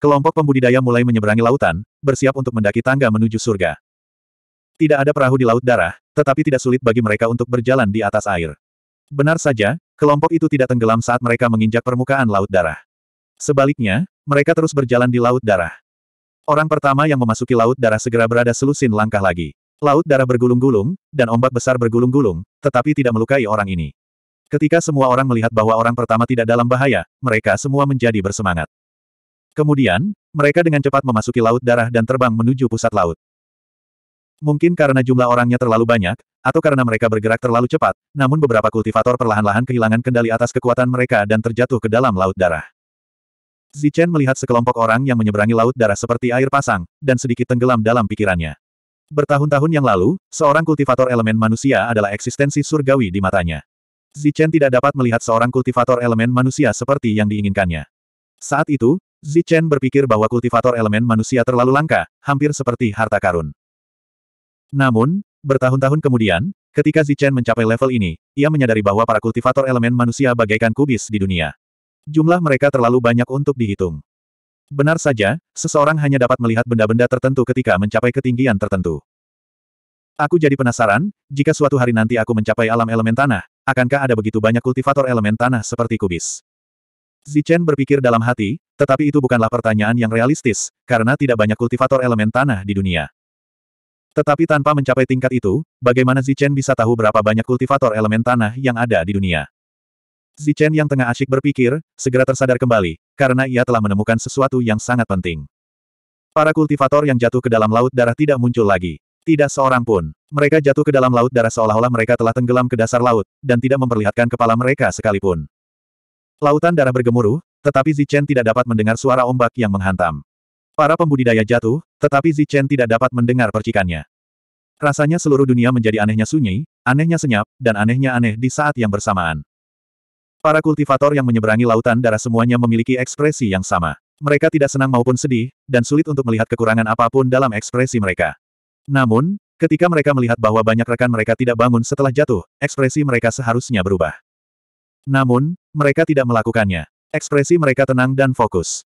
Kelompok pembudidaya mulai menyeberangi lautan, bersiap untuk mendaki tangga menuju surga. Tidak ada perahu di Laut Darah, tetapi tidak sulit bagi mereka untuk berjalan di atas air. Benar saja, kelompok itu tidak tenggelam saat mereka menginjak permukaan Laut Darah. Sebaliknya, mereka terus berjalan di Laut Darah. Orang pertama yang memasuki Laut Darah segera berada selusin langkah lagi. Laut Darah bergulung-gulung, dan ombak besar bergulung-gulung, tetapi tidak melukai orang ini. Ketika semua orang melihat bahwa orang pertama tidak dalam bahaya, mereka semua menjadi bersemangat. Kemudian, mereka dengan cepat memasuki Laut Darah dan terbang menuju pusat laut. Mungkin karena jumlah orangnya terlalu banyak, atau karena mereka bergerak terlalu cepat, namun beberapa kultivator perlahan-lahan kehilangan kendali atas kekuatan mereka dan terjatuh ke dalam Laut Darah. Zichen melihat sekelompok orang yang menyeberangi Laut Darah seperti air pasang, dan sedikit tenggelam dalam pikirannya. Bertahun-tahun yang lalu, seorang kultivator elemen manusia adalah eksistensi surgawi di matanya. Zichen tidak dapat melihat seorang kultivator elemen manusia seperti yang diinginkannya. Saat itu, Zichen berpikir bahwa kultivator elemen manusia terlalu langka, hampir seperti harta karun. Namun, bertahun-tahun kemudian, ketika Zichen mencapai level ini, ia menyadari bahwa para kultivator elemen manusia bagaikan kubis di dunia. Jumlah mereka terlalu banyak untuk dihitung. Benar saja, seseorang hanya dapat melihat benda-benda tertentu ketika mencapai ketinggian tertentu. Aku jadi penasaran, jika suatu hari nanti aku mencapai alam elemen tanah, akankah ada begitu banyak kultivator elemen tanah seperti kubis? Zichen berpikir dalam hati, tetapi itu bukanlah pertanyaan yang realistis, karena tidak banyak kultivator elemen tanah di dunia. Tetapi tanpa mencapai tingkat itu, bagaimana Zichen bisa tahu berapa banyak kultivator elemen tanah yang ada di dunia? Zichen yang tengah asyik berpikir, segera tersadar kembali, karena ia telah menemukan sesuatu yang sangat penting. Para kultivator yang jatuh ke dalam laut darah tidak muncul lagi. Tidak seorang pun. Mereka jatuh ke dalam laut darah seolah-olah mereka telah tenggelam ke dasar laut, dan tidak memperlihatkan kepala mereka sekalipun. Lautan darah bergemuruh, tetapi Zichen tidak dapat mendengar suara ombak yang menghantam. Para pembudidaya jatuh, tetapi Zichen tidak dapat mendengar percikannya. Rasanya seluruh dunia menjadi anehnya sunyi, anehnya senyap, dan anehnya aneh di saat yang bersamaan. Para kultivator yang menyeberangi lautan darah semuanya memiliki ekspresi yang sama. Mereka tidak senang maupun sedih, dan sulit untuk melihat kekurangan apapun dalam ekspresi mereka. Namun, ketika mereka melihat bahwa banyak rekan mereka tidak bangun setelah jatuh, ekspresi mereka seharusnya berubah. Namun, mereka tidak melakukannya. Ekspresi mereka tenang dan fokus.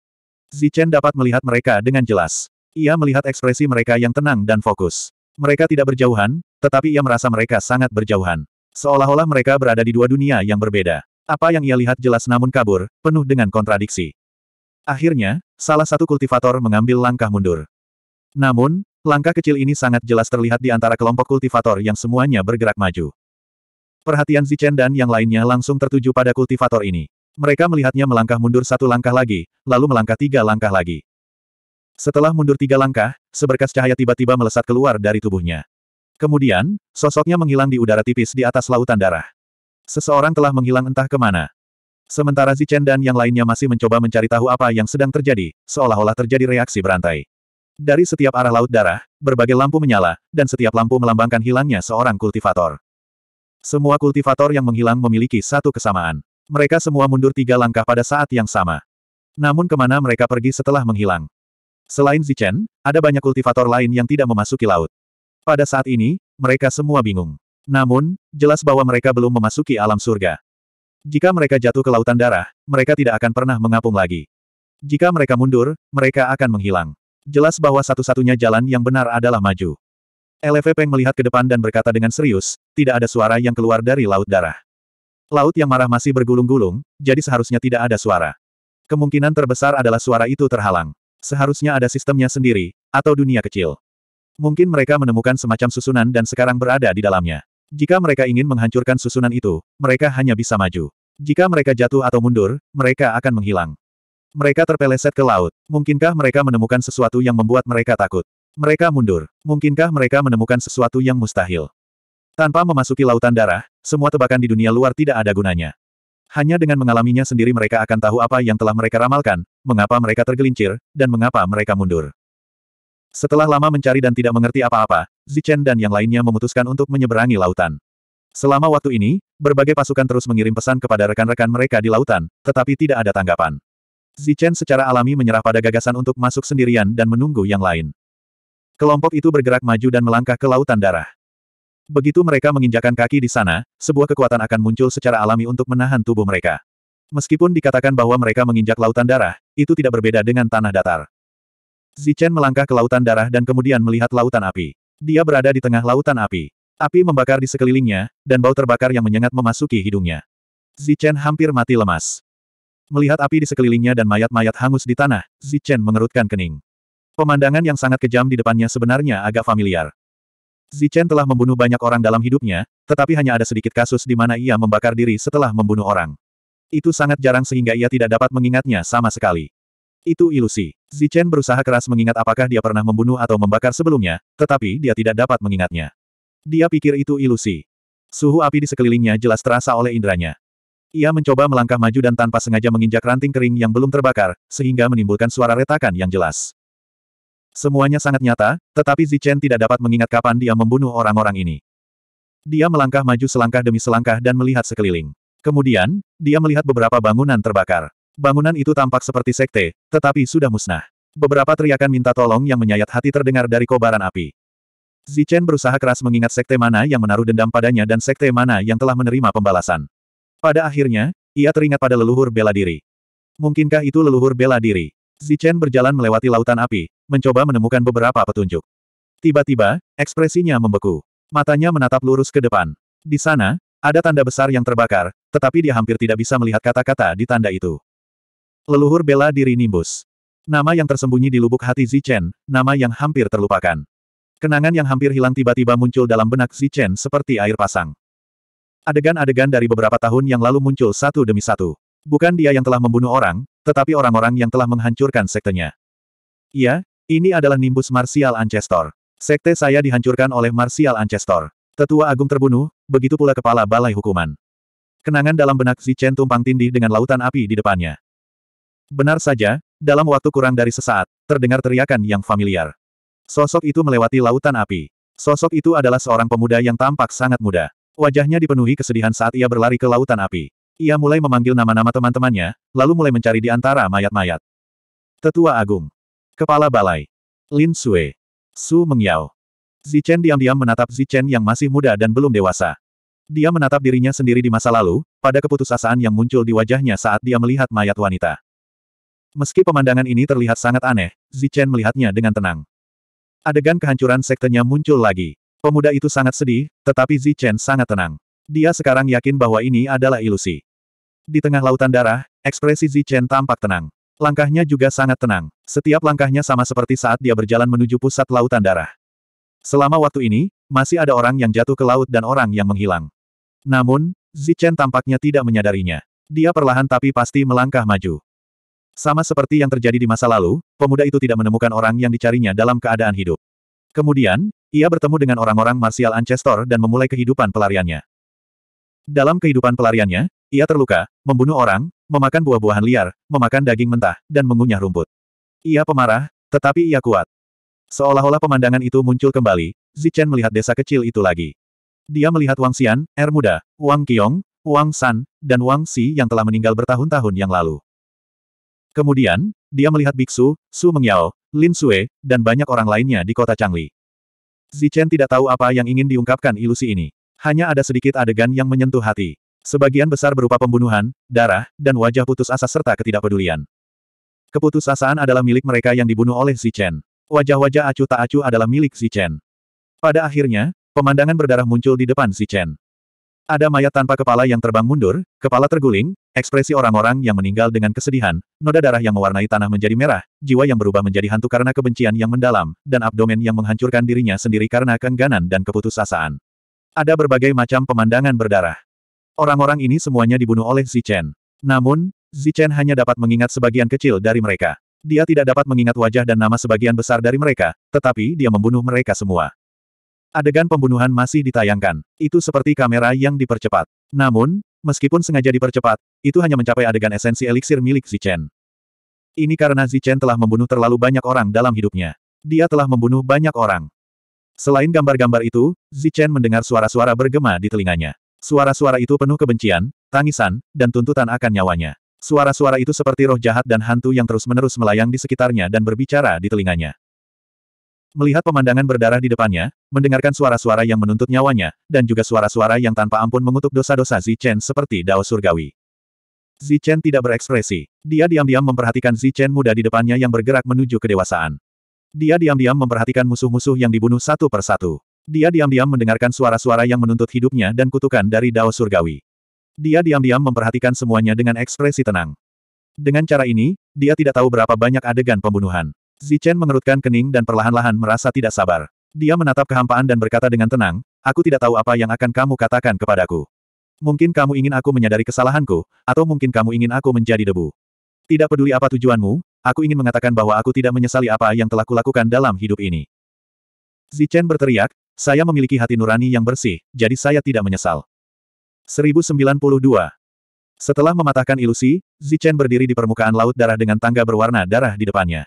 Zichen dapat melihat mereka dengan jelas. Ia melihat ekspresi mereka yang tenang dan fokus. Mereka tidak berjauhan, tetapi ia merasa mereka sangat berjauhan. Seolah-olah mereka berada di dua dunia yang berbeda. Apa yang ia lihat jelas namun kabur, penuh dengan kontradiksi. Akhirnya, salah satu kultivator mengambil langkah mundur. Namun, langkah kecil ini sangat jelas terlihat di antara kelompok kultivator yang semuanya bergerak maju. Perhatian Zichen dan yang lainnya langsung tertuju pada kultivator ini. Mereka melihatnya melangkah mundur satu langkah lagi, lalu melangkah tiga langkah lagi. Setelah mundur tiga langkah, seberkas cahaya tiba-tiba melesat keluar dari tubuhnya. Kemudian, sosoknya menghilang di udara tipis di atas lautan darah. Seseorang telah menghilang entah kemana. Sementara Zichen dan yang lainnya masih mencoba mencari tahu apa yang sedang terjadi, seolah-olah terjadi reaksi berantai. Dari setiap arah laut darah, berbagai lampu menyala, dan setiap lampu melambangkan hilangnya seorang kultivator. Semua kultivator yang menghilang memiliki satu kesamaan. Mereka semua mundur tiga langkah pada saat yang sama. Namun kemana mereka pergi setelah menghilang? Selain Zichen, ada banyak kultivator lain yang tidak memasuki laut. Pada saat ini, mereka semua bingung. Namun, jelas bahwa mereka belum memasuki alam surga. Jika mereka jatuh ke lautan darah, mereka tidak akan pernah mengapung lagi. Jika mereka mundur, mereka akan menghilang. Jelas bahwa satu-satunya jalan yang benar adalah maju. LV Peng melihat ke depan dan berkata dengan serius, tidak ada suara yang keluar dari laut darah. Laut yang marah masih bergulung-gulung, jadi seharusnya tidak ada suara. Kemungkinan terbesar adalah suara itu terhalang. Seharusnya ada sistemnya sendiri, atau dunia kecil. Mungkin mereka menemukan semacam susunan dan sekarang berada di dalamnya. Jika mereka ingin menghancurkan susunan itu, mereka hanya bisa maju. Jika mereka jatuh atau mundur, mereka akan menghilang. Mereka terpeleset ke laut. Mungkinkah mereka menemukan sesuatu yang membuat mereka takut? Mereka mundur. Mungkinkah mereka menemukan sesuatu yang mustahil? Tanpa memasuki lautan darah, semua tebakan di dunia luar tidak ada gunanya. Hanya dengan mengalaminya sendiri mereka akan tahu apa yang telah mereka ramalkan, mengapa mereka tergelincir, dan mengapa mereka mundur. Setelah lama mencari dan tidak mengerti apa-apa, Zichen dan yang lainnya memutuskan untuk menyeberangi lautan. Selama waktu ini, berbagai pasukan terus mengirim pesan kepada rekan-rekan mereka di lautan, tetapi tidak ada tanggapan. Zichen secara alami menyerah pada gagasan untuk masuk sendirian dan menunggu yang lain. Kelompok itu bergerak maju dan melangkah ke lautan darah. Begitu mereka menginjakan kaki di sana, sebuah kekuatan akan muncul secara alami untuk menahan tubuh mereka. Meskipun dikatakan bahwa mereka menginjak lautan darah, itu tidak berbeda dengan tanah datar. Zichen melangkah ke lautan darah dan kemudian melihat lautan api. Dia berada di tengah lautan api. Api membakar di sekelilingnya, dan bau terbakar yang menyengat memasuki hidungnya. Zichen hampir mati lemas. Melihat api di sekelilingnya dan mayat-mayat hangus di tanah, Zichen mengerutkan kening. Pemandangan yang sangat kejam di depannya sebenarnya agak familiar. Zichen telah membunuh banyak orang dalam hidupnya, tetapi hanya ada sedikit kasus di mana ia membakar diri setelah membunuh orang. Itu sangat jarang sehingga ia tidak dapat mengingatnya sama sekali. Itu ilusi. Zichen berusaha keras mengingat apakah dia pernah membunuh atau membakar sebelumnya, tetapi dia tidak dapat mengingatnya. Dia pikir itu ilusi. Suhu api di sekelilingnya jelas terasa oleh indranya. Ia mencoba melangkah maju dan tanpa sengaja menginjak ranting kering yang belum terbakar, sehingga menimbulkan suara retakan yang jelas. Semuanya sangat nyata, tetapi Zichen tidak dapat mengingat kapan dia membunuh orang-orang ini. Dia melangkah maju selangkah demi selangkah dan melihat sekeliling. Kemudian, dia melihat beberapa bangunan terbakar. Bangunan itu tampak seperti sekte, tetapi sudah musnah. Beberapa teriakan minta tolong yang menyayat hati terdengar dari kobaran api. Zichen berusaha keras mengingat sekte mana yang menaruh dendam padanya dan sekte mana yang telah menerima pembalasan. Pada akhirnya, ia teringat pada leluhur bela diri. Mungkinkah itu leluhur bela diri? Zichen berjalan melewati lautan api, mencoba menemukan beberapa petunjuk. Tiba-tiba, ekspresinya membeku. Matanya menatap lurus ke depan. Di sana, ada tanda besar yang terbakar, tetapi dia hampir tidak bisa melihat kata-kata di tanda itu. Leluhur bela diri Nimbus. Nama yang tersembunyi di lubuk hati Zichen, nama yang hampir terlupakan. Kenangan yang hampir hilang tiba-tiba muncul dalam benak Zichen seperti air pasang. Adegan-adegan dari beberapa tahun yang lalu muncul satu demi satu. Bukan dia yang telah membunuh orang, tetapi orang-orang yang telah menghancurkan sektenya. Iya, ini adalah nimbus Martial Ancestor. Sekte saya dihancurkan oleh Martial Ancestor. Tetua Agung terbunuh, begitu pula kepala balai hukuman. Kenangan dalam benak Zichen tumpang tindih dengan lautan api di depannya. Benar saja, dalam waktu kurang dari sesaat, terdengar teriakan yang familiar. Sosok itu melewati lautan api. Sosok itu adalah seorang pemuda yang tampak sangat muda. Wajahnya dipenuhi kesedihan saat ia berlari ke lautan api. Ia mulai memanggil nama-nama teman-temannya, lalu mulai mencari di antara mayat-mayat. Tetua Agung. Kepala Balai. Lin Sue. Su Mengyao. Zichen diam-diam menatap Zichen yang masih muda dan belum dewasa. Dia menatap dirinya sendiri di masa lalu, pada keputusasaan yang muncul di wajahnya saat dia melihat mayat wanita. Meski pemandangan ini terlihat sangat aneh, Zichen melihatnya dengan tenang. Adegan kehancuran sektenya muncul lagi. Pemuda itu sangat sedih, tetapi Zichen sangat tenang. Dia sekarang yakin bahwa ini adalah ilusi. Di tengah lautan darah, ekspresi Zichen tampak tenang. Langkahnya juga sangat tenang. Setiap langkahnya sama seperti saat dia berjalan menuju pusat lautan darah. Selama waktu ini, masih ada orang yang jatuh ke laut dan orang yang menghilang. Namun, Zichen tampaknya tidak menyadarinya. Dia perlahan tapi pasti melangkah maju. Sama seperti yang terjadi di masa lalu, pemuda itu tidak menemukan orang yang dicarinya dalam keadaan hidup. Kemudian, ia bertemu dengan orang-orang Martial Ancestor dan memulai kehidupan pelariannya. Dalam kehidupan pelariannya, ia terluka, membunuh orang, memakan buah-buahan liar, memakan daging mentah, dan mengunyah rumput. Ia pemarah, tetapi ia kuat. Seolah-olah pemandangan itu muncul kembali, Zichen melihat desa kecil itu lagi. Dia melihat Wang Xian, Er muda, Wang Qiong, Wang San, dan Wang Si yang telah meninggal bertahun-tahun yang lalu. Kemudian, dia melihat biksu, Su Mengyao, Lin Sue, dan banyak orang lainnya di kota Changli. Zichen tidak tahu apa yang ingin diungkapkan ilusi ini. Hanya ada sedikit adegan yang menyentuh hati. Sebagian besar berupa pembunuhan, darah, dan wajah putus asa serta ketidakpedulian. Keputusasaan adalah milik mereka yang dibunuh oleh Si Chen. Wajah-wajah acuh tak acuh adalah milik Si Chen. Pada akhirnya, pemandangan berdarah muncul di depan Si Chen. Ada mayat tanpa kepala yang terbang mundur, kepala terguling, ekspresi orang-orang yang meninggal dengan kesedihan, noda darah yang mewarnai tanah menjadi merah, jiwa yang berubah menjadi hantu karena kebencian yang mendalam, dan abdomen yang menghancurkan dirinya sendiri karena kengganan dan keputusasaan. Ada berbagai macam pemandangan berdarah. Orang-orang ini semuanya dibunuh oleh Zichen. Namun, Zichen hanya dapat mengingat sebagian kecil dari mereka. Dia tidak dapat mengingat wajah dan nama sebagian besar dari mereka, tetapi dia membunuh mereka semua. Adegan pembunuhan masih ditayangkan. Itu seperti kamera yang dipercepat. Namun, meskipun sengaja dipercepat, itu hanya mencapai adegan esensi eliksir milik Zichen. Ini karena Zichen telah membunuh terlalu banyak orang dalam hidupnya. Dia telah membunuh banyak orang. Selain gambar-gambar itu, Zichen mendengar suara-suara bergema di telinganya. Suara-suara itu penuh kebencian, tangisan, dan tuntutan akan nyawanya. Suara-suara itu seperti roh jahat dan hantu yang terus-menerus melayang di sekitarnya dan berbicara di telinganya. Melihat pemandangan berdarah di depannya, mendengarkan suara-suara yang menuntut nyawanya, dan juga suara-suara yang tanpa ampun mengutuk dosa-dosa Zichen seperti dao surgawi. Zichen tidak berekspresi. Dia diam-diam memperhatikan Zichen muda di depannya yang bergerak menuju kedewasaan. Dia diam-diam memperhatikan musuh-musuh yang dibunuh satu persatu. Dia diam-diam mendengarkan suara-suara yang menuntut hidupnya dan kutukan dari Dao Surgawi. Dia diam-diam memperhatikan semuanya dengan ekspresi tenang. Dengan cara ini, dia tidak tahu berapa banyak adegan pembunuhan. Zichen mengerutkan kening dan perlahan-lahan merasa tidak sabar. Dia menatap kehampaan dan berkata dengan tenang, aku tidak tahu apa yang akan kamu katakan kepadaku. Mungkin kamu ingin aku menyadari kesalahanku, atau mungkin kamu ingin aku menjadi debu. Tidak peduli apa tujuanmu, aku ingin mengatakan bahwa aku tidak menyesali apa yang telah kulakukan dalam hidup ini. Zichen berteriak, saya memiliki hati nurani yang bersih, jadi saya tidak menyesal. 1092. Setelah mematahkan ilusi, Zichen berdiri di permukaan laut darah dengan tangga berwarna darah di depannya.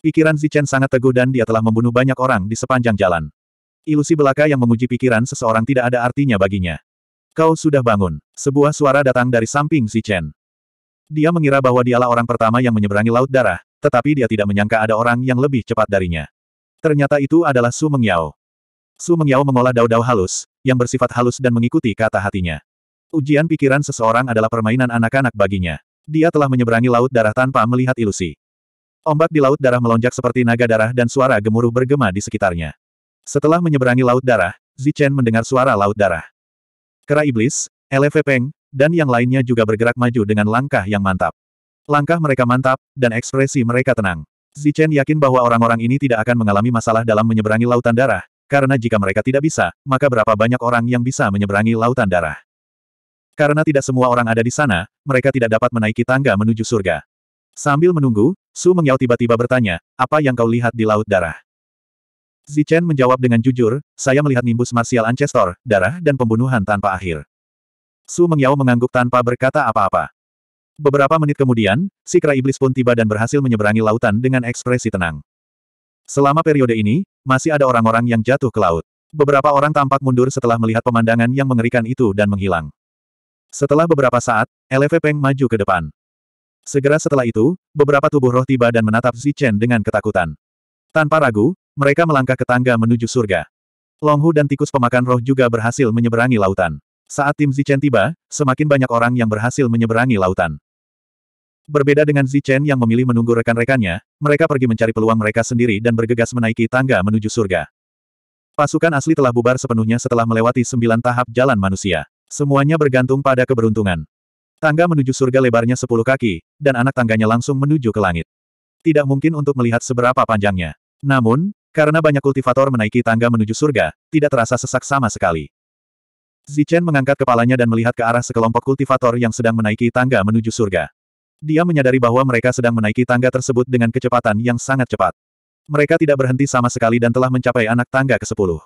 Pikiran Zichen sangat teguh dan dia telah membunuh banyak orang di sepanjang jalan. Ilusi belaka yang menguji pikiran seseorang tidak ada artinya baginya. Kau sudah bangun. Sebuah suara datang dari samping Zichen. Dia mengira bahwa dialah orang pertama yang menyeberangi laut darah, tetapi dia tidak menyangka ada orang yang lebih cepat darinya. Ternyata itu adalah Su Mengyao. Su Mengyao mengolah daun-daun halus, yang bersifat halus dan mengikuti kata hatinya. Ujian pikiran seseorang adalah permainan anak-anak baginya. Dia telah menyeberangi laut darah tanpa melihat ilusi. Ombak di laut darah melonjak seperti naga darah dan suara gemuruh bergema di sekitarnya. Setelah menyeberangi laut darah, Zichen mendengar suara laut darah. Kera iblis, Eleve Peng, dan yang lainnya juga bergerak maju dengan langkah yang mantap. Langkah mereka mantap, dan ekspresi mereka tenang. Zichen yakin bahwa orang-orang ini tidak akan mengalami masalah dalam menyeberangi lautan darah, karena jika mereka tidak bisa, maka berapa banyak orang yang bisa menyeberangi lautan darah. Karena tidak semua orang ada di sana, mereka tidak dapat menaiki tangga menuju surga. Sambil menunggu, Su Mengyao tiba-tiba bertanya, apa yang kau lihat di laut darah? Zichen menjawab dengan jujur, saya melihat nimbus martial ancestor, darah dan pembunuhan tanpa akhir. Su Mengyao mengangguk tanpa berkata apa-apa. Beberapa menit kemudian, si kera iblis pun tiba dan berhasil menyeberangi lautan dengan ekspresi tenang. Selama periode ini, masih ada orang-orang yang jatuh ke laut. Beberapa orang tampak mundur setelah melihat pemandangan yang mengerikan itu dan menghilang. Setelah beberapa saat, LV Peng maju ke depan. Segera setelah itu, beberapa tubuh roh tiba dan menatap Zichen dengan ketakutan. Tanpa ragu, mereka melangkah ke tangga menuju surga. Longhu dan tikus pemakan roh juga berhasil menyeberangi lautan. Saat tim Zichen tiba, semakin banyak orang yang berhasil menyeberangi lautan. Berbeda dengan Zichen yang memilih menunggu rekan-rekannya, mereka pergi mencari peluang mereka sendiri dan bergegas menaiki tangga menuju surga. Pasukan asli telah bubar sepenuhnya setelah melewati sembilan tahap jalan manusia. Semuanya bergantung pada keberuntungan. Tangga menuju surga lebarnya sepuluh kaki, dan anak tangganya langsung menuju ke langit. Tidak mungkin untuk melihat seberapa panjangnya. Namun, karena banyak kultivator menaiki tangga menuju surga, tidak terasa sesak sama sekali. Zichen mengangkat kepalanya dan melihat ke arah sekelompok kultivator yang sedang menaiki tangga menuju surga. Dia menyadari bahwa mereka sedang menaiki tangga tersebut dengan kecepatan yang sangat cepat. Mereka tidak berhenti sama sekali dan telah mencapai anak tangga ke-10.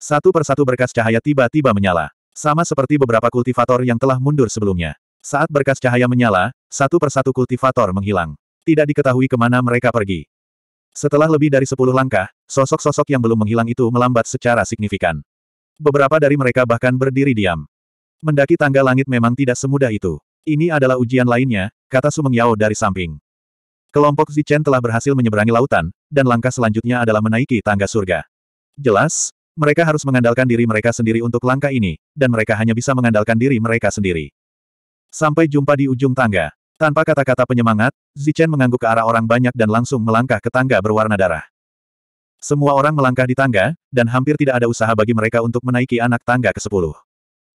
Satu persatu berkas cahaya tiba-tiba menyala. Sama seperti beberapa kultivator yang telah mundur sebelumnya. Saat berkas cahaya menyala, satu persatu kultivator menghilang. Tidak diketahui kemana mereka pergi. Setelah lebih dari sepuluh langkah, sosok-sosok yang belum menghilang itu melambat secara signifikan. Beberapa dari mereka bahkan berdiri diam. Mendaki tangga langit memang tidak semudah itu. Ini adalah ujian lainnya, kata Sumeng Yao dari samping. Kelompok Zichen telah berhasil menyeberangi lautan, dan langkah selanjutnya adalah menaiki tangga surga. Jelas, mereka harus mengandalkan diri mereka sendiri untuk langkah ini, dan mereka hanya bisa mengandalkan diri mereka sendiri. Sampai jumpa di ujung tangga. Tanpa kata-kata penyemangat, Zichen mengangguk ke arah orang banyak dan langsung melangkah ke tangga berwarna darah. Semua orang melangkah di tangga, dan hampir tidak ada usaha bagi mereka untuk menaiki anak tangga ke-10.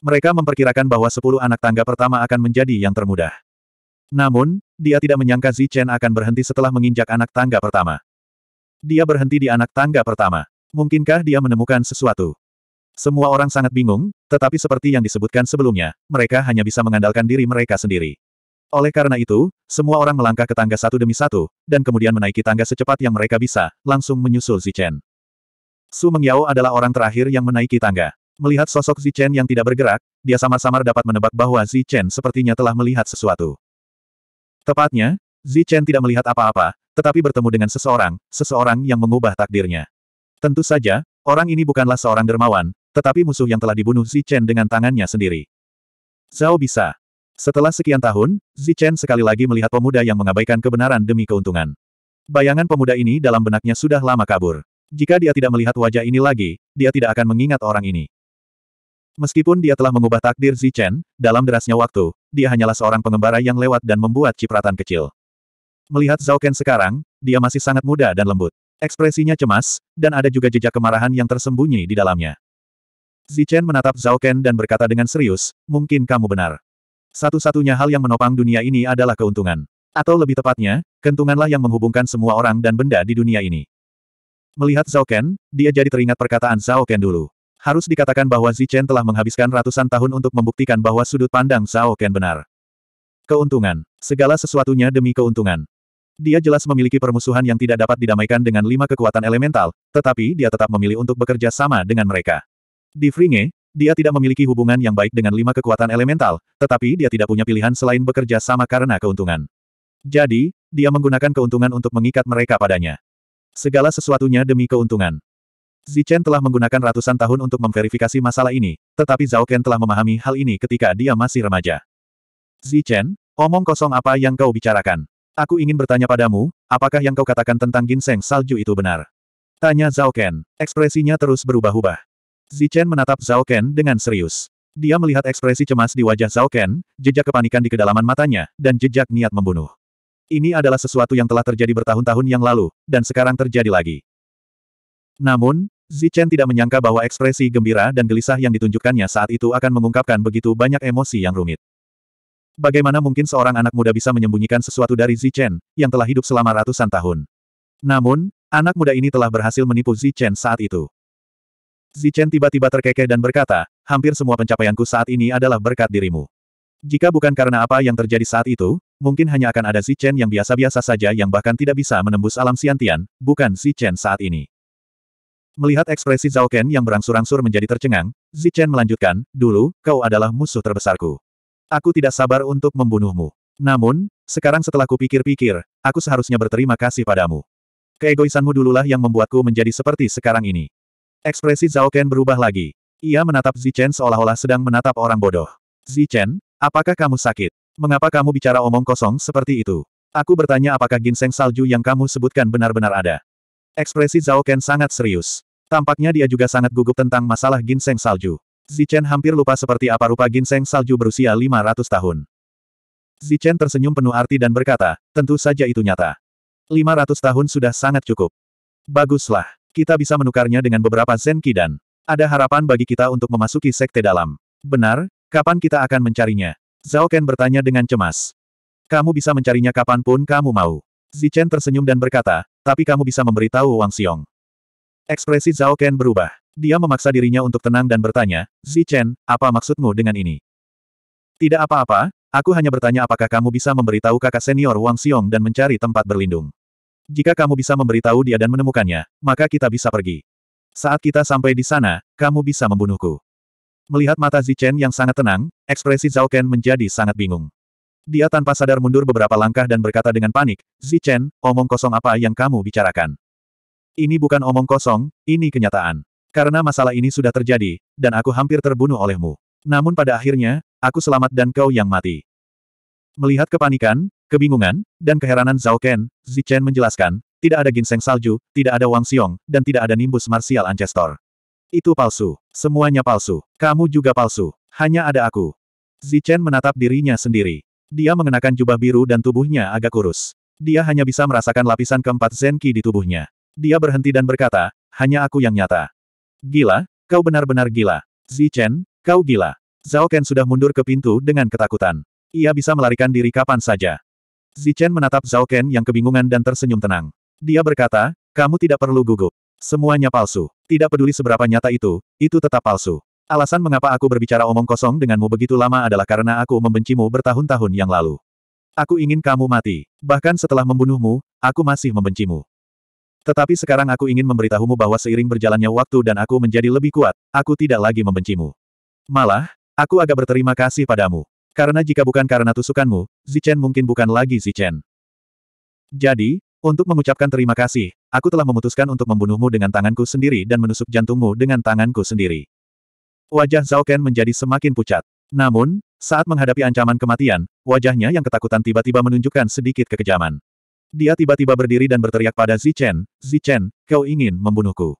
Mereka memperkirakan bahwa 10 anak tangga pertama akan menjadi yang termudah. Namun, dia tidak menyangka Zi Chen akan berhenti setelah menginjak anak tangga pertama. Dia berhenti di anak tangga pertama. Mungkinkah dia menemukan sesuatu? Semua orang sangat bingung, tetapi seperti yang disebutkan sebelumnya, mereka hanya bisa mengandalkan diri mereka sendiri. Oleh karena itu, semua orang melangkah ke tangga satu demi satu, dan kemudian menaiki tangga secepat yang mereka bisa, langsung menyusul Zi Chen. Su Mengyao adalah orang terakhir yang menaiki tangga. Melihat sosok Zi Chen yang tidak bergerak, dia samar-samar dapat menebak bahwa Zi Chen sepertinya telah melihat sesuatu. Tepatnya, Zichen tidak melihat apa-apa, tetapi bertemu dengan seseorang, seseorang yang mengubah takdirnya. Tentu saja, orang ini bukanlah seorang dermawan, tetapi musuh yang telah dibunuh Zichen dengan tangannya sendiri. Zhao bisa. Setelah sekian tahun, Zichen sekali lagi melihat pemuda yang mengabaikan kebenaran demi keuntungan. Bayangan pemuda ini dalam benaknya sudah lama kabur. Jika dia tidak melihat wajah ini lagi, dia tidak akan mengingat orang ini. Meskipun dia telah mengubah takdir Zichen, dalam derasnya waktu, dia hanyalah seorang pengembara yang lewat dan membuat cipratan kecil. Melihat Zhao Ken sekarang, dia masih sangat muda dan lembut. Ekspresinya cemas, dan ada juga jejak kemarahan yang tersembunyi di dalamnya. Zichen menatap Zhao Ken dan berkata dengan serius, mungkin kamu benar. Satu-satunya hal yang menopang dunia ini adalah keuntungan. Atau lebih tepatnya, kentunganlah yang menghubungkan semua orang dan benda di dunia ini. Melihat Zhao Ken, dia jadi teringat perkataan Zhao Ken dulu. Harus dikatakan bahwa Zichen telah menghabiskan ratusan tahun untuk membuktikan bahwa sudut pandang Zhao Ken benar. Keuntungan. Segala sesuatunya demi keuntungan. Dia jelas memiliki permusuhan yang tidak dapat didamaikan dengan lima kekuatan elemental, tetapi dia tetap memilih untuk bekerja sama dengan mereka. Di Fringe, dia tidak memiliki hubungan yang baik dengan lima kekuatan elemental, tetapi dia tidak punya pilihan selain bekerja sama karena keuntungan. Jadi, dia menggunakan keuntungan untuk mengikat mereka padanya. Segala sesuatunya demi keuntungan. Zichen telah menggunakan ratusan tahun untuk memverifikasi masalah ini, tetapi Zhao Ken telah memahami hal ini ketika dia masih remaja. Zichen, omong kosong apa yang kau bicarakan? Aku ingin bertanya padamu, apakah yang kau katakan tentang ginseng salju itu benar? Tanya Zhao Ken, ekspresinya terus berubah-ubah. Zichen menatap Zhao Ken dengan serius. Dia melihat ekspresi cemas di wajah Zhao Ken, jejak kepanikan di kedalaman matanya, dan jejak niat membunuh. Ini adalah sesuatu yang telah terjadi bertahun-tahun yang lalu, dan sekarang terjadi lagi. Namun, Zichen tidak menyangka bahwa ekspresi gembira dan gelisah yang ditunjukkannya saat itu akan mengungkapkan begitu banyak emosi yang rumit. Bagaimana mungkin seorang anak muda bisa menyembunyikan sesuatu dari Zichen, yang telah hidup selama ratusan tahun? Namun, anak muda ini telah berhasil menipu Zichen saat itu. Zichen tiba-tiba terkekeh dan berkata, hampir semua pencapaianku saat ini adalah berkat dirimu. Jika bukan karena apa yang terjadi saat itu, mungkin hanya akan ada Zichen yang biasa-biasa saja yang bahkan tidak bisa menembus alam siantian, bukan Zichen saat ini. Melihat ekspresi Zhao Ken yang berangsur-angsur menjadi tercengang, Zichen melanjutkan, dulu, kau adalah musuh terbesarku. Aku tidak sabar untuk membunuhmu. Namun, sekarang setelah kupikir-pikir, aku seharusnya berterima kasih padamu. Keegoisanmu dululah yang membuatku menjadi seperti sekarang ini. Ekspresi Zhao Ken berubah lagi. Ia menatap Zichen seolah-olah sedang menatap orang bodoh. Zichen, apakah kamu sakit? Mengapa kamu bicara omong kosong seperti itu? Aku bertanya apakah ginseng salju yang kamu sebutkan benar-benar ada. Ekspresi Zhao Ken sangat serius. Tampaknya dia juga sangat gugup tentang masalah ginseng salju. Zichen hampir lupa seperti apa rupa ginseng salju berusia 500 tahun. Zichen tersenyum penuh arti dan berkata, tentu saja itu nyata. 500 tahun sudah sangat cukup. Baguslah, kita bisa menukarnya dengan beberapa Zen Kidan. Ada harapan bagi kita untuk memasuki sekte dalam. Benar, kapan kita akan mencarinya? Zhao Ken bertanya dengan cemas. Kamu bisa mencarinya kapanpun kamu mau. Zichen tersenyum dan berkata, tapi kamu bisa memberitahu Wang Xiong. Ekspresi Zhao Ken berubah. Dia memaksa dirinya untuk tenang dan bertanya, Zichen, apa maksudmu dengan ini? Tidak apa-apa, aku hanya bertanya apakah kamu bisa memberitahu kakak senior Wang Xiong dan mencari tempat berlindung. Jika kamu bisa memberitahu dia dan menemukannya, maka kita bisa pergi. Saat kita sampai di sana, kamu bisa membunuhku. Melihat mata Zichen yang sangat tenang, ekspresi Zhao Ken menjadi sangat bingung. Dia tanpa sadar mundur beberapa langkah dan berkata dengan panik, Zichen, omong kosong apa yang kamu bicarakan? Ini bukan omong kosong, ini kenyataan. Karena masalah ini sudah terjadi, dan aku hampir terbunuh olehmu. Namun pada akhirnya, aku selamat dan kau yang mati. Melihat kepanikan, kebingungan, dan keheranan Zhao Ken, Zichen menjelaskan, tidak ada ginseng salju, tidak ada Wang Xiong, dan tidak ada nimbus martial ancestor. Itu palsu. Semuanya palsu. Kamu juga palsu. Hanya ada aku. Zichen menatap dirinya sendiri. Dia mengenakan jubah biru dan tubuhnya agak kurus. Dia hanya bisa merasakan lapisan keempat Zenki di tubuhnya. Dia berhenti dan berkata, hanya aku yang nyata. Gila, kau benar-benar gila. Zichen, kau gila. Zhao Ken sudah mundur ke pintu dengan ketakutan. Ia bisa melarikan diri kapan saja. Zichen menatap Zhao Ken yang kebingungan dan tersenyum tenang. Dia berkata, kamu tidak perlu gugup. Semuanya palsu. Tidak peduli seberapa nyata itu, itu tetap palsu. Alasan mengapa aku berbicara omong kosong denganmu begitu lama adalah karena aku membencimu bertahun-tahun yang lalu. Aku ingin kamu mati. Bahkan setelah membunuhmu, aku masih membencimu. Tetapi sekarang aku ingin memberitahumu bahwa seiring berjalannya waktu dan aku menjadi lebih kuat, aku tidak lagi membencimu. Malah, aku agak berterima kasih padamu. Karena jika bukan karena tusukanmu, Zichen mungkin bukan lagi Zichen. Jadi, untuk mengucapkan terima kasih, aku telah memutuskan untuk membunuhmu dengan tanganku sendiri dan menusuk jantungmu dengan tanganku sendiri. Wajah Zhao Ken menjadi semakin pucat. Namun, saat menghadapi ancaman kematian, wajahnya yang ketakutan tiba-tiba menunjukkan sedikit kekejaman. Dia tiba-tiba berdiri dan berteriak pada Zichen, Zichen, kau ingin membunuhku.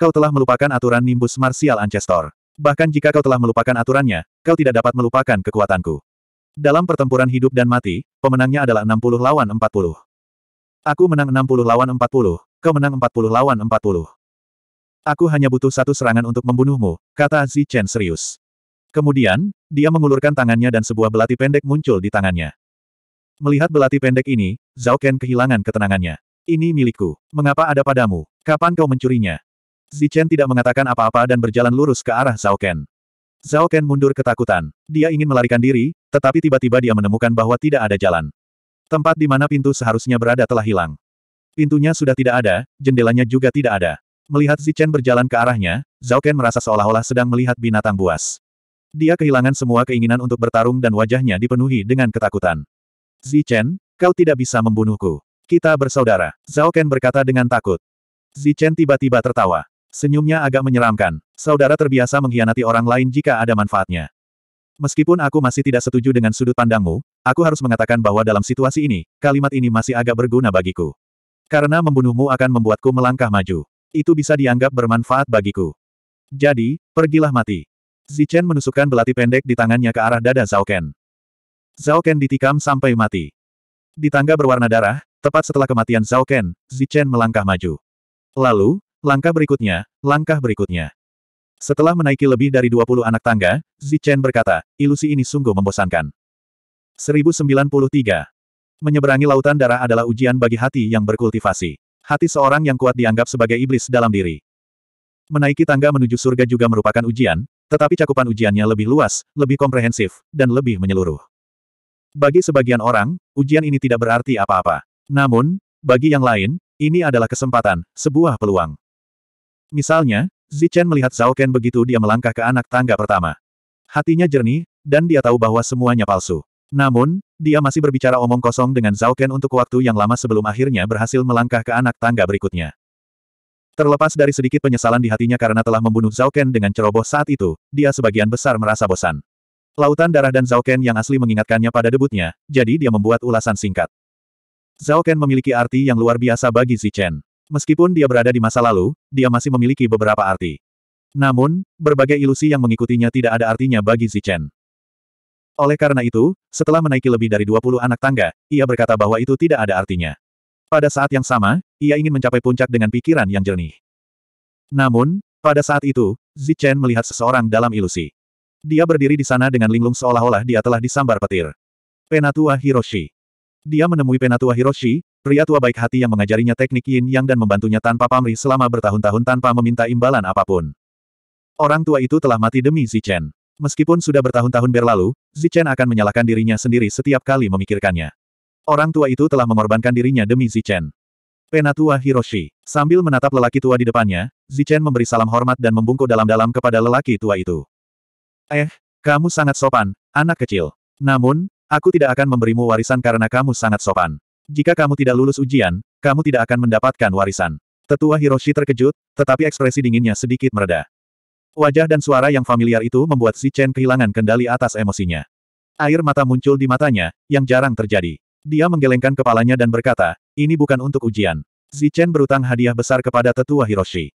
Kau telah melupakan aturan nimbus Martial Ancestor. Bahkan jika kau telah melupakan aturannya, kau tidak dapat melupakan kekuatanku. Dalam pertempuran hidup dan mati, pemenangnya adalah 60 lawan 40. Aku menang 60 lawan 40, kau menang 40 lawan 40. Aku hanya butuh satu serangan untuk membunuhmu, kata Zichen serius. Kemudian, dia mengulurkan tangannya dan sebuah belati pendek muncul di tangannya. Melihat belati pendek ini, Zhao Ken kehilangan ketenangannya. Ini milikku. Mengapa ada padamu? Kapan kau mencurinya? Zichen tidak mengatakan apa-apa dan berjalan lurus ke arah Zhao Ken. Zhao Ken mundur ketakutan. Dia ingin melarikan diri, tetapi tiba-tiba dia menemukan bahwa tidak ada jalan. Tempat di mana pintu seharusnya berada telah hilang. Pintunya sudah tidak ada, jendelanya juga tidak ada. Melihat Zichen berjalan ke arahnya, Zhao Ken merasa seolah-olah sedang melihat binatang buas. Dia kehilangan semua keinginan untuk bertarung dan wajahnya dipenuhi dengan ketakutan. Zichen, kau tidak bisa membunuhku. Kita bersaudara, Zhao Ken berkata dengan takut. Zichen tiba-tiba tertawa. Senyumnya agak menyeramkan. Saudara terbiasa mengkhianati orang lain jika ada manfaatnya. Meskipun aku masih tidak setuju dengan sudut pandangmu, aku harus mengatakan bahwa dalam situasi ini, kalimat ini masih agak berguna bagiku. Karena membunuhmu akan membuatku melangkah maju. Itu bisa dianggap bermanfaat bagiku. Jadi, pergilah mati. Zichen menusukkan belati pendek di tangannya ke arah dada Zhao Ken. Zhao Ken ditikam sampai mati. Di tangga berwarna darah, tepat setelah kematian Zhao Ken, Zichen melangkah maju. Lalu, langkah berikutnya, langkah berikutnya. Setelah menaiki lebih dari 20 anak tangga, Zichen berkata, ilusi ini sungguh membosankan. 1093. Menyeberangi lautan darah adalah ujian bagi hati yang berkultivasi. Hati seorang yang kuat dianggap sebagai iblis dalam diri. Menaiki tangga menuju surga juga merupakan ujian, tetapi cakupan ujiannya lebih luas, lebih komprehensif, dan lebih menyeluruh. Bagi sebagian orang, ujian ini tidak berarti apa-apa. Namun, bagi yang lain, ini adalah kesempatan, sebuah peluang. Misalnya, Zichen melihat Zhao Ken begitu dia melangkah ke anak tangga pertama. Hatinya jernih, dan dia tahu bahwa semuanya palsu. Namun, dia masih berbicara omong kosong dengan Zhao Ken untuk waktu yang lama sebelum akhirnya berhasil melangkah ke anak tangga berikutnya. Terlepas dari sedikit penyesalan di hatinya karena telah membunuh Zhao Ken dengan ceroboh saat itu, dia sebagian besar merasa bosan. Lautan darah dan Zhao Ken yang asli mengingatkannya pada debutnya, jadi dia membuat ulasan singkat. Zhao Ken memiliki arti yang luar biasa bagi Zichen. Meskipun dia berada di masa lalu, dia masih memiliki beberapa arti. Namun, berbagai ilusi yang mengikutinya tidak ada artinya bagi Zichen. Oleh karena itu, setelah menaiki lebih dari 20 anak tangga, ia berkata bahwa itu tidak ada artinya. Pada saat yang sama, ia ingin mencapai puncak dengan pikiran yang jernih. Namun, pada saat itu, Zichen melihat seseorang dalam ilusi. Dia berdiri di sana dengan linglung seolah-olah dia telah disambar petir. Penatua Hiroshi. Dia menemui Penatua Hiroshi, pria tua baik hati yang mengajarinya teknik yin yang dan membantunya tanpa pamrih selama bertahun-tahun tanpa meminta imbalan apapun. Orang tua itu telah mati demi Zichen. Meskipun sudah bertahun-tahun berlalu, Zichen akan menyalahkan dirinya sendiri setiap kali memikirkannya. Orang tua itu telah mengorbankan dirinya demi Zichen. Penatua Hiroshi. Sambil menatap lelaki tua di depannya, Zichen memberi salam hormat dan membungkuk dalam-dalam kepada lelaki tua itu. Eh, kamu sangat sopan, anak kecil. Namun, aku tidak akan memberimu warisan karena kamu sangat sopan. Jika kamu tidak lulus ujian, kamu tidak akan mendapatkan warisan. Tetua Hiroshi terkejut, tetapi ekspresi dinginnya sedikit mereda. Wajah dan suara yang familiar itu membuat si Chen kehilangan kendali atas emosinya. Air mata muncul di matanya, yang jarang terjadi. Dia menggelengkan kepalanya dan berkata, ini bukan untuk ujian. Zichen berutang hadiah besar kepada tetua Hiroshi.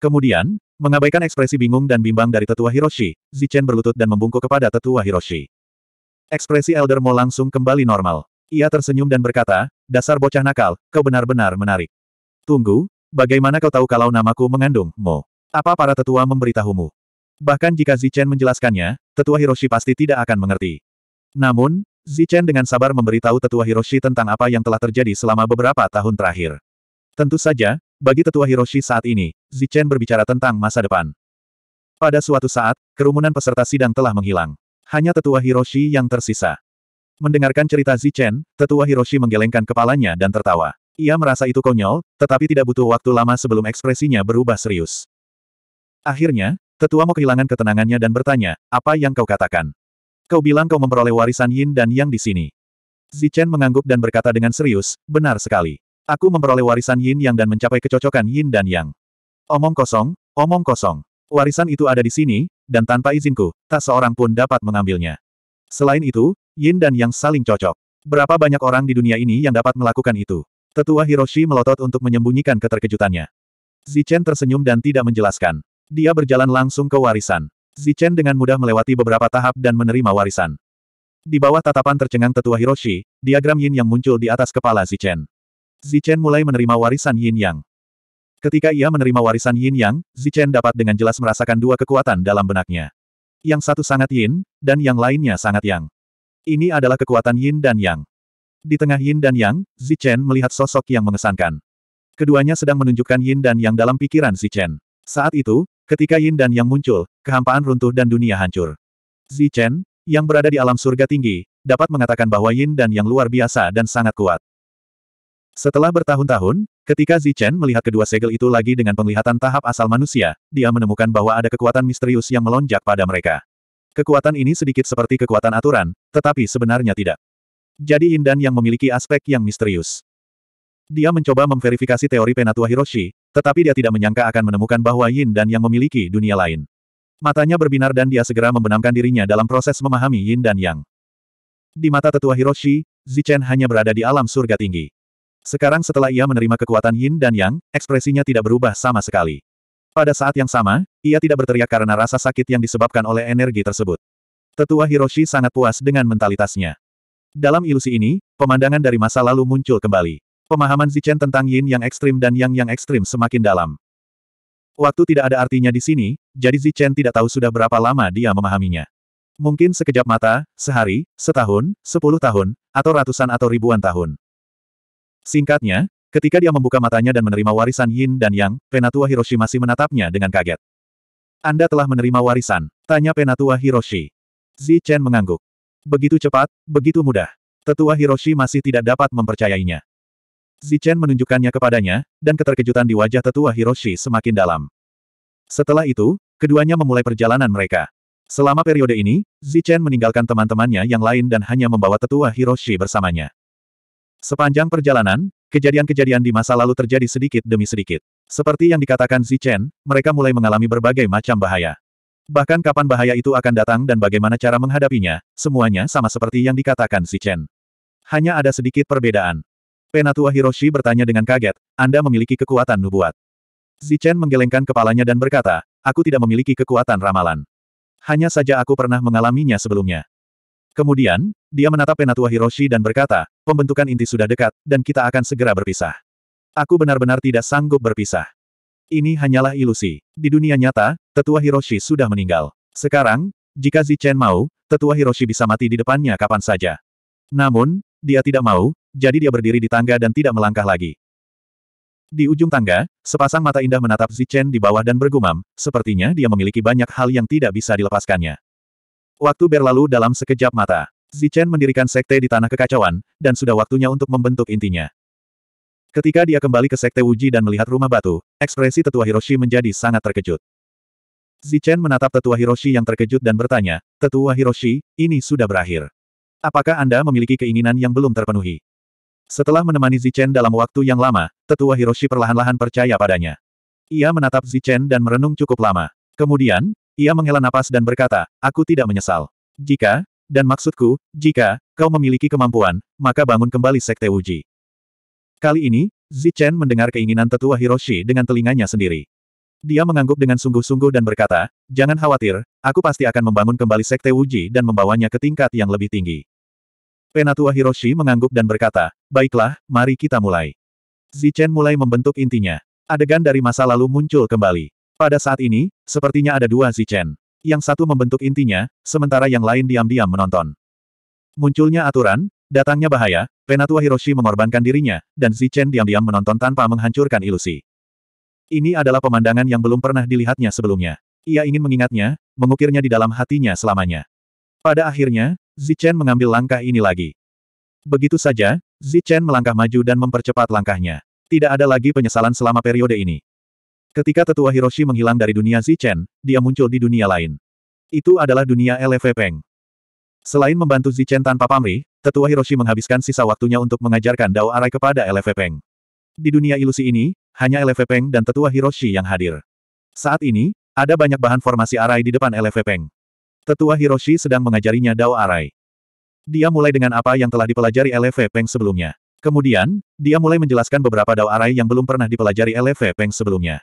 Kemudian, Mengabaikan ekspresi bingung dan bimbang dari tetua Hiroshi, Zichen berlutut dan membungkuk kepada tetua Hiroshi. Ekspresi Elder Mo langsung kembali normal. Ia tersenyum dan berkata, dasar bocah nakal, kau benar-benar menarik. Tunggu, bagaimana kau tahu kalau namaku mengandung, Mo? Apa para tetua memberitahumu? Bahkan jika Zichen menjelaskannya, tetua Hiroshi pasti tidak akan mengerti. Namun, Zichen dengan sabar memberitahu tetua Hiroshi tentang apa yang telah terjadi selama beberapa tahun terakhir. Tentu saja, bagi tetua Hiroshi saat ini, Zichen berbicara tentang masa depan. Pada suatu saat, kerumunan peserta sidang telah menghilang. Hanya tetua Hiroshi yang tersisa. Mendengarkan cerita Zichen, tetua Hiroshi menggelengkan kepalanya dan tertawa. Ia merasa itu konyol, tetapi tidak butuh waktu lama sebelum ekspresinya berubah serius. Akhirnya, tetua mau kehilangan ketenangannya dan bertanya, apa yang kau katakan? Kau bilang kau memperoleh warisan Yin dan Yang di sini. Zichen mengangguk dan berkata dengan serius, benar sekali. Aku memperoleh warisan yin yang dan mencapai kecocokan yin dan yang. Omong kosong, omong kosong. Warisan itu ada di sini, dan tanpa izinku, tak seorang pun dapat mengambilnya. Selain itu, yin dan yang saling cocok. Berapa banyak orang di dunia ini yang dapat melakukan itu? Tetua Hiroshi melotot untuk menyembunyikan keterkejutannya. Zichen tersenyum dan tidak menjelaskan. Dia berjalan langsung ke warisan. Zichen dengan mudah melewati beberapa tahap dan menerima warisan. Di bawah tatapan tercengang tetua Hiroshi, diagram yin yang muncul di atas kepala Zichen. Zichen mulai menerima warisan Yin Yang. Ketika ia menerima warisan Yin Yang, Zichen dapat dengan jelas merasakan dua kekuatan dalam benaknya. Yang satu sangat Yin, dan yang lainnya sangat Yang. Ini adalah kekuatan Yin dan Yang. Di tengah Yin dan Yang, Zichen melihat sosok yang mengesankan. Keduanya sedang menunjukkan Yin dan Yang dalam pikiran Zichen. Saat itu, ketika Yin dan Yang muncul, kehampaan runtuh dan dunia hancur. Zichen, yang berada di alam surga tinggi, dapat mengatakan bahwa Yin dan Yang luar biasa dan sangat kuat. Setelah bertahun-tahun, ketika Zichen melihat kedua segel itu lagi dengan penglihatan tahap asal manusia, dia menemukan bahwa ada kekuatan misterius yang melonjak pada mereka. Kekuatan ini sedikit seperti kekuatan aturan, tetapi sebenarnya tidak. Jadi Indan yang memiliki aspek yang misterius. Dia mencoba memverifikasi teori Penatua Hiroshi, tetapi dia tidak menyangka akan menemukan bahwa Yin dan yang memiliki dunia lain. Matanya berbinar dan dia segera membenamkan dirinya dalam proses memahami Yin dan Yang. Di mata tetua Hiroshi, Zichen hanya berada di alam surga tinggi. Sekarang setelah ia menerima kekuatan Yin dan Yang, ekspresinya tidak berubah sama sekali. Pada saat yang sama, ia tidak berteriak karena rasa sakit yang disebabkan oleh energi tersebut. Tetua Hiroshi sangat puas dengan mentalitasnya. Dalam ilusi ini, pemandangan dari masa lalu muncul kembali. Pemahaman Zichen tentang Yin yang ekstrim dan Yang yang ekstrim semakin dalam. Waktu tidak ada artinya di sini, jadi Zichen tidak tahu sudah berapa lama dia memahaminya. Mungkin sekejap mata, sehari, setahun, sepuluh tahun, atau ratusan atau ribuan tahun. Singkatnya, ketika dia membuka matanya dan menerima warisan Yin dan Yang, Penatua Hiroshi masih menatapnya dengan kaget. Anda telah menerima warisan, tanya Penatua Hiroshi. Zi Chen mengangguk. Begitu cepat, begitu mudah. Tetua Hiroshi masih tidak dapat mempercayainya. Zi Chen menunjukkannya kepadanya, dan keterkejutan di wajah tetua Hiroshi semakin dalam. Setelah itu, keduanya memulai perjalanan mereka. Selama periode ini, Zi Chen meninggalkan teman-temannya yang lain dan hanya membawa tetua Hiroshi bersamanya. Sepanjang perjalanan, kejadian-kejadian di masa lalu terjadi sedikit demi sedikit. Seperti yang dikatakan Zichen, mereka mulai mengalami berbagai macam bahaya. Bahkan kapan bahaya itu akan datang dan bagaimana cara menghadapinya, semuanya sama seperti yang dikatakan Zichen. Hanya ada sedikit perbedaan. Penatua Hiroshi bertanya dengan kaget, Anda memiliki kekuatan nubuat. Zichen menggelengkan kepalanya dan berkata, aku tidak memiliki kekuatan ramalan. Hanya saja aku pernah mengalaminya sebelumnya. Kemudian, dia menatap Penatua Hiroshi dan berkata, pembentukan inti sudah dekat, dan kita akan segera berpisah. Aku benar-benar tidak sanggup berpisah. Ini hanyalah ilusi. Di dunia nyata, tetua Hiroshi sudah meninggal. Sekarang, jika Zichen mau, tetua Hiroshi bisa mati di depannya kapan saja. Namun, dia tidak mau, jadi dia berdiri di tangga dan tidak melangkah lagi. Di ujung tangga, sepasang mata indah menatap Zichen di bawah dan bergumam, sepertinya dia memiliki banyak hal yang tidak bisa dilepaskannya. Waktu berlalu dalam sekejap mata. Zichen mendirikan sekte di tanah kekacauan, dan sudah waktunya untuk membentuk intinya. Ketika dia kembali ke sekte Wuji dan melihat rumah batu, ekspresi tetua Hiroshi menjadi sangat terkejut. Zichen menatap tetua Hiroshi yang terkejut dan bertanya, Tetua Hiroshi, ini sudah berakhir. Apakah Anda memiliki keinginan yang belum terpenuhi? Setelah menemani Zichen dalam waktu yang lama, tetua Hiroshi perlahan-lahan percaya padanya. Ia menatap Zichen dan merenung cukup lama. Kemudian, ia menghela napas dan berkata, aku tidak menyesal. Jika, dan maksudku, jika kau memiliki kemampuan, maka bangun kembali Sekte Wuji. Kali ini, Zichen mendengar keinginan tetua Hiroshi dengan telinganya sendiri. Dia mengangguk dengan sungguh-sungguh dan berkata, jangan khawatir, aku pasti akan membangun kembali Sekte Wuji dan membawanya ke tingkat yang lebih tinggi. Penatua Hiroshi mengangguk dan berkata, baiklah, mari kita mulai. Zichen mulai membentuk intinya. Adegan dari masa lalu muncul kembali. Pada saat ini, sepertinya ada dua Zichen. Yang satu membentuk intinya, sementara yang lain diam-diam menonton. Munculnya aturan, datangnya bahaya, Penatua Hiroshi mengorbankan dirinya, dan Zichen diam-diam menonton tanpa menghancurkan ilusi. Ini adalah pemandangan yang belum pernah dilihatnya sebelumnya. Ia ingin mengingatnya, mengukirnya di dalam hatinya selamanya. Pada akhirnya, Zichen mengambil langkah ini lagi. Begitu saja, Zichen melangkah maju dan mempercepat langkahnya. Tidak ada lagi penyesalan selama periode ini. Ketika tetua Hiroshi menghilang dari dunia Zichen, dia muncul di dunia lain. Itu adalah dunia LV Peng. Selain membantu Zichen tanpa pamrih, tetua Hiroshi menghabiskan sisa waktunya untuk mengajarkan Dao Arai kepada LV Peng. Di dunia ilusi ini, hanya LV Peng dan tetua Hiroshi yang hadir. Saat ini, ada banyak bahan formasi Arai di depan LV Peng. Tetua Hiroshi sedang mengajarinya Dao Arai. Dia mulai dengan apa yang telah dipelajari LV Peng sebelumnya. Kemudian, dia mulai menjelaskan beberapa Dao Arai yang belum pernah dipelajari LV Peng sebelumnya.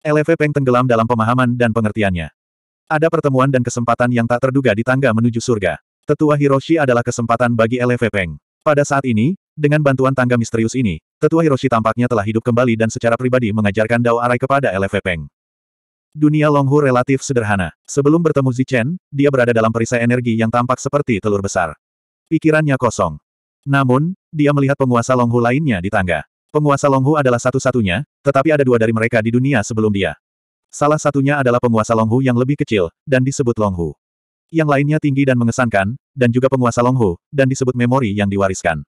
LV Peng tenggelam dalam pemahaman dan pengertiannya. Ada pertemuan dan kesempatan yang tak terduga di tangga menuju surga. Tetua Hiroshi adalah kesempatan bagi LV Peng. Pada saat ini, dengan bantuan tangga misterius ini, Tetua Hiroshi tampaknya telah hidup kembali dan secara pribadi mengajarkan Dao Arai kepada LV Peng. Dunia Longhu relatif sederhana. Sebelum bertemu Zichen, dia berada dalam perisai energi yang tampak seperti telur besar. Pikirannya kosong. Namun, dia melihat penguasa Longhu lainnya di tangga. Penguasa Longhu adalah satu-satunya, tetapi ada dua dari mereka di dunia sebelum dia. Salah satunya adalah penguasa Longhu yang lebih kecil, dan disebut Longhu. Yang lainnya tinggi dan mengesankan, dan juga penguasa Longhu, dan disebut memori yang diwariskan.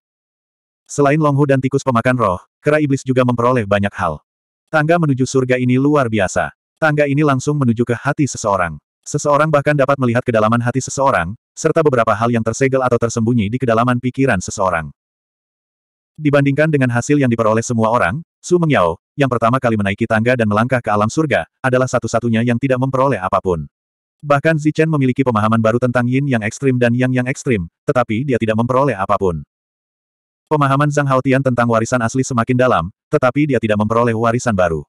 Selain Longhu dan tikus pemakan roh, kera iblis juga memperoleh banyak hal. Tangga menuju surga ini luar biasa. Tangga ini langsung menuju ke hati seseorang. Seseorang bahkan dapat melihat kedalaman hati seseorang, serta beberapa hal yang tersegel atau tersembunyi di kedalaman pikiran seseorang. Dibandingkan dengan hasil yang diperoleh semua orang, Su Mengyao, yang pertama kali menaiki tangga dan melangkah ke alam surga, adalah satu-satunya yang tidak memperoleh apapun. Bahkan Zichen memiliki pemahaman baru tentang yin yang ekstrim dan yang yang ekstrim, tetapi dia tidak memperoleh apapun. Pemahaman Zhang Haotian tentang warisan asli semakin dalam, tetapi dia tidak memperoleh warisan baru.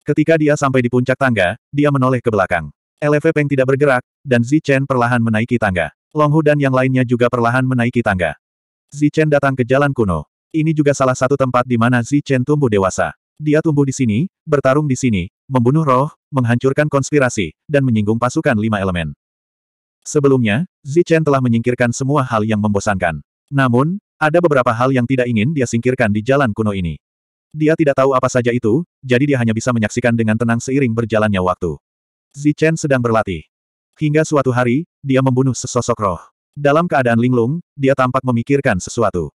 Ketika dia sampai di puncak tangga, dia menoleh ke belakang. LV Peng tidak bergerak, dan Zichen perlahan menaiki tangga. Longhu dan yang lainnya juga perlahan menaiki tangga. Zichen datang ke jalan kuno. Ini juga salah satu tempat di mana Zichen tumbuh dewasa. Dia tumbuh di sini, bertarung di sini, membunuh roh, menghancurkan konspirasi, dan menyinggung pasukan lima elemen. Sebelumnya, Zichen telah menyingkirkan semua hal yang membosankan. Namun, ada beberapa hal yang tidak ingin dia singkirkan di jalan kuno ini. Dia tidak tahu apa saja itu, jadi dia hanya bisa menyaksikan dengan tenang seiring berjalannya waktu. Zichen sedang berlatih. Hingga suatu hari, dia membunuh sesosok roh. Dalam keadaan linglung, dia tampak memikirkan sesuatu.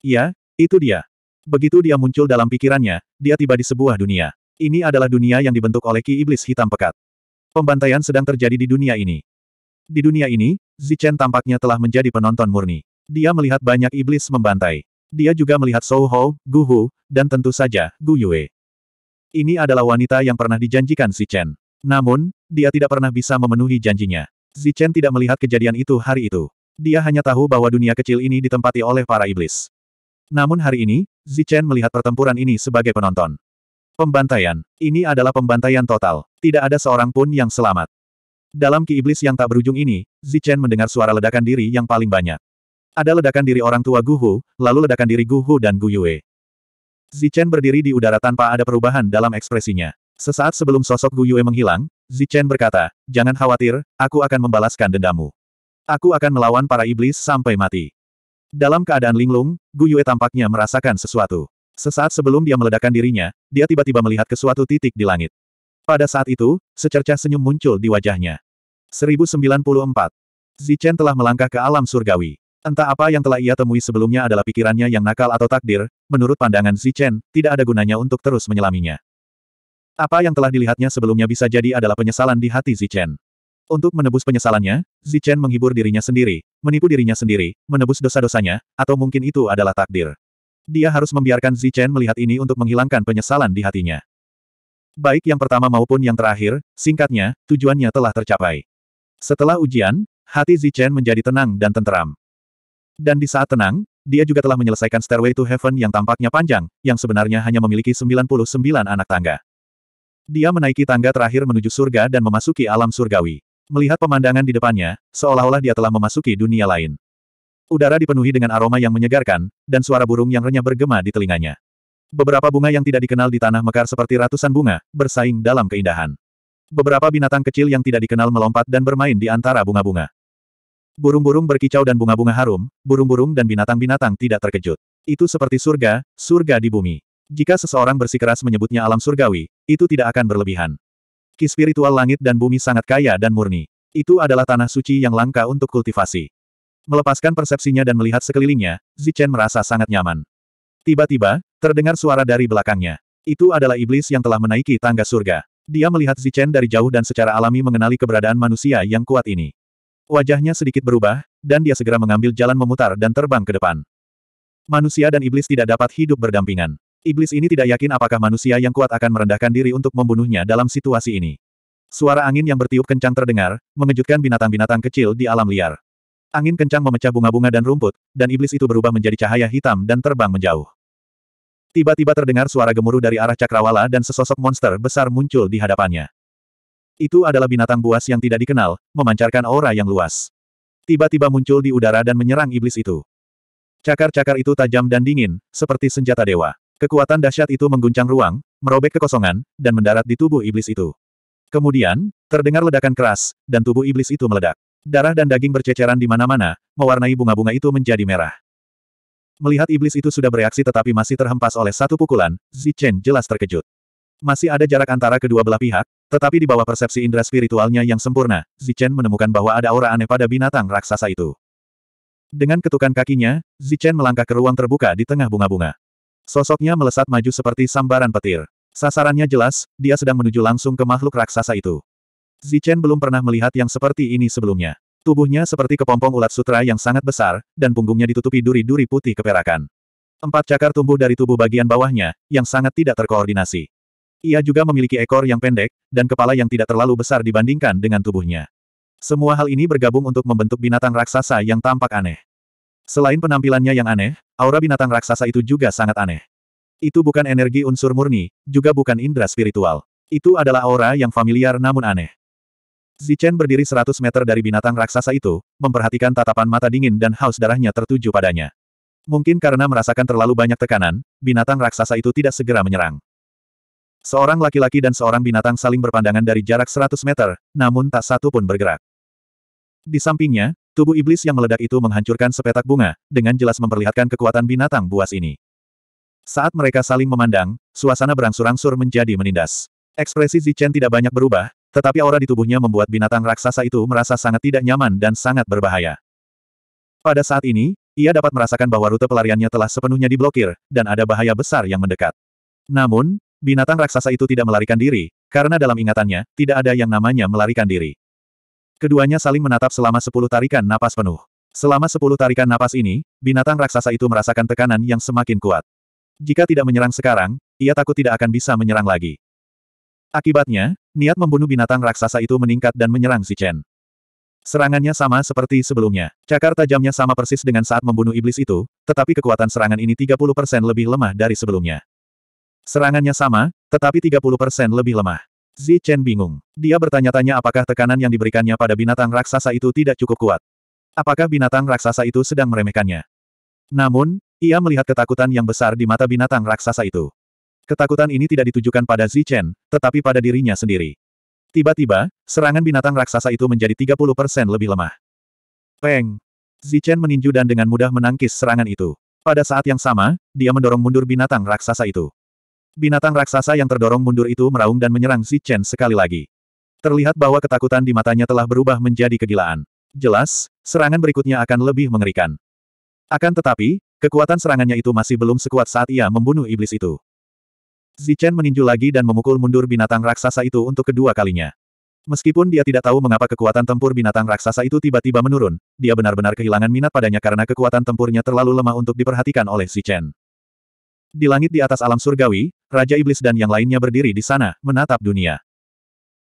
Ia, itu dia. Begitu dia muncul dalam pikirannya, dia tiba di sebuah dunia. Ini adalah dunia yang dibentuk oleh Ki Iblis Hitam Pekat. Pembantaian sedang terjadi di dunia ini. Di dunia ini, Zichen tampaknya telah menjadi penonton murni. Dia melihat banyak iblis membantai. Dia juga melihat Sou Hou, Gu Hu, dan tentu saja, Gu Yue. Ini adalah wanita yang pernah dijanjikan Zichen. Namun, dia tidak pernah bisa memenuhi janjinya. Zichen tidak melihat kejadian itu hari itu. Dia hanya tahu bahwa dunia kecil ini ditempati oleh para iblis. Namun hari ini, Zichen melihat pertempuran ini sebagai penonton. Pembantaian. Ini adalah pembantaian total. Tidak ada seorang pun yang selamat. Dalam ki iblis yang tak berujung ini, Zichen mendengar suara ledakan diri yang paling banyak. Ada ledakan diri orang tua Guhu, lalu ledakan diri Guhu dan Gu Zichen berdiri di udara tanpa ada perubahan dalam ekspresinya. Sesaat sebelum sosok Gu menghilang, Zichen berkata, Jangan khawatir, aku akan membalaskan dendamu. Aku akan melawan para iblis sampai mati. Dalam keadaan linglung, Gu Yue tampaknya merasakan sesuatu. Sesaat sebelum dia meledakkan dirinya, dia tiba-tiba melihat ke suatu titik di langit. Pada saat itu, secercah senyum muncul di wajahnya. 1094. Zichen telah melangkah ke alam surgawi. Entah apa yang telah ia temui sebelumnya adalah pikirannya yang nakal atau takdir, menurut pandangan Zichen, tidak ada gunanya untuk terus menyelaminya. Apa yang telah dilihatnya sebelumnya bisa jadi adalah penyesalan di hati Zichen. Untuk menebus penyesalannya, Zichen menghibur dirinya sendiri, menipu dirinya sendiri, menebus dosa-dosanya, atau mungkin itu adalah takdir. Dia harus membiarkan Zichen melihat ini untuk menghilangkan penyesalan di hatinya. Baik yang pertama maupun yang terakhir, singkatnya, tujuannya telah tercapai. Setelah ujian, hati Zichen menjadi tenang dan tenteram. Dan di saat tenang, dia juga telah menyelesaikan Stairway to Heaven yang tampaknya panjang, yang sebenarnya hanya memiliki 99 anak tangga. Dia menaiki tangga terakhir menuju surga dan memasuki alam surgawi. Melihat pemandangan di depannya, seolah-olah dia telah memasuki dunia lain. Udara dipenuhi dengan aroma yang menyegarkan, dan suara burung yang renyah bergema di telinganya. Beberapa bunga yang tidak dikenal di tanah mekar seperti ratusan bunga, bersaing dalam keindahan. Beberapa binatang kecil yang tidak dikenal melompat dan bermain di antara bunga-bunga. Burung-burung berkicau dan bunga-bunga harum, burung-burung dan binatang-binatang tidak terkejut. Itu seperti surga, surga di bumi. Jika seseorang bersikeras menyebutnya alam surgawi, itu tidak akan berlebihan. Ki spiritual langit dan bumi sangat kaya dan murni. Itu adalah tanah suci yang langka untuk kultivasi. Melepaskan persepsinya dan melihat sekelilingnya, Zichen merasa sangat nyaman. Tiba-tiba, terdengar suara dari belakangnya. Itu adalah iblis yang telah menaiki tangga surga. Dia melihat Zichen dari jauh dan secara alami mengenali keberadaan manusia yang kuat ini. Wajahnya sedikit berubah, dan dia segera mengambil jalan memutar dan terbang ke depan. Manusia dan iblis tidak dapat hidup berdampingan. Iblis ini tidak yakin apakah manusia yang kuat akan merendahkan diri untuk membunuhnya dalam situasi ini. Suara angin yang bertiup kencang terdengar, mengejutkan binatang-binatang kecil di alam liar. Angin kencang memecah bunga-bunga dan rumput, dan iblis itu berubah menjadi cahaya hitam dan terbang menjauh. Tiba-tiba terdengar suara gemuruh dari arah cakrawala dan sesosok monster besar muncul di hadapannya. Itu adalah binatang buas yang tidak dikenal, memancarkan aura yang luas. Tiba-tiba muncul di udara dan menyerang iblis itu. Cakar-cakar itu tajam dan dingin, seperti senjata dewa. Kekuatan dahsyat itu mengguncang ruang, merobek kekosongan, dan mendarat di tubuh iblis itu. Kemudian, terdengar ledakan keras, dan tubuh iblis itu meledak. Darah dan daging berceceran di mana-mana, mewarnai bunga-bunga itu menjadi merah. Melihat iblis itu sudah bereaksi tetapi masih terhempas oleh satu pukulan, Zichen jelas terkejut. Masih ada jarak antara kedua belah pihak, tetapi di bawah persepsi indera spiritualnya yang sempurna, Zichen menemukan bahwa ada aura aneh pada binatang raksasa itu. Dengan ketukan kakinya, Zichen melangkah ke ruang terbuka di tengah bunga-bunga. Sosoknya melesat maju seperti sambaran petir. Sasarannya jelas, dia sedang menuju langsung ke makhluk raksasa itu. Zichen belum pernah melihat yang seperti ini sebelumnya. Tubuhnya seperti kepompong ulat sutra yang sangat besar, dan punggungnya ditutupi duri-duri putih keperakan. Empat cakar tumbuh dari tubuh bagian bawahnya, yang sangat tidak terkoordinasi. Ia juga memiliki ekor yang pendek, dan kepala yang tidak terlalu besar dibandingkan dengan tubuhnya. Semua hal ini bergabung untuk membentuk binatang raksasa yang tampak aneh. Selain penampilannya yang aneh, aura binatang raksasa itu juga sangat aneh. Itu bukan energi unsur murni, juga bukan indera spiritual. Itu adalah aura yang familiar namun aneh. Zichen berdiri 100 meter dari binatang raksasa itu, memperhatikan tatapan mata dingin dan haus darahnya tertuju padanya. Mungkin karena merasakan terlalu banyak tekanan, binatang raksasa itu tidak segera menyerang. Seorang laki-laki dan seorang binatang saling berpandangan dari jarak 100 meter, namun tak satu pun bergerak. Di sampingnya, tubuh iblis yang meledak itu menghancurkan sepetak bunga, dengan jelas memperlihatkan kekuatan binatang buas ini. Saat mereka saling memandang, suasana berangsur-angsur menjadi menindas. Ekspresi Zichen tidak banyak berubah, tetapi aura di tubuhnya membuat binatang raksasa itu merasa sangat tidak nyaman dan sangat berbahaya. Pada saat ini, ia dapat merasakan bahwa rute pelariannya telah sepenuhnya diblokir, dan ada bahaya besar yang mendekat. Namun, binatang raksasa itu tidak melarikan diri, karena dalam ingatannya, tidak ada yang namanya melarikan diri. Keduanya saling menatap selama sepuluh tarikan napas penuh. Selama sepuluh tarikan napas ini, binatang raksasa itu merasakan tekanan yang semakin kuat. Jika tidak menyerang sekarang, ia takut tidak akan bisa menyerang lagi. Akibatnya, niat membunuh binatang raksasa itu meningkat dan menyerang si Chen. Serangannya sama seperti sebelumnya. Cakar tajamnya sama persis dengan saat membunuh iblis itu, tetapi kekuatan serangan ini 30% lebih lemah dari sebelumnya. Serangannya sama, tetapi 30% lebih lemah. Zi Chen bingung. Dia bertanya-tanya apakah tekanan yang diberikannya pada binatang raksasa itu tidak cukup kuat. Apakah binatang raksasa itu sedang meremehkannya? Namun, ia melihat ketakutan yang besar di mata binatang raksasa itu. Ketakutan ini tidak ditujukan pada Zichen, tetapi pada dirinya sendiri. Tiba-tiba, serangan binatang raksasa itu menjadi 30% lebih lemah. Peng! Zichen meninju dan dengan mudah menangkis serangan itu. Pada saat yang sama, dia mendorong mundur binatang raksasa itu. Binatang raksasa yang terdorong mundur itu meraung dan menyerang Zichen sekali lagi. Terlihat bahwa ketakutan di matanya telah berubah menjadi kegilaan. Jelas, serangan berikutnya akan lebih mengerikan. Akan tetapi, Kekuatan serangannya itu masih belum sekuat saat ia membunuh iblis itu. Zichen meninju lagi dan memukul mundur binatang raksasa itu untuk kedua kalinya. Meskipun dia tidak tahu mengapa kekuatan tempur binatang raksasa itu tiba-tiba menurun, dia benar-benar kehilangan minat padanya karena kekuatan tempurnya terlalu lemah untuk diperhatikan oleh Zichen. Di langit di atas alam surgawi, Raja Iblis dan yang lainnya berdiri di sana, menatap dunia.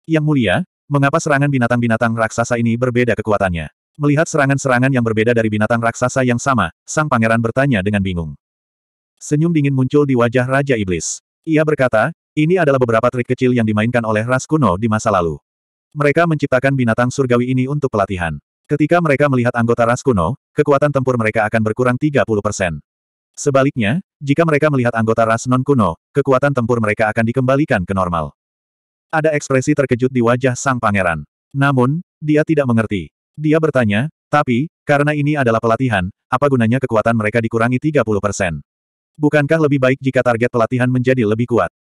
Yang mulia, mengapa serangan binatang-binatang raksasa ini berbeda kekuatannya? Melihat serangan-serangan yang berbeda dari binatang raksasa yang sama, sang pangeran bertanya dengan bingung. Senyum dingin muncul di wajah Raja Iblis. Ia berkata, ini adalah beberapa trik kecil yang dimainkan oleh ras kuno di masa lalu. Mereka menciptakan binatang surgawi ini untuk pelatihan. Ketika mereka melihat anggota ras kuno, kekuatan tempur mereka akan berkurang 30%. Sebaliknya, jika mereka melihat anggota ras non-kuno, kekuatan tempur mereka akan dikembalikan ke normal. Ada ekspresi terkejut di wajah sang pangeran. Namun, dia tidak mengerti. Dia bertanya, tapi, karena ini adalah pelatihan, apa gunanya kekuatan mereka dikurangi 30%? Bukankah lebih baik jika target pelatihan menjadi lebih kuat?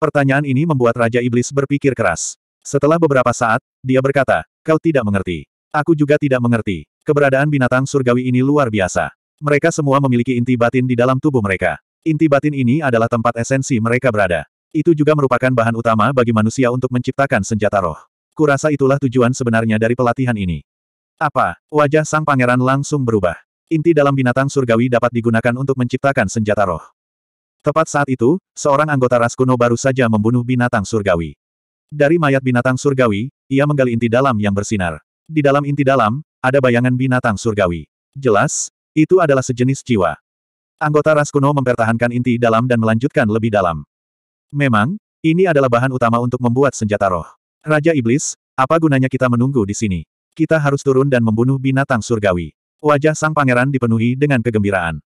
Pertanyaan ini membuat Raja Iblis berpikir keras. Setelah beberapa saat, dia berkata, kau tidak mengerti. Aku juga tidak mengerti. Keberadaan binatang surgawi ini luar biasa. Mereka semua memiliki inti batin di dalam tubuh mereka. Inti batin ini adalah tempat esensi mereka berada. Itu juga merupakan bahan utama bagi manusia untuk menciptakan senjata roh. Kurasa itulah tujuan sebenarnya dari pelatihan ini. Apa? Wajah sang pangeran langsung berubah. Inti dalam binatang surgawi dapat digunakan untuk menciptakan senjata roh. Tepat saat itu, seorang anggota ras kuno baru saja membunuh binatang surgawi. Dari mayat binatang surgawi, ia menggali inti dalam yang bersinar. Di dalam inti dalam, ada bayangan binatang surgawi. Jelas, itu adalah sejenis jiwa. Anggota ras kuno mempertahankan inti dalam dan melanjutkan lebih dalam. Memang, ini adalah bahan utama untuk membuat senjata roh. Raja Iblis, apa gunanya kita menunggu di sini? Kita harus turun dan membunuh binatang surgawi. Wajah sang pangeran dipenuhi dengan kegembiraan.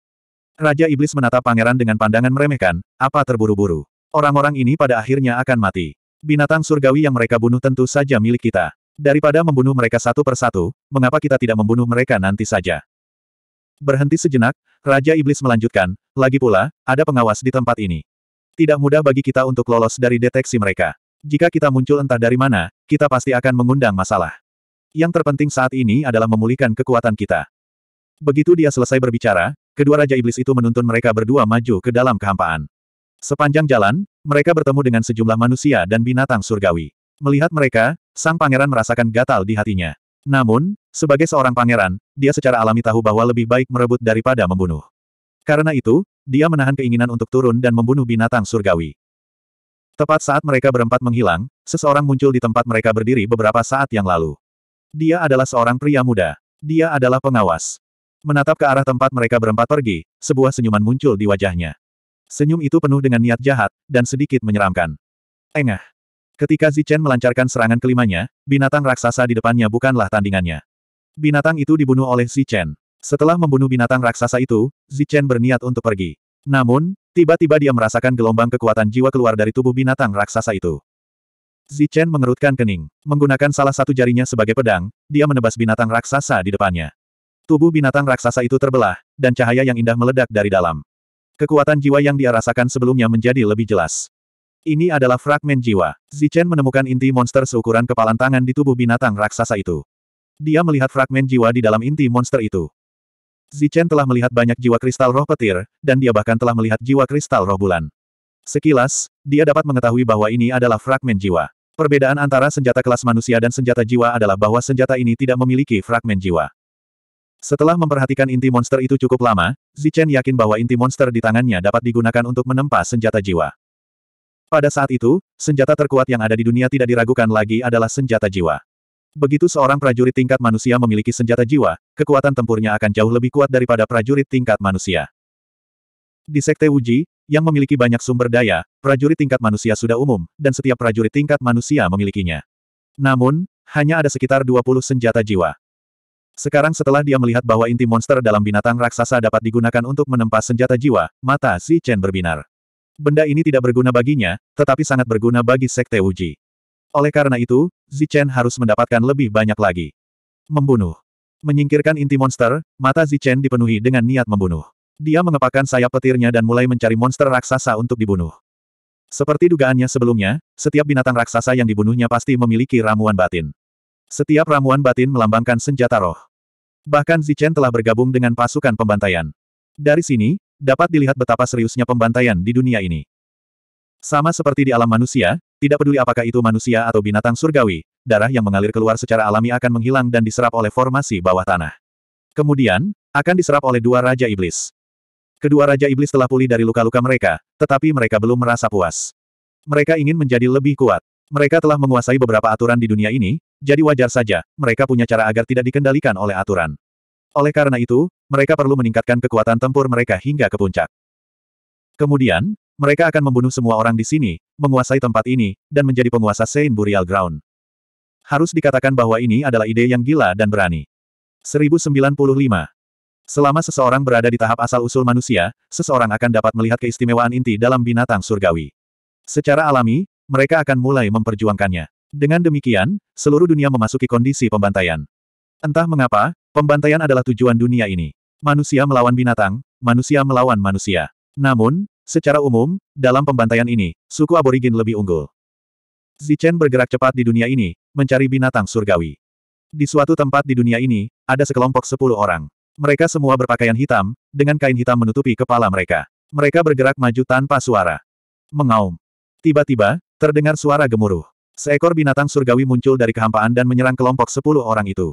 Raja Iblis menatap pangeran dengan pandangan meremehkan, apa terburu-buru. Orang-orang ini pada akhirnya akan mati. Binatang surgawi yang mereka bunuh tentu saja milik kita. Daripada membunuh mereka satu persatu, mengapa kita tidak membunuh mereka nanti saja? Berhenti sejenak, Raja Iblis melanjutkan, lagi pula, ada pengawas di tempat ini. Tidak mudah bagi kita untuk lolos dari deteksi mereka. Jika kita muncul entah dari mana, kita pasti akan mengundang masalah. Yang terpenting saat ini adalah memulihkan kekuatan kita. Begitu dia selesai berbicara, kedua Raja Iblis itu menuntun mereka berdua maju ke dalam kehampaan. Sepanjang jalan, mereka bertemu dengan sejumlah manusia dan binatang surgawi. Melihat mereka, sang pangeran merasakan gatal di hatinya. Namun, sebagai seorang pangeran, dia secara alami tahu bahwa lebih baik merebut daripada membunuh. Karena itu, dia menahan keinginan untuk turun dan membunuh binatang surgawi. Tepat saat mereka berempat menghilang, seseorang muncul di tempat mereka berdiri beberapa saat yang lalu. Dia adalah seorang pria muda. Dia adalah pengawas. Menatap ke arah tempat mereka berempat pergi, sebuah senyuman muncul di wajahnya. Senyum itu penuh dengan niat jahat, dan sedikit menyeramkan. Engah. Ketika Zichen melancarkan serangan kelimanya, binatang raksasa di depannya bukanlah tandingannya. Binatang itu dibunuh oleh Zichen. Setelah membunuh binatang raksasa itu, Zichen berniat untuk pergi. Namun, tiba-tiba dia merasakan gelombang kekuatan jiwa keluar dari tubuh binatang raksasa itu. Zichen mengerutkan kening. Menggunakan salah satu jarinya sebagai pedang, dia menebas binatang raksasa di depannya. Tubuh binatang raksasa itu terbelah, dan cahaya yang indah meledak dari dalam. Kekuatan jiwa yang dia rasakan sebelumnya menjadi lebih jelas. Ini adalah fragmen jiwa. Zichen menemukan inti monster seukuran kepalan tangan di tubuh binatang raksasa itu. Dia melihat fragmen jiwa di dalam inti monster itu. Zichen telah melihat banyak jiwa kristal roh petir, dan dia bahkan telah melihat jiwa kristal roh bulan. Sekilas, dia dapat mengetahui bahwa ini adalah fragmen jiwa. Perbedaan antara senjata kelas manusia dan senjata jiwa adalah bahwa senjata ini tidak memiliki fragmen jiwa. Setelah memperhatikan inti monster itu cukup lama, Zichen yakin bahwa inti monster di tangannya dapat digunakan untuk menempa senjata jiwa. Pada saat itu, senjata terkuat yang ada di dunia tidak diragukan lagi adalah senjata jiwa. Begitu seorang prajurit tingkat manusia memiliki senjata jiwa, kekuatan tempurnya akan jauh lebih kuat daripada prajurit tingkat manusia. Di Sekte Wuji, yang memiliki banyak sumber daya, prajurit tingkat manusia sudah umum, dan setiap prajurit tingkat manusia memilikinya. Namun, hanya ada sekitar 20 senjata jiwa. Sekarang setelah dia melihat bahwa inti monster dalam binatang raksasa dapat digunakan untuk menempa senjata jiwa, mata Si Chen berbinar. Benda ini tidak berguna baginya, tetapi sangat berguna bagi Sekte Uji. Oleh karena itu, Si Chen harus mendapatkan lebih banyak lagi. Membunuh. Menyingkirkan inti monster, mata Si Chen dipenuhi dengan niat membunuh. Dia mengepakkan sayap petirnya dan mulai mencari monster raksasa untuk dibunuh. Seperti dugaannya sebelumnya, setiap binatang raksasa yang dibunuhnya pasti memiliki ramuan batin. Setiap ramuan batin melambangkan senjata roh. Bahkan Zichen telah bergabung dengan pasukan pembantaian. Dari sini, dapat dilihat betapa seriusnya pembantaian di dunia ini. Sama seperti di alam manusia, tidak peduli apakah itu manusia atau binatang surgawi, darah yang mengalir keluar secara alami akan menghilang dan diserap oleh formasi bawah tanah. Kemudian, akan diserap oleh dua Raja Iblis. Kedua Raja Iblis telah pulih dari luka-luka mereka, tetapi mereka belum merasa puas. Mereka ingin menjadi lebih kuat. Mereka telah menguasai beberapa aturan di dunia ini, jadi wajar saja, mereka punya cara agar tidak dikendalikan oleh aturan. Oleh karena itu, mereka perlu meningkatkan kekuatan tempur mereka hingga ke puncak. Kemudian, mereka akan membunuh semua orang di sini, menguasai tempat ini, dan menjadi penguasa Saint Burial Ground. Harus dikatakan bahwa ini adalah ide yang gila dan berani. 1095 Selama seseorang berada di tahap asal-usul manusia, seseorang akan dapat melihat keistimewaan inti dalam binatang surgawi. Secara alami, mereka akan mulai memperjuangkannya. Dengan demikian, seluruh dunia memasuki kondisi pembantaian. Entah mengapa, pembantaian adalah tujuan dunia ini. Manusia melawan binatang, manusia melawan manusia. Namun, secara umum, dalam pembantaian ini, suku aborigin lebih unggul. Zichen bergerak cepat di dunia ini, mencari binatang surgawi. Di suatu tempat di dunia ini, ada sekelompok sepuluh orang. Mereka semua berpakaian hitam, dengan kain hitam menutupi kepala mereka. Mereka bergerak maju tanpa suara. Mengaum. Tiba-tiba, terdengar suara gemuruh. Seekor binatang surgawi muncul dari kehampaan dan menyerang kelompok sepuluh orang itu.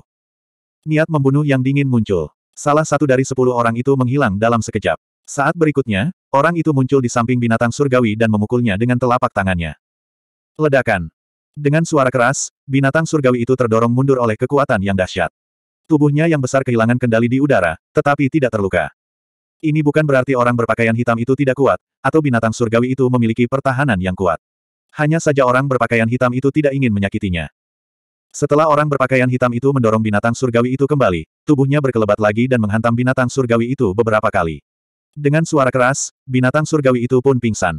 Niat membunuh yang dingin muncul. Salah satu dari sepuluh orang itu menghilang dalam sekejap. Saat berikutnya, orang itu muncul di samping binatang surgawi dan memukulnya dengan telapak tangannya. Ledakan. Dengan suara keras, binatang surgawi itu terdorong mundur oleh kekuatan yang dahsyat. Tubuhnya yang besar kehilangan kendali di udara, tetapi tidak terluka. Ini bukan berarti orang berpakaian hitam itu tidak kuat, atau binatang surgawi itu memiliki pertahanan yang kuat. Hanya saja orang berpakaian hitam itu tidak ingin menyakitinya. Setelah orang berpakaian hitam itu mendorong binatang surgawi itu kembali, tubuhnya berkelebat lagi dan menghantam binatang surgawi itu beberapa kali. Dengan suara keras, binatang surgawi itu pun pingsan.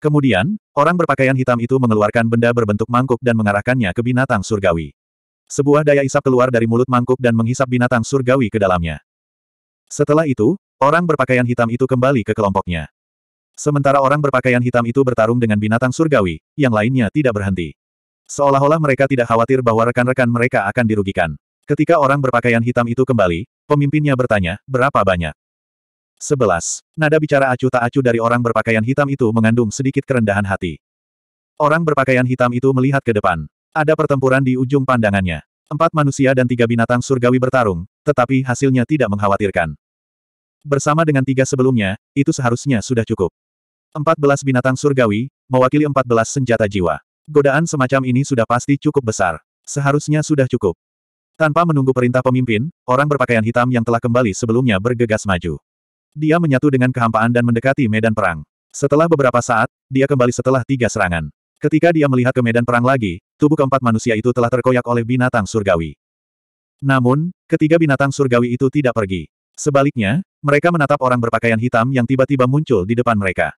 Kemudian, orang berpakaian hitam itu mengeluarkan benda berbentuk mangkuk dan mengarahkannya ke binatang surgawi. Sebuah daya isap keluar dari mulut mangkuk dan menghisap binatang surgawi ke dalamnya. Setelah itu, orang berpakaian hitam itu kembali ke kelompoknya. Sementara orang berpakaian hitam itu bertarung dengan binatang surgawi, yang lainnya tidak berhenti. Seolah-olah mereka tidak khawatir bahwa rekan-rekan mereka akan dirugikan. Ketika orang berpakaian hitam itu kembali, pemimpinnya bertanya, berapa banyak? Sebelas. Nada bicara acuh tak acuh dari orang berpakaian hitam itu mengandung sedikit kerendahan hati. Orang berpakaian hitam itu melihat ke depan. Ada pertempuran di ujung pandangannya. Empat manusia dan tiga binatang surgawi bertarung, tetapi hasilnya tidak mengkhawatirkan. Bersama dengan tiga sebelumnya, itu seharusnya sudah cukup. Empat belas binatang surgawi, mewakili empat belas senjata jiwa. Godaan semacam ini sudah pasti cukup besar. Seharusnya sudah cukup. Tanpa menunggu perintah pemimpin, orang berpakaian hitam yang telah kembali sebelumnya bergegas maju. Dia menyatu dengan kehampaan dan mendekati medan perang. Setelah beberapa saat, dia kembali setelah tiga serangan. Ketika dia melihat ke medan perang lagi, tubuh keempat manusia itu telah terkoyak oleh binatang surgawi. Namun, ketiga binatang surgawi itu tidak pergi. Sebaliknya, mereka menatap orang berpakaian hitam yang tiba-tiba muncul di depan mereka.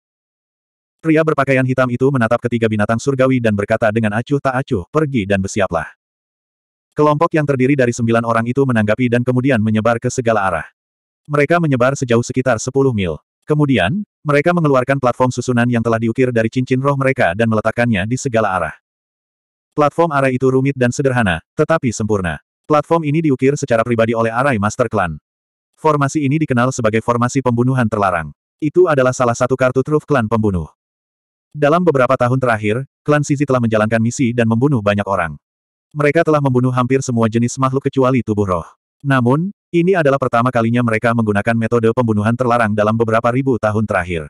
Pria berpakaian hitam itu menatap ketiga binatang surgawi dan berkata dengan acuh tak acuh, pergi dan bersiaplah. Kelompok yang terdiri dari sembilan orang itu menanggapi dan kemudian menyebar ke segala arah. Mereka menyebar sejauh sekitar 10 mil. Kemudian, mereka mengeluarkan platform susunan yang telah diukir dari cincin roh mereka dan meletakkannya di segala arah. Platform Arai itu rumit dan sederhana, tetapi sempurna. Platform ini diukir secara pribadi oleh Arai Master Clan. Formasi ini dikenal sebagai formasi pembunuhan terlarang. Itu adalah salah satu kartu truf klan pembunuh. Dalam beberapa tahun terakhir, klan Sisi telah menjalankan misi dan membunuh banyak orang. Mereka telah membunuh hampir semua jenis makhluk kecuali tubuh roh. Namun, ini adalah pertama kalinya mereka menggunakan metode pembunuhan terlarang dalam beberapa ribu tahun terakhir.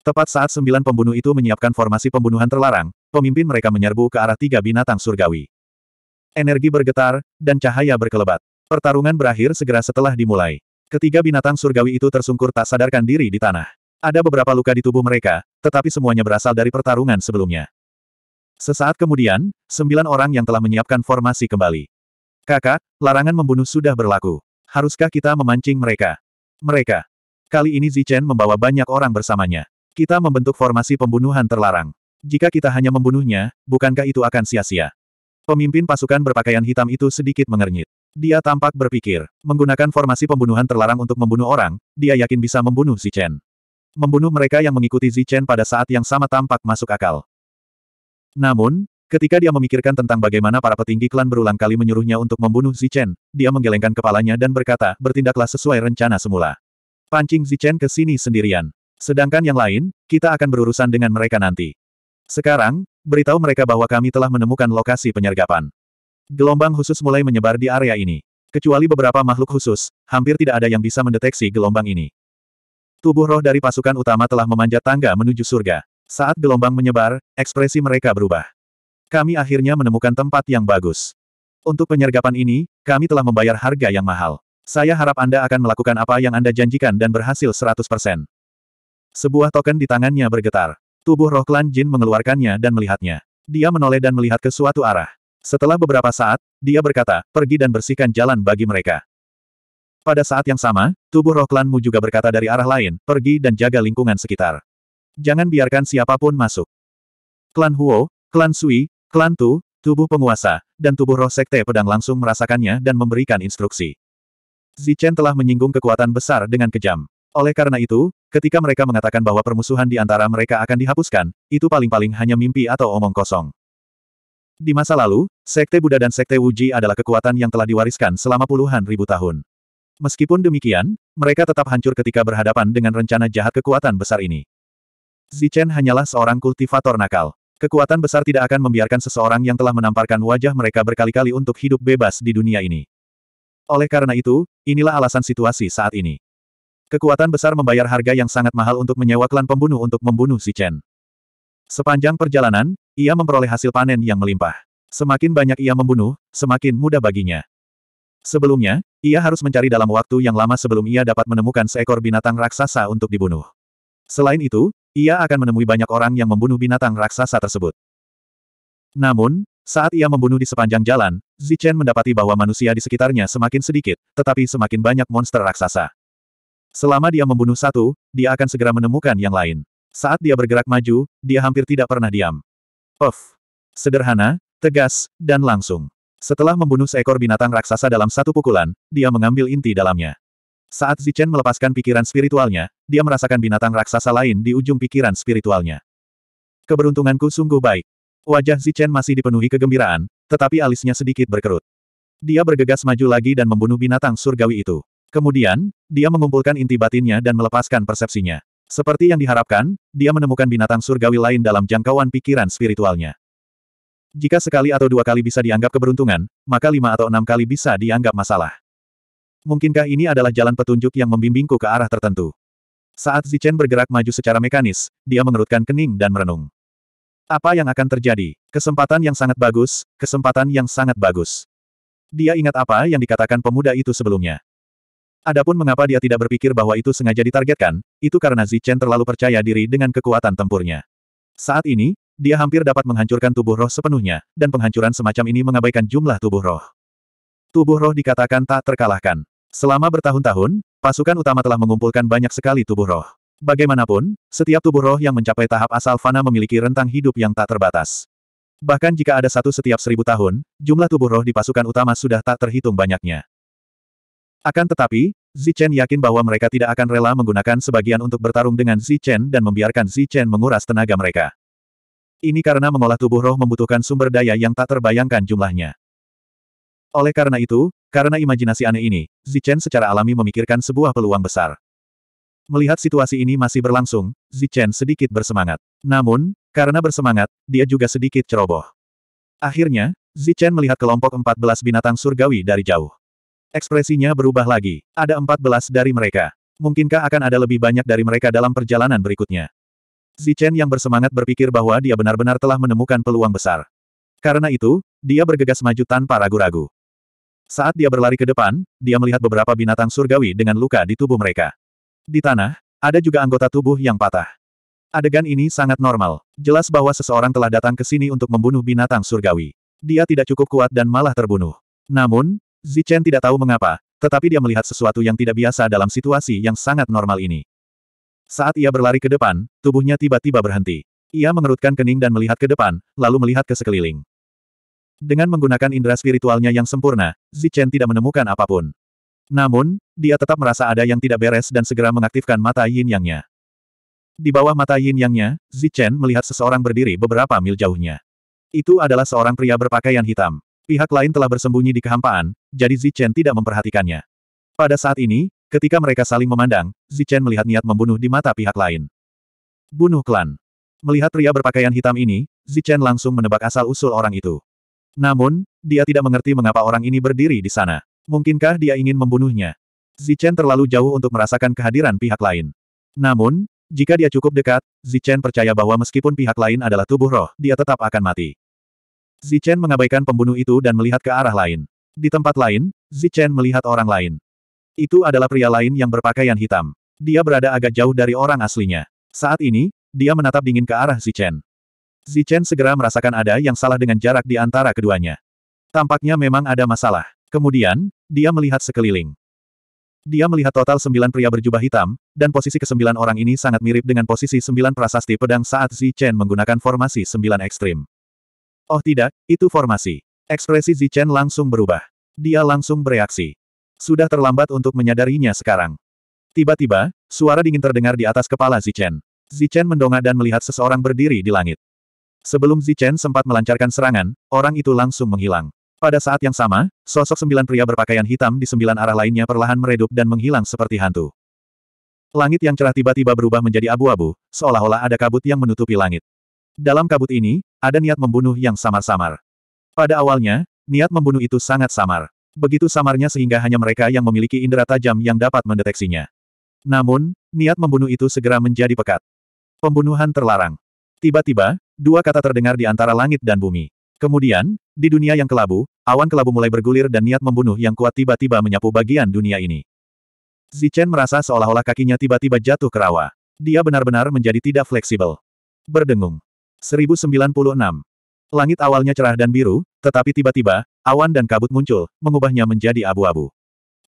Tepat saat sembilan pembunuh itu menyiapkan formasi pembunuhan terlarang, pemimpin mereka menyerbu ke arah tiga binatang surgawi. Energi bergetar, dan cahaya berkelebat. Pertarungan berakhir segera setelah dimulai. Ketiga binatang surgawi itu tersungkur tak sadarkan diri di tanah. Ada beberapa luka di tubuh mereka, tetapi semuanya berasal dari pertarungan sebelumnya. Sesaat kemudian, sembilan orang yang telah menyiapkan formasi kembali. Kakak, larangan membunuh sudah berlaku. Haruskah kita memancing mereka? Mereka. Kali ini Zichen membawa banyak orang bersamanya. Kita membentuk formasi pembunuhan terlarang. Jika kita hanya membunuhnya, bukankah itu akan sia-sia? Pemimpin pasukan berpakaian hitam itu sedikit mengernyit. Dia tampak berpikir, menggunakan formasi pembunuhan terlarang untuk membunuh orang, dia yakin bisa membunuh Zichen. Chen. Membunuh mereka yang mengikuti Zi Chen pada saat yang sama tampak masuk akal. Namun, ketika dia memikirkan tentang bagaimana para petinggi klan berulang kali menyuruhnya untuk membunuh Zi Chen, dia menggelengkan kepalanya dan berkata, bertindaklah sesuai rencana semula. Pancing Zi Chen ke sini sendirian. Sedangkan yang lain, kita akan berurusan dengan mereka nanti. Sekarang, beritahu mereka bahwa kami telah menemukan lokasi penyergapan. Gelombang khusus mulai menyebar di area ini. Kecuali beberapa makhluk khusus, hampir tidak ada yang bisa mendeteksi gelombang ini. Tubuh roh dari pasukan utama telah memanjat tangga menuju surga. Saat gelombang menyebar, ekspresi mereka berubah. Kami akhirnya menemukan tempat yang bagus. Untuk penyergapan ini, kami telah membayar harga yang mahal. Saya harap Anda akan melakukan apa yang Anda janjikan dan berhasil sebuah token di tangannya bergetar. Tubuh roh klan Jin mengeluarkannya dan melihatnya. Dia menoleh dan melihat ke suatu arah. Setelah beberapa saat, dia berkata, pergi dan bersihkan jalan bagi mereka. Pada saat yang sama, tubuh roh klanmu juga berkata dari arah lain, pergi dan jaga lingkungan sekitar. Jangan biarkan siapapun masuk. Klan Huo, Klan Sui, Klan Tu, tubuh penguasa, dan tubuh roh sekte pedang langsung merasakannya dan memberikan instruksi. Zichen telah menyinggung kekuatan besar dengan kejam. Oleh karena itu, ketika mereka mengatakan bahwa permusuhan di antara mereka akan dihapuskan, itu paling-paling hanya mimpi atau omong kosong. Di masa lalu, Sekte Buddha dan Sekte Wuji adalah kekuatan yang telah diwariskan selama puluhan ribu tahun. Meskipun demikian, mereka tetap hancur ketika berhadapan dengan rencana jahat kekuatan besar ini. Zichen hanyalah seorang kultivator nakal. Kekuatan besar tidak akan membiarkan seseorang yang telah menamparkan wajah mereka berkali-kali untuk hidup bebas di dunia ini. Oleh karena itu, inilah alasan situasi saat ini. Kekuatan besar membayar harga yang sangat mahal untuk menyewa klan pembunuh untuk membunuh si Chen. Sepanjang perjalanan, ia memperoleh hasil panen yang melimpah. Semakin banyak ia membunuh, semakin mudah baginya. Sebelumnya, ia harus mencari dalam waktu yang lama sebelum ia dapat menemukan seekor binatang raksasa untuk dibunuh. Selain itu, ia akan menemui banyak orang yang membunuh binatang raksasa tersebut. Namun, saat ia membunuh di sepanjang jalan, Zichen mendapati bahwa manusia di sekitarnya semakin sedikit, tetapi semakin banyak monster raksasa. Selama dia membunuh satu, dia akan segera menemukan yang lain. Saat dia bergerak maju, dia hampir tidak pernah diam. Of. Sederhana, tegas, dan langsung. Setelah membunuh seekor binatang raksasa dalam satu pukulan, dia mengambil inti dalamnya. Saat Zichen melepaskan pikiran spiritualnya, dia merasakan binatang raksasa lain di ujung pikiran spiritualnya. Keberuntunganku sungguh baik. Wajah Zichen masih dipenuhi kegembiraan, tetapi alisnya sedikit berkerut. Dia bergegas maju lagi dan membunuh binatang surgawi itu. Kemudian, dia mengumpulkan inti batinnya dan melepaskan persepsinya. Seperti yang diharapkan, dia menemukan binatang surgawi lain dalam jangkauan pikiran spiritualnya. Jika sekali atau dua kali bisa dianggap keberuntungan, maka lima atau enam kali bisa dianggap masalah. Mungkinkah ini adalah jalan petunjuk yang membimbingku ke arah tertentu? Saat Zichen bergerak maju secara mekanis, dia mengerutkan kening dan merenung. Apa yang akan terjadi? Kesempatan yang sangat bagus, kesempatan yang sangat bagus. Dia ingat apa yang dikatakan pemuda itu sebelumnya. Adapun mengapa dia tidak berpikir bahwa itu sengaja ditargetkan, itu karena Zichen terlalu percaya diri dengan kekuatan tempurnya. Saat ini, dia hampir dapat menghancurkan tubuh roh sepenuhnya, dan penghancuran semacam ini mengabaikan jumlah tubuh roh. Tubuh roh dikatakan tak terkalahkan. Selama bertahun-tahun, pasukan utama telah mengumpulkan banyak sekali tubuh roh. Bagaimanapun, setiap tubuh roh yang mencapai tahap asal fana memiliki rentang hidup yang tak terbatas. Bahkan jika ada satu setiap seribu tahun, jumlah tubuh roh di pasukan utama sudah tak terhitung banyaknya. Akan tetapi, Zichen yakin bahwa mereka tidak akan rela menggunakan sebagian untuk bertarung dengan Zichen dan membiarkan Zichen menguras tenaga mereka. Ini karena mengolah tubuh roh membutuhkan sumber daya yang tak terbayangkan jumlahnya. Oleh karena itu, karena imajinasi aneh ini, Zichen secara alami memikirkan sebuah peluang besar. Melihat situasi ini masih berlangsung, Zichen sedikit bersemangat. Namun, karena bersemangat, dia juga sedikit ceroboh. Akhirnya, Zichen melihat kelompok 14 binatang surgawi dari jauh. Ekspresinya berubah lagi. Ada 14 dari mereka. Mungkinkah akan ada lebih banyak dari mereka dalam perjalanan berikutnya? Zichen yang bersemangat berpikir bahwa dia benar-benar telah menemukan peluang besar. Karena itu, dia bergegas maju tanpa ragu-ragu. Saat dia berlari ke depan, dia melihat beberapa binatang surgawi dengan luka di tubuh mereka. Di tanah, ada juga anggota tubuh yang patah. Adegan ini sangat normal. Jelas bahwa seseorang telah datang ke sini untuk membunuh binatang surgawi. Dia tidak cukup kuat dan malah terbunuh. Namun, Zichen tidak tahu mengapa, tetapi dia melihat sesuatu yang tidak biasa dalam situasi yang sangat normal ini. Saat ia berlari ke depan, tubuhnya tiba-tiba berhenti. Ia mengerutkan kening dan melihat ke depan, lalu melihat ke sekeliling. Dengan menggunakan indera spiritualnya yang sempurna, Zichen tidak menemukan apapun. Namun, dia tetap merasa ada yang tidak beres dan segera mengaktifkan mata yin yangnya. Di bawah mata yin yangnya, Zichen melihat seseorang berdiri beberapa mil jauhnya. Itu adalah seorang pria berpakaian hitam. Pihak lain telah bersembunyi di kehampaan, jadi Zichen tidak memperhatikannya. Pada saat ini, ketika mereka saling memandang, Zichen melihat niat membunuh di mata pihak lain. Bunuh klan. Melihat pria berpakaian hitam ini, Zichen langsung menebak asal-usul orang itu. Namun, dia tidak mengerti mengapa orang ini berdiri di sana. Mungkinkah dia ingin membunuhnya? Zichen terlalu jauh untuk merasakan kehadiran pihak lain. Namun, jika dia cukup dekat, Zichen percaya bahwa meskipun pihak lain adalah tubuh roh, dia tetap akan mati. Zichen mengabaikan pembunuh itu dan melihat ke arah lain. Di tempat lain, Zichen melihat orang lain. Itu adalah pria lain yang berpakaian hitam. Dia berada agak jauh dari orang aslinya. Saat ini, dia menatap dingin ke arah Zichen. Zichen segera merasakan ada yang salah dengan jarak di antara keduanya. Tampaknya memang ada masalah. Kemudian, dia melihat sekeliling. Dia melihat total sembilan pria berjubah hitam, dan posisi kesembilan orang ini sangat mirip dengan posisi sembilan prasasti pedang saat Zichen menggunakan formasi sembilan ekstrim. Oh tidak, itu formasi. Ekspresi Zichen langsung berubah. Dia langsung bereaksi. Sudah terlambat untuk menyadarinya sekarang. Tiba-tiba, suara dingin terdengar di atas kepala Zichen. Zichen mendongak dan melihat seseorang berdiri di langit. Sebelum Zichen sempat melancarkan serangan, orang itu langsung menghilang. Pada saat yang sama, sosok sembilan pria berpakaian hitam di sembilan arah lainnya perlahan meredup dan menghilang seperti hantu. Langit yang cerah tiba-tiba berubah menjadi abu-abu, seolah-olah ada kabut yang menutupi langit. Dalam kabut ini, ada niat membunuh yang samar-samar. Pada awalnya, niat membunuh itu sangat samar. Begitu samarnya sehingga hanya mereka yang memiliki indera tajam yang dapat mendeteksinya. Namun, niat membunuh itu segera menjadi pekat. Pembunuhan terlarang. Tiba-tiba, dua kata terdengar di antara langit dan bumi. Kemudian, di dunia yang kelabu, awan kelabu mulai bergulir dan niat membunuh yang kuat tiba-tiba menyapu bagian dunia ini. Zichen merasa seolah-olah kakinya tiba-tiba jatuh ke rawa. Dia benar-benar menjadi tidak fleksibel. Berdengung. 1096. Langit awalnya cerah dan biru, tetapi tiba-tiba, awan dan kabut muncul, mengubahnya menjadi abu-abu.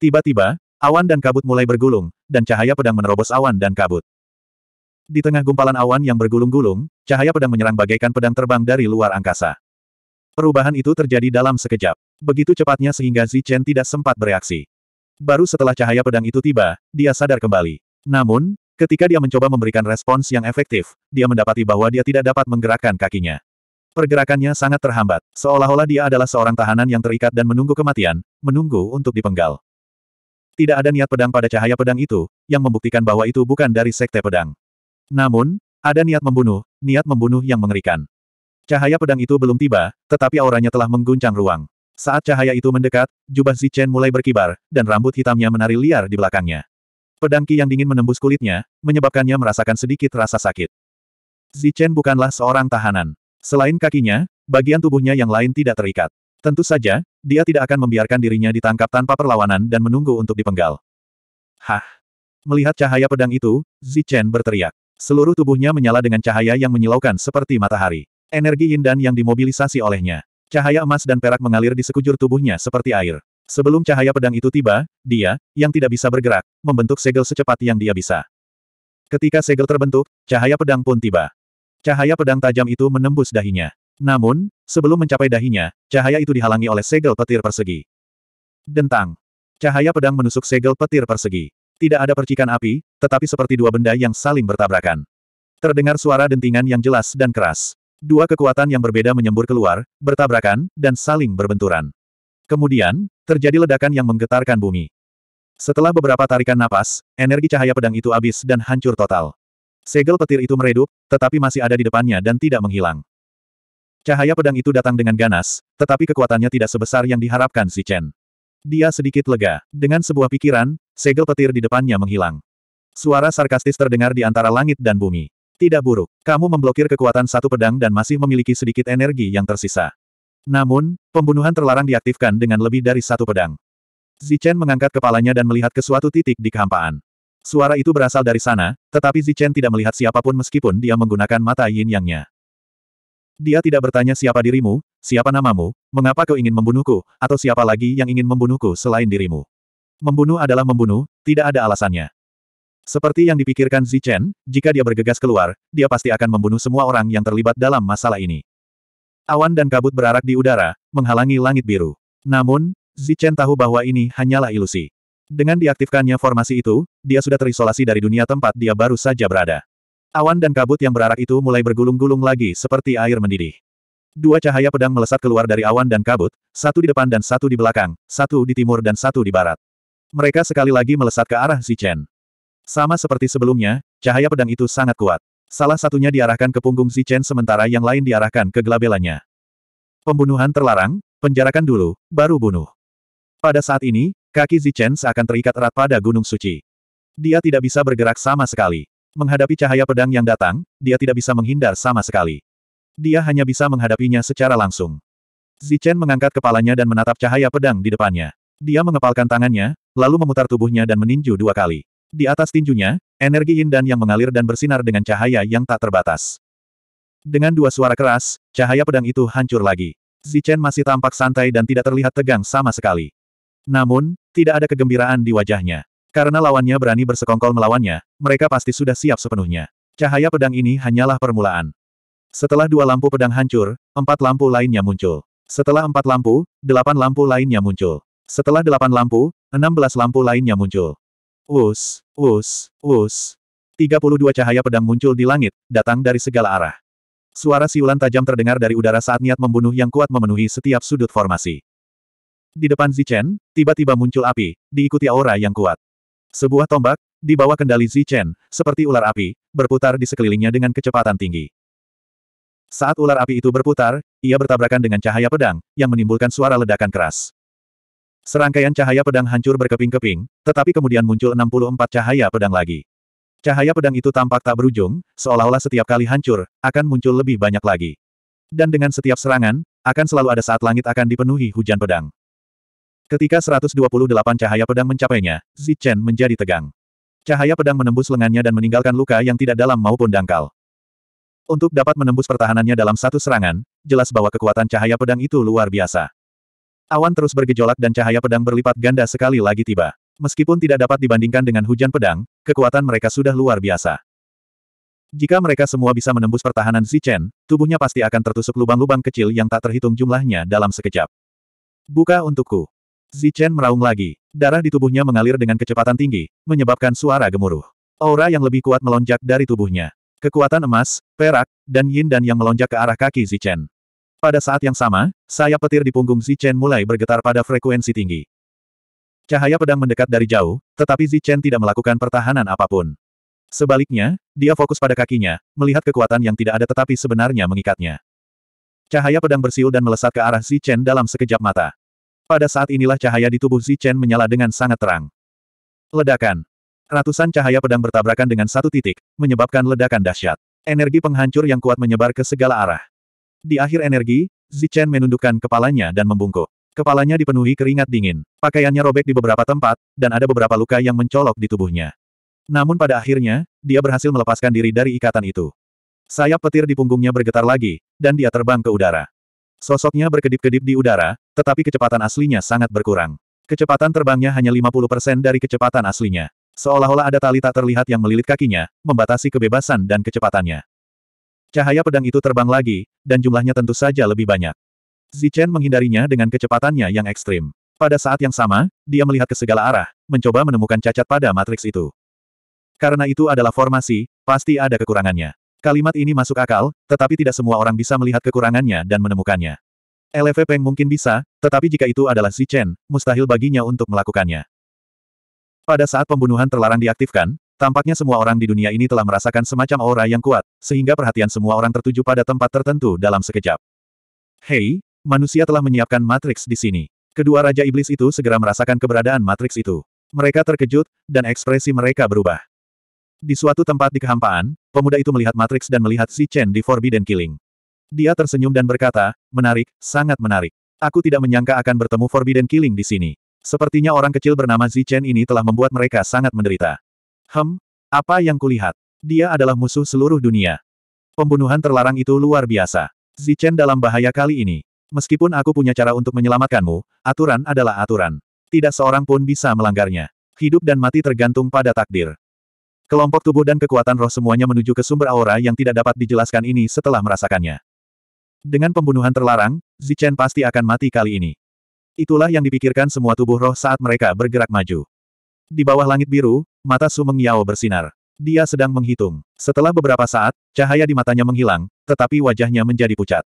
Tiba-tiba, awan dan kabut mulai bergulung, dan cahaya pedang menerobos awan dan kabut. Di tengah gumpalan awan yang bergulung-gulung, cahaya pedang menyerang bagaikan pedang terbang dari luar angkasa. Perubahan itu terjadi dalam sekejap. Begitu cepatnya sehingga Chen tidak sempat bereaksi. Baru setelah cahaya pedang itu tiba, dia sadar kembali. Namun, Ketika dia mencoba memberikan respons yang efektif, dia mendapati bahwa dia tidak dapat menggerakkan kakinya. Pergerakannya sangat terhambat, seolah-olah dia adalah seorang tahanan yang terikat dan menunggu kematian, menunggu untuk dipenggal. Tidak ada niat pedang pada cahaya pedang itu, yang membuktikan bahwa itu bukan dari sekte pedang. Namun, ada niat membunuh, niat membunuh yang mengerikan. Cahaya pedang itu belum tiba, tetapi auranya telah mengguncang ruang. Saat cahaya itu mendekat, jubah Zichen mulai berkibar, dan rambut hitamnya menari liar di belakangnya. Pedang Qi yang dingin menembus kulitnya, menyebabkannya merasakan sedikit rasa sakit. Zichen bukanlah seorang tahanan. Selain kakinya, bagian tubuhnya yang lain tidak terikat. Tentu saja, dia tidak akan membiarkan dirinya ditangkap tanpa perlawanan dan menunggu untuk dipenggal. Hah! Melihat cahaya pedang itu, Zichen berteriak. Seluruh tubuhnya menyala dengan cahaya yang menyilaukan seperti matahari. Energi Yin dan yang dimobilisasi olehnya. Cahaya emas dan perak mengalir di sekujur tubuhnya seperti air. Sebelum cahaya pedang itu tiba, dia, yang tidak bisa bergerak, membentuk segel secepat yang dia bisa. Ketika segel terbentuk, cahaya pedang pun tiba. Cahaya pedang tajam itu menembus dahinya. Namun, sebelum mencapai dahinya, cahaya itu dihalangi oleh segel petir persegi. Dentang. Cahaya pedang menusuk segel petir persegi. Tidak ada percikan api, tetapi seperti dua benda yang saling bertabrakan. Terdengar suara dentingan yang jelas dan keras. Dua kekuatan yang berbeda menyembur keluar, bertabrakan, dan saling berbenturan. Kemudian, Terjadi ledakan yang menggetarkan bumi. Setelah beberapa tarikan napas, energi cahaya pedang itu habis dan hancur total. Segel petir itu meredup, tetapi masih ada di depannya dan tidak menghilang. Cahaya pedang itu datang dengan ganas, tetapi kekuatannya tidak sebesar yang diharapkan si Chen. Dia sedikit lega. Dengan sebuah pikiran, segel petir di depannya menghilang. Suara sarkastis terdengar di antara langit dan bumi. Tidak buruk. Kamu memblokir kekuatan satu pedang dan masih memiliki sedikit energi yang tersisa. Namun, pembunuhan terlarang diaktifkan dengan lebih dari satu pedang. Zichen mengangkat kepalanya dan melihat ke suatu titik di kehampaan. Suara itu berasal dari sana, tetapi Zichen tidak melihat siapapun meskipun dia menggunakan mata yin Yangnya. Dia tidak bertanya siapa dirimu, siapa namamu, mengapa kau ingin membunuhku, atau siapa lagi yang ingin membunuhku selain dirimu. Membunuh adalah membunuh, tidak ada alasannya. Seperti yang dipikirkan Zichen, jika dia bergegas keluar, dia pasti akan membunuh semua orang yang terlibat dalam masalah ini. Awan dan kabut berarak di udara, menghalangi langit biru. Namun, Zichen tahu bahwa ini hanyalah ilusi. Dengan diaktifkannya formasi itu, dia sudah terisolasi dari dunia tempat dia baru saja berada. Awan dan kabut yang berarak itu mulai bergulung-gulung lagi seperti air mendidih. Dua cahaya pedang melesat keluar dari awan dan kabut, satu di depan dan satu di belakang, satu di timur dan satu di barat. Mereka sekali lagi melesat ke arah Zichen. Sama seperti sebelumnya, cahaya pedang itu sangat kuat. Salah satunya diarahkan ke punggung Zichen sementara yang lain diarahkan ke gelabelannya. Pembunuhan terlarang, penjarakan dulu, baru bunuh. Pada saat ini, kaki Zichen seakan terikat erat pada Gunung Suci. Dia tidak bisa bergerak sama sekali. Menghadapi cahaya pedang yang datang, dia tidak bisa menghindar sama sekali. Dia hanya bisa menghadapinya secara langsung. Zichen mengangkat kepalanya dan menatap cahaya pedang di depannya. Dia mengepalkan tangannya, lalu memutar tubuhnya dan meninju dua kali. Di atas tinjunya, energi yin dan yang mengalir dan bersinar dengan cahaya yang tak terbatas. Dengan dua suara keras, cahaya pedang itu hancur lagi. Zichen masih tampak santai dan tidak terlihat tegang sama sekali. Namun, tidak ada kegembiraan di wajahnya. Karena lawannya berani bersekongkol melawannya, mereka pasti sudah siap sepenuhnya. Cahaya pedang ini hanyalah permulaan. Setelah dua lampu pedang hancur, empat lampu lainnya muncul. Setelah empat lampu, delapan lampu lainnya muncul. Setelah delapan lampu, enam belas lampu lainnya muncul. Us, us, us. 32 cahaya pedang muncul di langit, datang dari segala arah. Suara siulan tajam terdengar dari udara saat niat membunuh yang kuat memenuhi setiap sudut formasi. Di depan Zichen, tiba-tiba muncul api, diikuti aura yang kuat. Sebuah tombak, di bawah kendali Zichen, seperti ular api, berputar di sekelilingnya dengan kecepatan tinggi. Saat ular api itu berputar, ia bertabrakan dengan cahaya pedang, yang menimbulkan suara ledakan keras. Serangkaian cahaya pedang hancur berkeping-keping, tetapi kemudian muncul 64 cahaya pedang lagi. Cahaya pedang itu tampak tak berujung, seolah-olah setiap kali hancur, akan muncul lebih banyak lagi. Dan dengan setiap serangan, akan selalu ada saat langit akan dipenuhi hujan pedang. Ketika 128 cahaya pedang mencapainya, Zichen menjadi tegang. Cahaya pedang menembus lengannya dan meninggalkan luka yang tidak dalam maupun dangkal. Untuk dapat menembus pertahanannya dalam satu serangan, jelas bahwa kekuatan cahaya pedang itu luar biasa. Awan terus bergejolak dan cahaya pedang berlipat ganda sekali lagi tiba. Meskipun tidak dapat dibandingkan dengan hujan pedang, kekuatan mereka sudah luar biasa. Jika mereka semua bisa menembus pertahanan Zichen, tubuhnya pasti akan tertusuk lubang-lubang kecil yang tak terhitung jumlahnya dalam sekejap. Buka untukku. Zichen meraung lagi. Darah di tubuhnya mengalir dengan kecepatan tinggi, menyebabkan suara gemuruh. Aura yang lebih kuat melonjak dari tubuhnya. Kekuatan emas, perak, dan yin dan yang melonjak ke arah kaki Zichen. Pada saat yang sama, sayap petir di punggung Zichen mulai bergetar pada frekuensi tinggi. Cahaya pedang mendekat dari jauh, tetapi Zichen tidak melakukan pertahanan apapun. Sebaliknya, dia fokus pada kakinya, melihat kekuatan yang tidak ada tetapi sebenarnya mengikatnya. Cahaya pedang bersiul dan melesat ke arah Zichen dalam sekejap mata. Pada saat inilah cahaya di tubuh Zichen menyala dengan sangat terang. Ledakan. Ratusan cahaya pedang bertabrakan dengan satu titik, menyebabkan ledakan dahsyat. Energi penghancur yang kuat menyebar ke segala arah. Di akhir energi, Zichen menundukkan kepalanya dan membungkuk. Kepalanya dipenuhi keringat dingin, pakaiannya robek di beberapa tempat, dan ada beberapa luka yang mencolok di tubuhnya. Namun pada akhirnya, dia berhasil melepaskan diri dari ikatan itu. Sayap petir di punggungnya bergetar lagi, dan dia terbang ke udara. Sosoknya berkedip-kedip di udara, tetapi kecepatan aslinya sangat berkurang. Kecepatan terbangnya hanya 50% dari kecepatan aslinya. Seolah-olah ada tali tak terlihat yang melilit kakinya, membatasi kebebasan dan kecepatannya. Cahaya pedang itu terbang lagi, dan jumlahnya tentu saja lebih banyak. Zichen menghindarinya dengan kecepatannya yang ekstrim. Pada saat yang sama, dia melihat ke segala arah, mencoba menemukan cacat pada matriks itu. Karena itu adalah formasi, pasti ada kekurangannya. Kalimat ini masuk akal, tetapi tidak semua orang bisa melihat kekurangannya dan menemukannya. LV Peng mungkin bisa, tetapi jika itu adalah Zichen, mustahil baginya untuk melakukannya. Pada saat pembunuhan terlarang diaktifkan, Tampaknya semua orang di dunia ini telah merasakan semacam aura yang kuat, sehingga perhatian semua orang tertuju pada tempat tertentu dalam sekejap. Hei, manusia telah menyiapkan matriks di sini. Kedua Raja Iblis itu segera merasakan keberadaan matriks itu. Mereka terkejut, dan ekspresi mereka berubah. Di suatu tempat di kehampaan, pemuda itu melihat matriks dan melihat si Chen di Forbidden Killing. Dia tersenyum dan berkata, menarik, sangat menarik. Aku tidak menyangka akan bertemu Forbidden Killing di sini. Sepertinya orang kecil bernama Zichen ini telah membuat mereka sangat menderita. Hem, apa yang kulihat? Dia adalah musuh seluruh dunia. Pembunuhan terlarang itu luar biasa. Zichen dalam bahaya kali ini. Meskipun aku punya cara untuk menyelamatkanmu, aturan adalah aturan. Tidak seorang pun bisa melanggarnya. Hidup dan mati tergantung pada takdir. Kelompok tubuh dan kekuatan roh semuanya menuju ke sumber aura yang tidak dapat dijelaskan ini setelah merasakannya. Dengan pembunuhan terlarang, Zichen pasti akan mati kali ini. Itulah yang dipikirkan semua tubuh roh saat mereka bergerak maju. Di bawah langit biru, mata Su Mengyao Yao bersinar. Dia sedang menghitung. Setelah beberapa saat, cahaya di matanya menghilang, tetapi wajahnya menjadi pucat.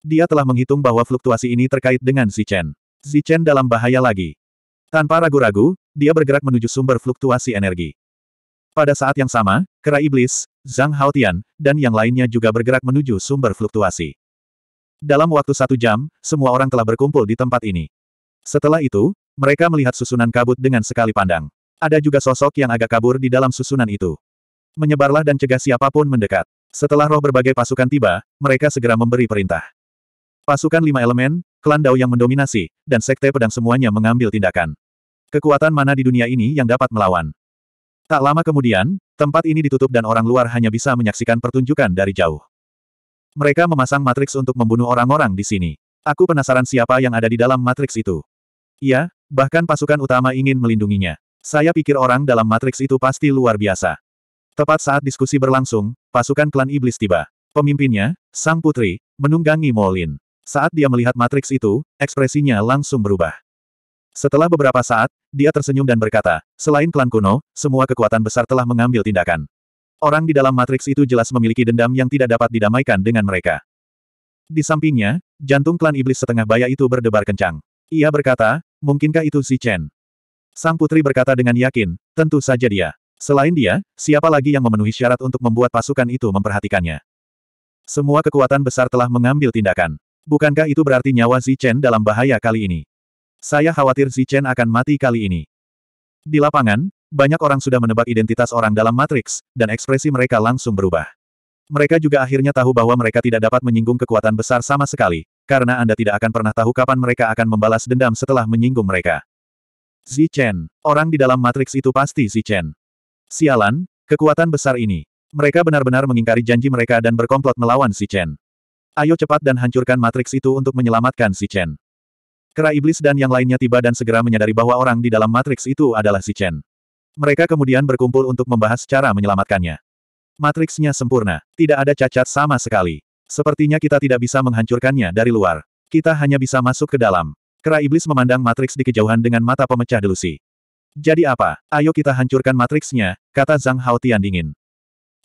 Dia telah menghitung bahwa fluktuasi ini terkait dengan Zichen. Zichen dalam bahaya lagi. Tanpa ragu-ragu, dia bergerak menuju sumber fluktuasi energi. Pada saat yang sama, Kera Iblis, Zhang Haotian, dan yang lainnya juga bergerak menuju sumber fluktuasi. Dalam waktu satu jam, semua orang telah berkumpul di tempat ini. Setelah itu, mereka melihat susunan kabut dengan sekali pandang. Ada juga sosok yang agak kabur di dalam susunan itu. Menyebarlah dan cegah siapapun mendekat. Setelah roh berbagai pasukan tiba, mereka segera memberi perintah. Pasukan lima elemen, klan Dao yang mendominasi, dan sekte pedang semuanya mengambil tindakan. Kekuatan mana di dunia ini yang dapat melawan? Tak lama kemudian, tempat ini ditutup dan orang luar hanya bisa menyaksikan pertunjukan dari jauh. Mereka memasang matriks untuk membunuh orang-orang di sini. Aku penasaran siapa yang ada di dalam matriks itu. Iya, bahkan pasukan utama ingin melindunginya. Saya pikir orang dalam matriks itu pasti luar biasa. Tepat saat diskusi berlangsung, pasukan klan iblis tiba. Pemimpinnya, Sang Putri, menunggangi Molin. Saat dia melihat matriks itu, ekspresinya langsung berubah. Setelah beberapa saat, dia tersenyum dan berkata, selain klan kuno, semua kekuatan besar telah mengambil tindakan. Orang di dalam matriks itu jelas memiliki dendam yang tidak dapat didamaikan dengan mereka. Di sampingnya, jantung klan iblis setengah baya itu berdebar kencang. Ia berkata, mungkinkah itu si Chen? Sang putri berkata dengan yakin, tentu saja dia. Selain dia, siapa lagi yang memenuhi syarat untuk membuat pasukan itu memperhatikannya? Semua kekuatan besar telah mengambil tindakan. Bukankah itu berarti nyawa Zichen dalam bahaya kali ini? Saya khawatir Zichen akan mati kali ini. Di lapangan, banyak orang sudah menebak identitas orang dalam Matrix, dan ekspresi mereka langsung berubah. Mereka juga akhirnya tahu bahwa mereka tidak dapat menyinggung kekuatan besar sama sekali, karena Anda tidak akan pernah tahu kapan mereka akan membalas dendam setelah menyinggung mereka. Zichen, Orang di dalam matriks itu pasti Zichen. Sialan, kekuatan besar ini. Mereka benar-benar mengingkari janji mereka dan berkomplot melawan Zichen. Ayo cepat dan hancurkan matriks itu untuk menyelamatkan Zichen. Kera iblis dan yang lainnya tiba dan segera menyadari bahwa orang di dalam matriks itu adalah Zichen. Mereka kemudian berkumpul untuk membahas cara menyelamatkannya. Matriksnya sempurna, tidak ada cacat sama sekali. Sepertinya kita tidak bisa menghancurkannya dari luar. Kita hanya bisa masuk ke dalam. Kera iblis memandang Matrix di kejauhan dengan mata pemecah delusi. Jadi apa? Ayo kita hancurkan Matrixnya, kata Zhang Hao Tian dingin.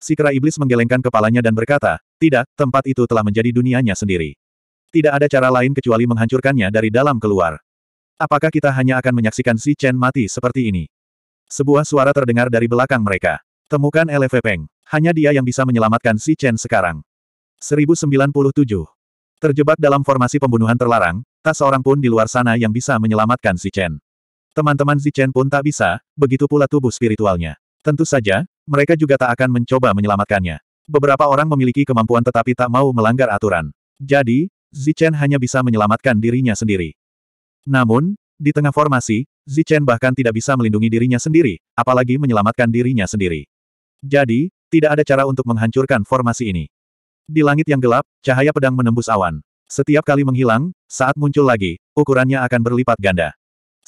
Si kera iblis menggelengkan kepalanya dan berkata, tidak, tempat itu telah menjadi dunianya sendiri. Tidak ada cara lain kecuali menghancurkannya dari dalam keluar. Apakah kita hanya akan menyaksikan si Chen mati seperti ini? Sebuah suara terdengar dari belakang mereka. Temukan LV Peng. Hanya dia yang bisa menyelamatkan si Chen sekarang. 1097. Terjebak dalam formasi pembunuhan terlarang, Tak seorang pun di luar sana yang bisa menyelamatkan Zichen. Teman-teman Zichen pun tak bisa, begitu pula tubuh spiritualnya. Tentu saja, mereka juga tak akan mencoba menyelamatkannya. Beberapa orang memiliki kemampuan tetapi tak mau melanggar aturan. Jadi, Zichen hanya bisa menyelamatkan dirinya sendiri. Namun, di tengah formasi, Zichen bahkan tidak bisa melindungi dirinya sendiri, apalagi menyelamatkan dirinya sendiri. Jadi, tidak ada cara untuk menghancurkan formasi ini. Di langit yang gelap, cahaya pedang menembus awan. Setiap kali menghilang, saat muncul lagi, ukurannya akan berlipat ganda.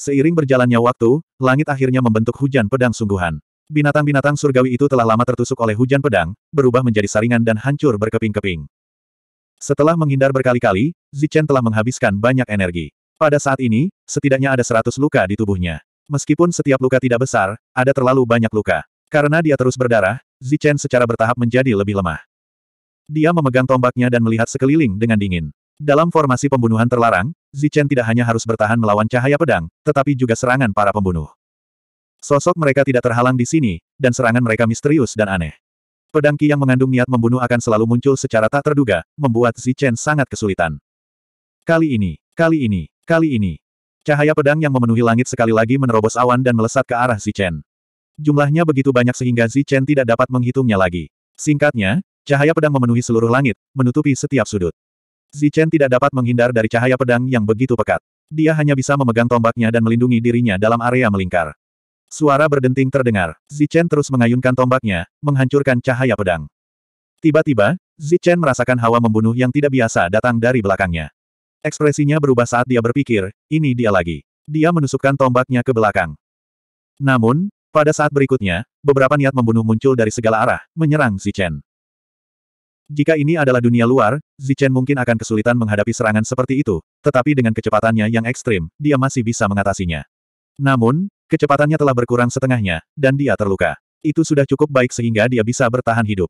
Seiring berjalannya waktu, langit akhirnya membentuk hujan pedang sungguhan. Binatang-binatang surgawi itu telah lama tertusuk oleh hujan pedang, berubah menjadi saringan dan hancur berkeping-keping. Setelah menghindar berkali-kali, Zichen telah menghabiskan banyak energi. Pada saat ini, setidaknya ada seratus luka di tubuhnya. Meskipun setiap luka tidak besar, ada terlalu banyak luka. Karena dia terus berdarah, Zichen secara bertahap menjadi lebih lemah. Dia memegang tombaknya dan melihat sekeliling dengan dingin. Dalam formasi pembunuhan terlarang, Zichen tidak hanya harus bertahan melawan cahaya pedang, tetapi juga serangan para pembunuh. Sosok mereka tidak terhalang di sini, dan serangan mereka misterius dan aneh. Pedang Qi yang mengandung niat membunuh akan selalu muncul secara tak terduga, membuat Zichen sangat kesulitan. Kali ini, kali ini, kali ini. Cahaya pedang yang memenuhi langit sekali lagi menerobos awan dan melesat ke arah Zichen. Jumlahnya begitu banyak sehingga Zichen tidak dapat menghitungnya lagi. Singkatnya, cahaya pedang memenuhi seluruh langit, menutupi setiap sudut. Zichen tidak dapat menghindar dari cahaya pedang yang begitu pekat. Dia hanya bisa memegang tombaknya dan melindungi dirinya dalam area melingkar. Suara berdenting terdengar. Zichen terus mengayunkan tombaknya, menghancurkan cahaya pedang. Tiba-tiba, Zichen merasakan hawa membunuh yang tidak biasa datang dari belakangnya. Ekspresinya berubah saat dia berpikir, ini dia lagi. Dia menusukkan tombaknya ke belakang. Namun, pada saat berikutnya, beberapa niat membunuh muncul dari segala arah, menyerang Zichen. Jika ini adalah dunia luar, Zichen mungkin akan kesulitan menghadapi serangan seperti itu, tetapi dengan kecepatannya yang ekstrim, dia masih bisa mengatasinya. Namun, kecepatannya telah berkurang setengahnya, dan dia terluka. Itu sudah cukup baik sehingga dia bisa bertahan hidup.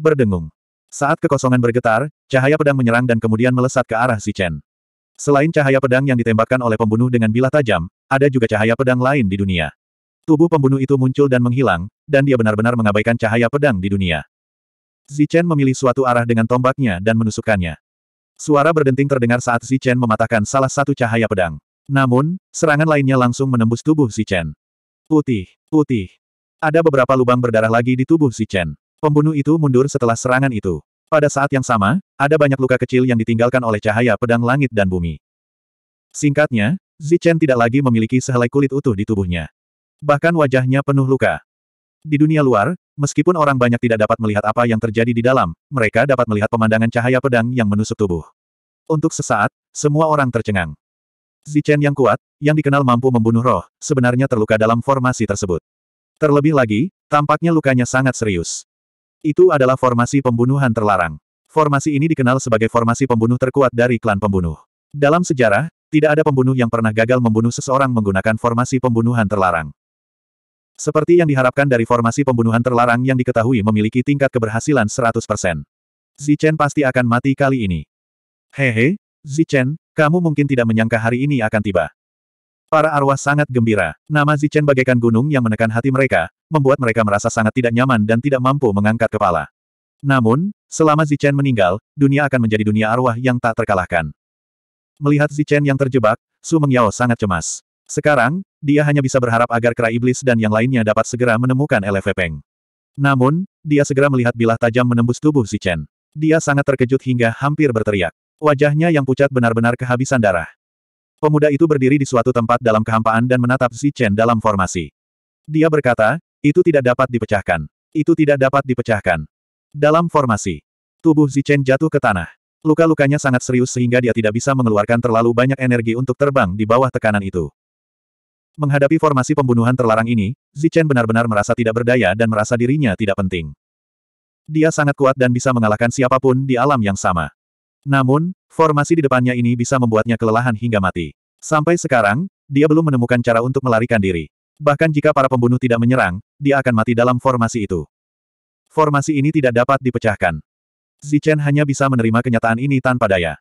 Berdengung. Saat kekosongan bergetar, cahaya pedang menyerang dan kemudian melesat ke arah Zichen. Selain cahaya pedang yang ditembakkan oleh pembunuh dengan bilah tajam, ada juga cahaya pedang lain di dunia. Tubuh pembunuh itu muncul dan menghilang, dan dia benar-benar mengabaikan cahaya pedang di dunia. Zichen memilih suatu arah dengan tombaknya dan menusukkannya. Suara berdenting terdengar saat Zichen mematahkan salah satu cahaya pedang. Namun, serangan lainnya langsung menembus tubuh Zichen. Putih, putih. Ada beberapa lubang berdarah lagi di tubuh Zichen. Pembunuh itu mundur setelah serangan itu. Pada saat yang sama, ada banyak luka kecil yang ditinggalkan oleh cahaya pedang langit dan bumi. Singkatnya, Zichen tidak lagi memiliki sehelai kulit utuh di tubuhnya. Bahkan wajahnya penuh luka. Di dunia luar, meskipun orang banyak tidak dapat melihat apa yang terjadi di dalam, mereka dapat melihat pemandangan cahaya pedang yang menusuk tubuh. Untuk sesaat, semua orang tercengang. Zichen yang kuat, yang dikenal mampu membunuh roh, sebenarnya terluka dalam formasi tersebut. Terlebih lagi, tampaknya lukanya sangat serius. Itu adalah formasi pembunuhan terlarang. Formasi ini dikenal sebagai formasi pembunuh terkuat dari klan pembunuh. Dalam sejarah, tidak ada pembunuh yang pernah gagal membunuh seseorang menggunakan formasi pembunuhan terlarang. Seperti yang diharapkan dari formasi pembunuhan terlarang yang diketahui memiliki tingkat keberhasilan 100%. Zichen pasti akan mati kali ini. Hehe, Zichen, kamu mungkin tidak menyangka hari ini akan tiba. Para arwah sangat gembira. Nama Zichen bagaikan gunung yang menekan hati mereka, membuat mereka merasa sangat tidak nyaman dan tidak mampu mengangkat kepala. Namun, selama Zichen meninggal, dunia akan menjadi dunia arwah yang tak terkalahkan. Melihat Zichen yang terjebak, Su Mengyao sangat cemas. Sekarang, dia hanya bisa berharap agar kera iblis dan yang lainnya dapat segera menemukan Eleve Peng. Namun, dia segera melihat bilah tajam menembus tubuh si Chen. Dia sangat terkejut hingga hampir berteriak. Wajahnya yang pucat benar-benar kehabisan darah. Pemuda itu berdiri di suatu tempat dalam kehampaan dan menatap si Chen dalam formasi. Dia berkata, itu tidak dapat dipecahkan. Itu tidak dapat dipecahkan. Dalam formasi, tubuh si Chen jatuh ke tanah. Luka-lukanya sangat serius sehingga dia tidak bisa mengeluarkan terlalu banyak energi untuk terbang di bawah tekanan itu. Menghadapi formasi pembunuhan terlarang ini, Zichen benar-benar merasa tidak berdaya dan merasa dirinya tidak penting. Dia sangat kuat dan bisa mengalahkan siapapun di alam yang sama. Namun, formasi di depannya ini bisa membuatnya kelelahan hingga mati. Sampai sekarang, dia belum menemukan cara untuk melarikan diri. Bahkan jika para pembunuh tidak menyerang, dia akan mati dalam formasi itu. Formasi ini tidak dapat dipecahkan. Zichen hanya bisa menerima kenyataan ini tanpa daya.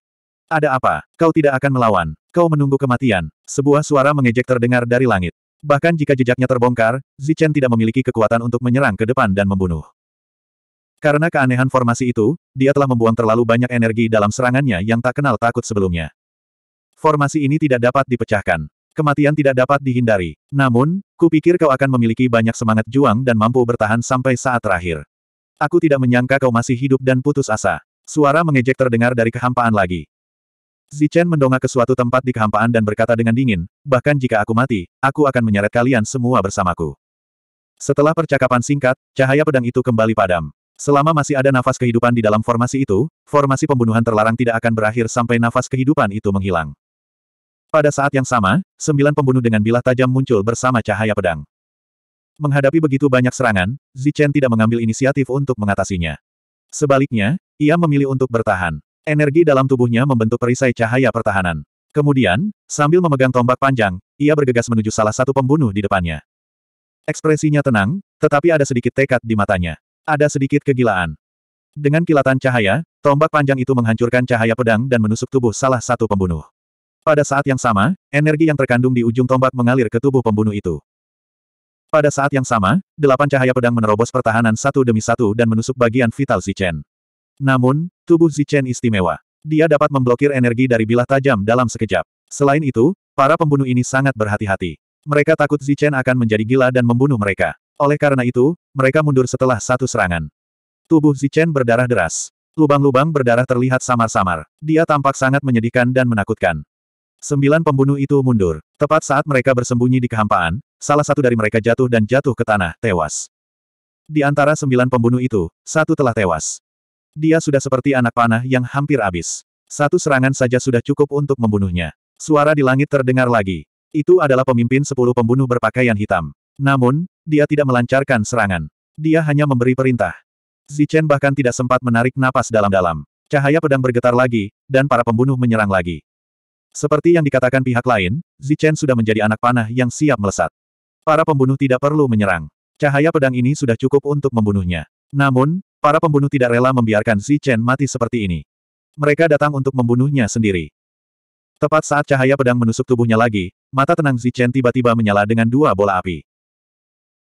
Ada apa? Kau tidak akan melawan. Kau menunggu kematian. Sebuah suara mengejek terdengar dari langit. Bahkan jika jejaknya terbongkar, Zichen tidak memiliki kekuatan untuk menyerang ke depan dan membunuh. Karena keanehan formasi itu, dia telah membuang terlalu banyak energi dalam serangannya yang tak kenal takut sebelumnya. Formasi ini tidak dapat dipecahkan. Kematian tidak dapat dihindari. Namun, kupikir kau akan memiliki banyak semangat juang dan mampu bertahan sampai saat terakhir. Aku tidak menyangka kau masih hidup dan putus asa. Suara mengejek terdengar dari kehampaan lagi. Zichen mendongak ke suatu tempat di kehampaan dan berkata dengan dingin, bahkan jika aku mati, aku akan menyeret kalian semua bersamaku. Setelah percakapan singkat, cahaya pedang itu kembali padam. Selama masih ada nafas kehidupan di dalam formasi itu, formasi pembunuhan terlarang tidak akan berakhir sampai nafas kehidupan itu menghilang. Pada saat yang sama, sembilan pembunuh dengan bilah tajam muncul bersama cahaya pedang. Menghadapi begitu banyak serangan, Zichen tidak mengambil inisiatif untuk mengatasinya. Sebaliknya, ia memilih untuk bertahan. Energi dalam tubuhnya membentuk perisai cahaya pertahanan. Kemudian, sambil memegang tombak panjang, ia bergegas menuju salah satu pembunuh di depannya. Ekspresinya tenang, tetapi ada sedikit tekad di matanya. Ada sedikit kegilaan. Dengan kilatan cahaya, tombak panjang itu menghancurkan cahaya pedang dan menusuk tubuh salah satu pembunuh. Pada saat yang sama, energi yang terkandung di ujung tombak mengalir ke tubuh pembunuh itu. Pada saat yang sama, delapan cahaya pedang menerobos pertahanan satu demi satu dan menusuk bagian vital si Chen. Namun, Tubuh Zichen istimewa. Dia dapat memblokir energi dari bilah tajam dalam sekejap. Selain itu, para pembunuh ini sangat berhati-hati. Mereka takut Zichen akan menjadi gila dan membunuh mereka. Oleh karena itu, mereka mundur setelah satu serangan. Tubuh Zichen berdarah deras. Lubang-lubang berdarah terlihat samar-samar. Dia tampak sangat menyedihkan dan menakutkan. Sembilan pembunuh itu mundur. Tepat saat mereka bersembunyi di kehampaan, salah satu dari mereka jatuh dan jatuh ke tanah, tewas. Di antara sembilan pembunuh itu, satu telah tewas. Dia sudah seperti anak panah yang hampir habis. Satu serangan saja sudah cukup untuk membunuhnya. Suara di langit terdengar lagi. Itu adalah pemimpin sepuluh pembunuh berpakaian hitam. Namun, dia tidak melancarkan serangan. Dia hanya memberi perintah. Zichen bahkan tidak sempat menarik napas dalam-dalam. Cahaya pedang bergetar lagi, dan para pembunuh menyerang lagi. Seperti yang dikatakan pihak lain, Zichen sudah menjadi anak panah yang siap melesat. Para pembunuh tidak perlu menyerang. Cahaya pedang ini sudah cukup untuk membunuhnya. Namun, Para pembunuh tidak rela membiarkan Zi Chen mati seperti ini. Mereka datang untuk membunuhnya sendiri. Tepat saat cahaya pedang menusuk tubuhnya lagi, mata tenang Zi Chen tiba-tiba menyala dengan dua bola api.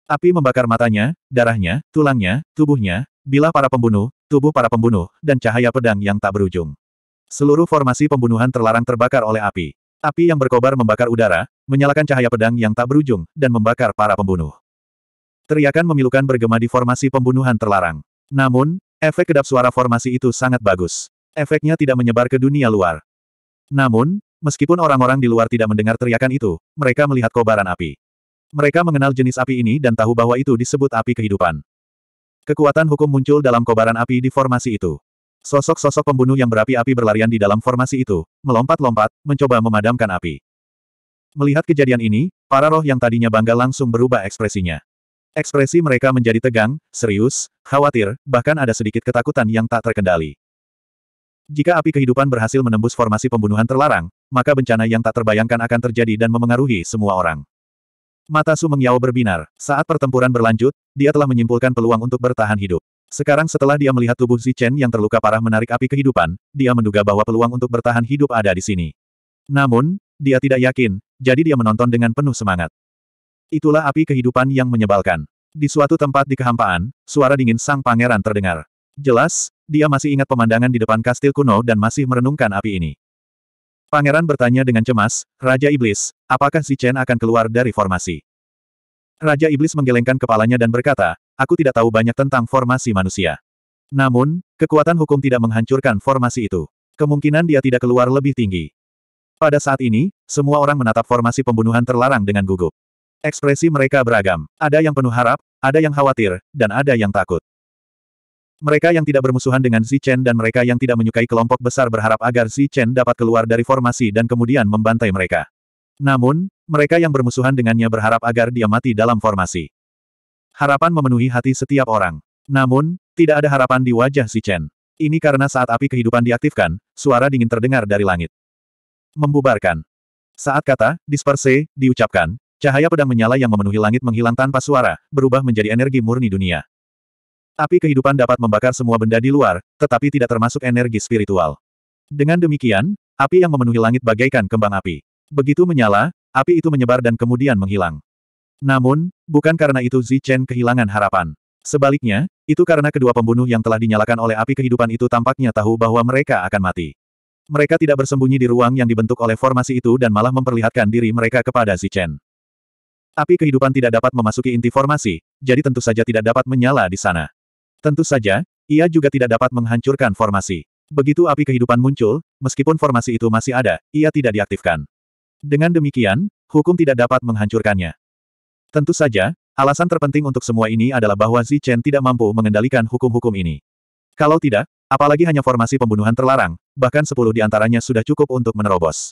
Api membakar matanya, darahnya, tulangnya, tubuhnya, bilah para pembunuh, tubuh para pembunuh, dan cahaya pedang yang tak berujung. Seluruh formasi pembunuhan terlarang terbakar oleh api. Api yang berkobar membakar udara, menyalakan cahaya pedang yang tak berujung, dan membakar para pembunuh. Teriakan memilukan bergema di formasi pembunuhan terlarang. Namun, efek kedap suara formasi itu sangat bagus. Efeknya tidak menyebar ke dunia luar. Namun, meskipun orang-orang di luar tidak mendengar teriakan itu, mereka melihat kobaran api. Mereka mengenal jenis api ini dan tahu bahwa itu disebut api kehidupan. Kekuatan hukum muncul dalam kobaran api di formasi itu. Sosok-sosok pembunuh yang berapi-api berlarian di dalam formasi itu, melompat-lompat, mencoba memadamkan api. Melihat kejadian ini, para roh yang tadinya bangga langsung berubah ekspresinya. Ekspresi mereka menjadi tegang, serius, khawatir, bahkan ada sedikit ketakutan yang tak terkendali. Jika api kehidupan berhasil menembus formasi pembunuhan terlarang, maka bencana yang tak terbayangkan akan terjadi dan memengaruhi semua orang. Mata Su Mengyao berbinar. Saat pertempuran berlanjut, dia telah menyimpulkan peluang untuk bertahan hidup. Sekarang setelah dia melihat tubuh Zichen yang terluka parah menarik api kehidupan, dia menduga bahwa peluang untuk bertahan hidup ada di sini. Namun, dia tidak yakin, jadi dia menonton dengan penuh semangat. Itulah api kehidupan yang menyebalkan. Di suatu tempat di kehampaan, suara dingin sang pangeran terdengar. Jelas, dia masih ingat pemandangan di depan kastil kuno dan masih merenungkan api ini. Pangeran bertanya dengan cemas, Raja Iblis, apakah si Chen akan keluar dari formasi? Raja Iblis menggelengkan kepalanya dan berkata, aku tidak tahu banyak tentang formasi manusia. Namun, kekuatan hukum tidak menghancurkan formasi itu. Kemungkinan dia tidak keluar lebih tinggi. Pada saat ini, semua orang menatap formasi pembunuhan terlarang dengan gugup. Ekspresi mereka beragam. Ada yang penuh harap, ada yang khawatir, dan ada yang takut. Mereka yang tidak bermusuhan dengan Zichen dan mereka yang tidak menyukai kelompok besar berharap agar Zichen dapat keluar dari formasi dan kemudian membantai mereka. Namun, mereka yang bermusuhan dengannya berharap agar dia mati dalam formasi. Harapan memenuhi hati setiap orang. Namun, tidak ada harapan di wajah Zichen. Ini karena saat api kehidupan diaktifkan, suara dingin terdengar dari langit. Membubarkan. Saat kata, disperse, diucapkan, Cahaya pedang menyala yang memenuhi langit menghilang tanpa suara, berubah menjadi energi murni dunia. Api kehidupan dapat membakar semua benda di luar, tetapi tidak termasuk energi spiritual. Dengan demikian, api yang memenuhi langit bagaikan kembang api. Begitu menyala, api itu menyebar dan kemudian menghilang. Namun, bukan karena itu Zichen kehilangan harapan. Sebaliknya, itu karena kedua pembunuh yang telah dinyalakan oleh api kehidupan itu tampaknya tahu bahwa mereka akan mati. Mereka tidak bersembunyi di ruang yang dibentuk oleh formasi itu dan malah memperlihatkan diri mereka kepada Zichen. Api kehidupan tidak dapat memasuki inti formasi, jadi tentu saja tidak dapat menyala di sana. Tentu saja, ia juga tidak dapat menghancurkan formasi. Begitu api kehidupan muncul, meskipun formasi itu masih ada, ia tidak diaktifkan. Dengan demikian, hukum tidak dapat menghancurkannya. Tentu saja, alasan terpenting untuk semua ini adalah bahwa Chen tidak mampu mengendalikan hukum-hukum ini. Kalau tidak, apalagi hanya formasi pembunuhan terlarang, bahkan sepuluh di antaranya sudah cukup untuk menerobos.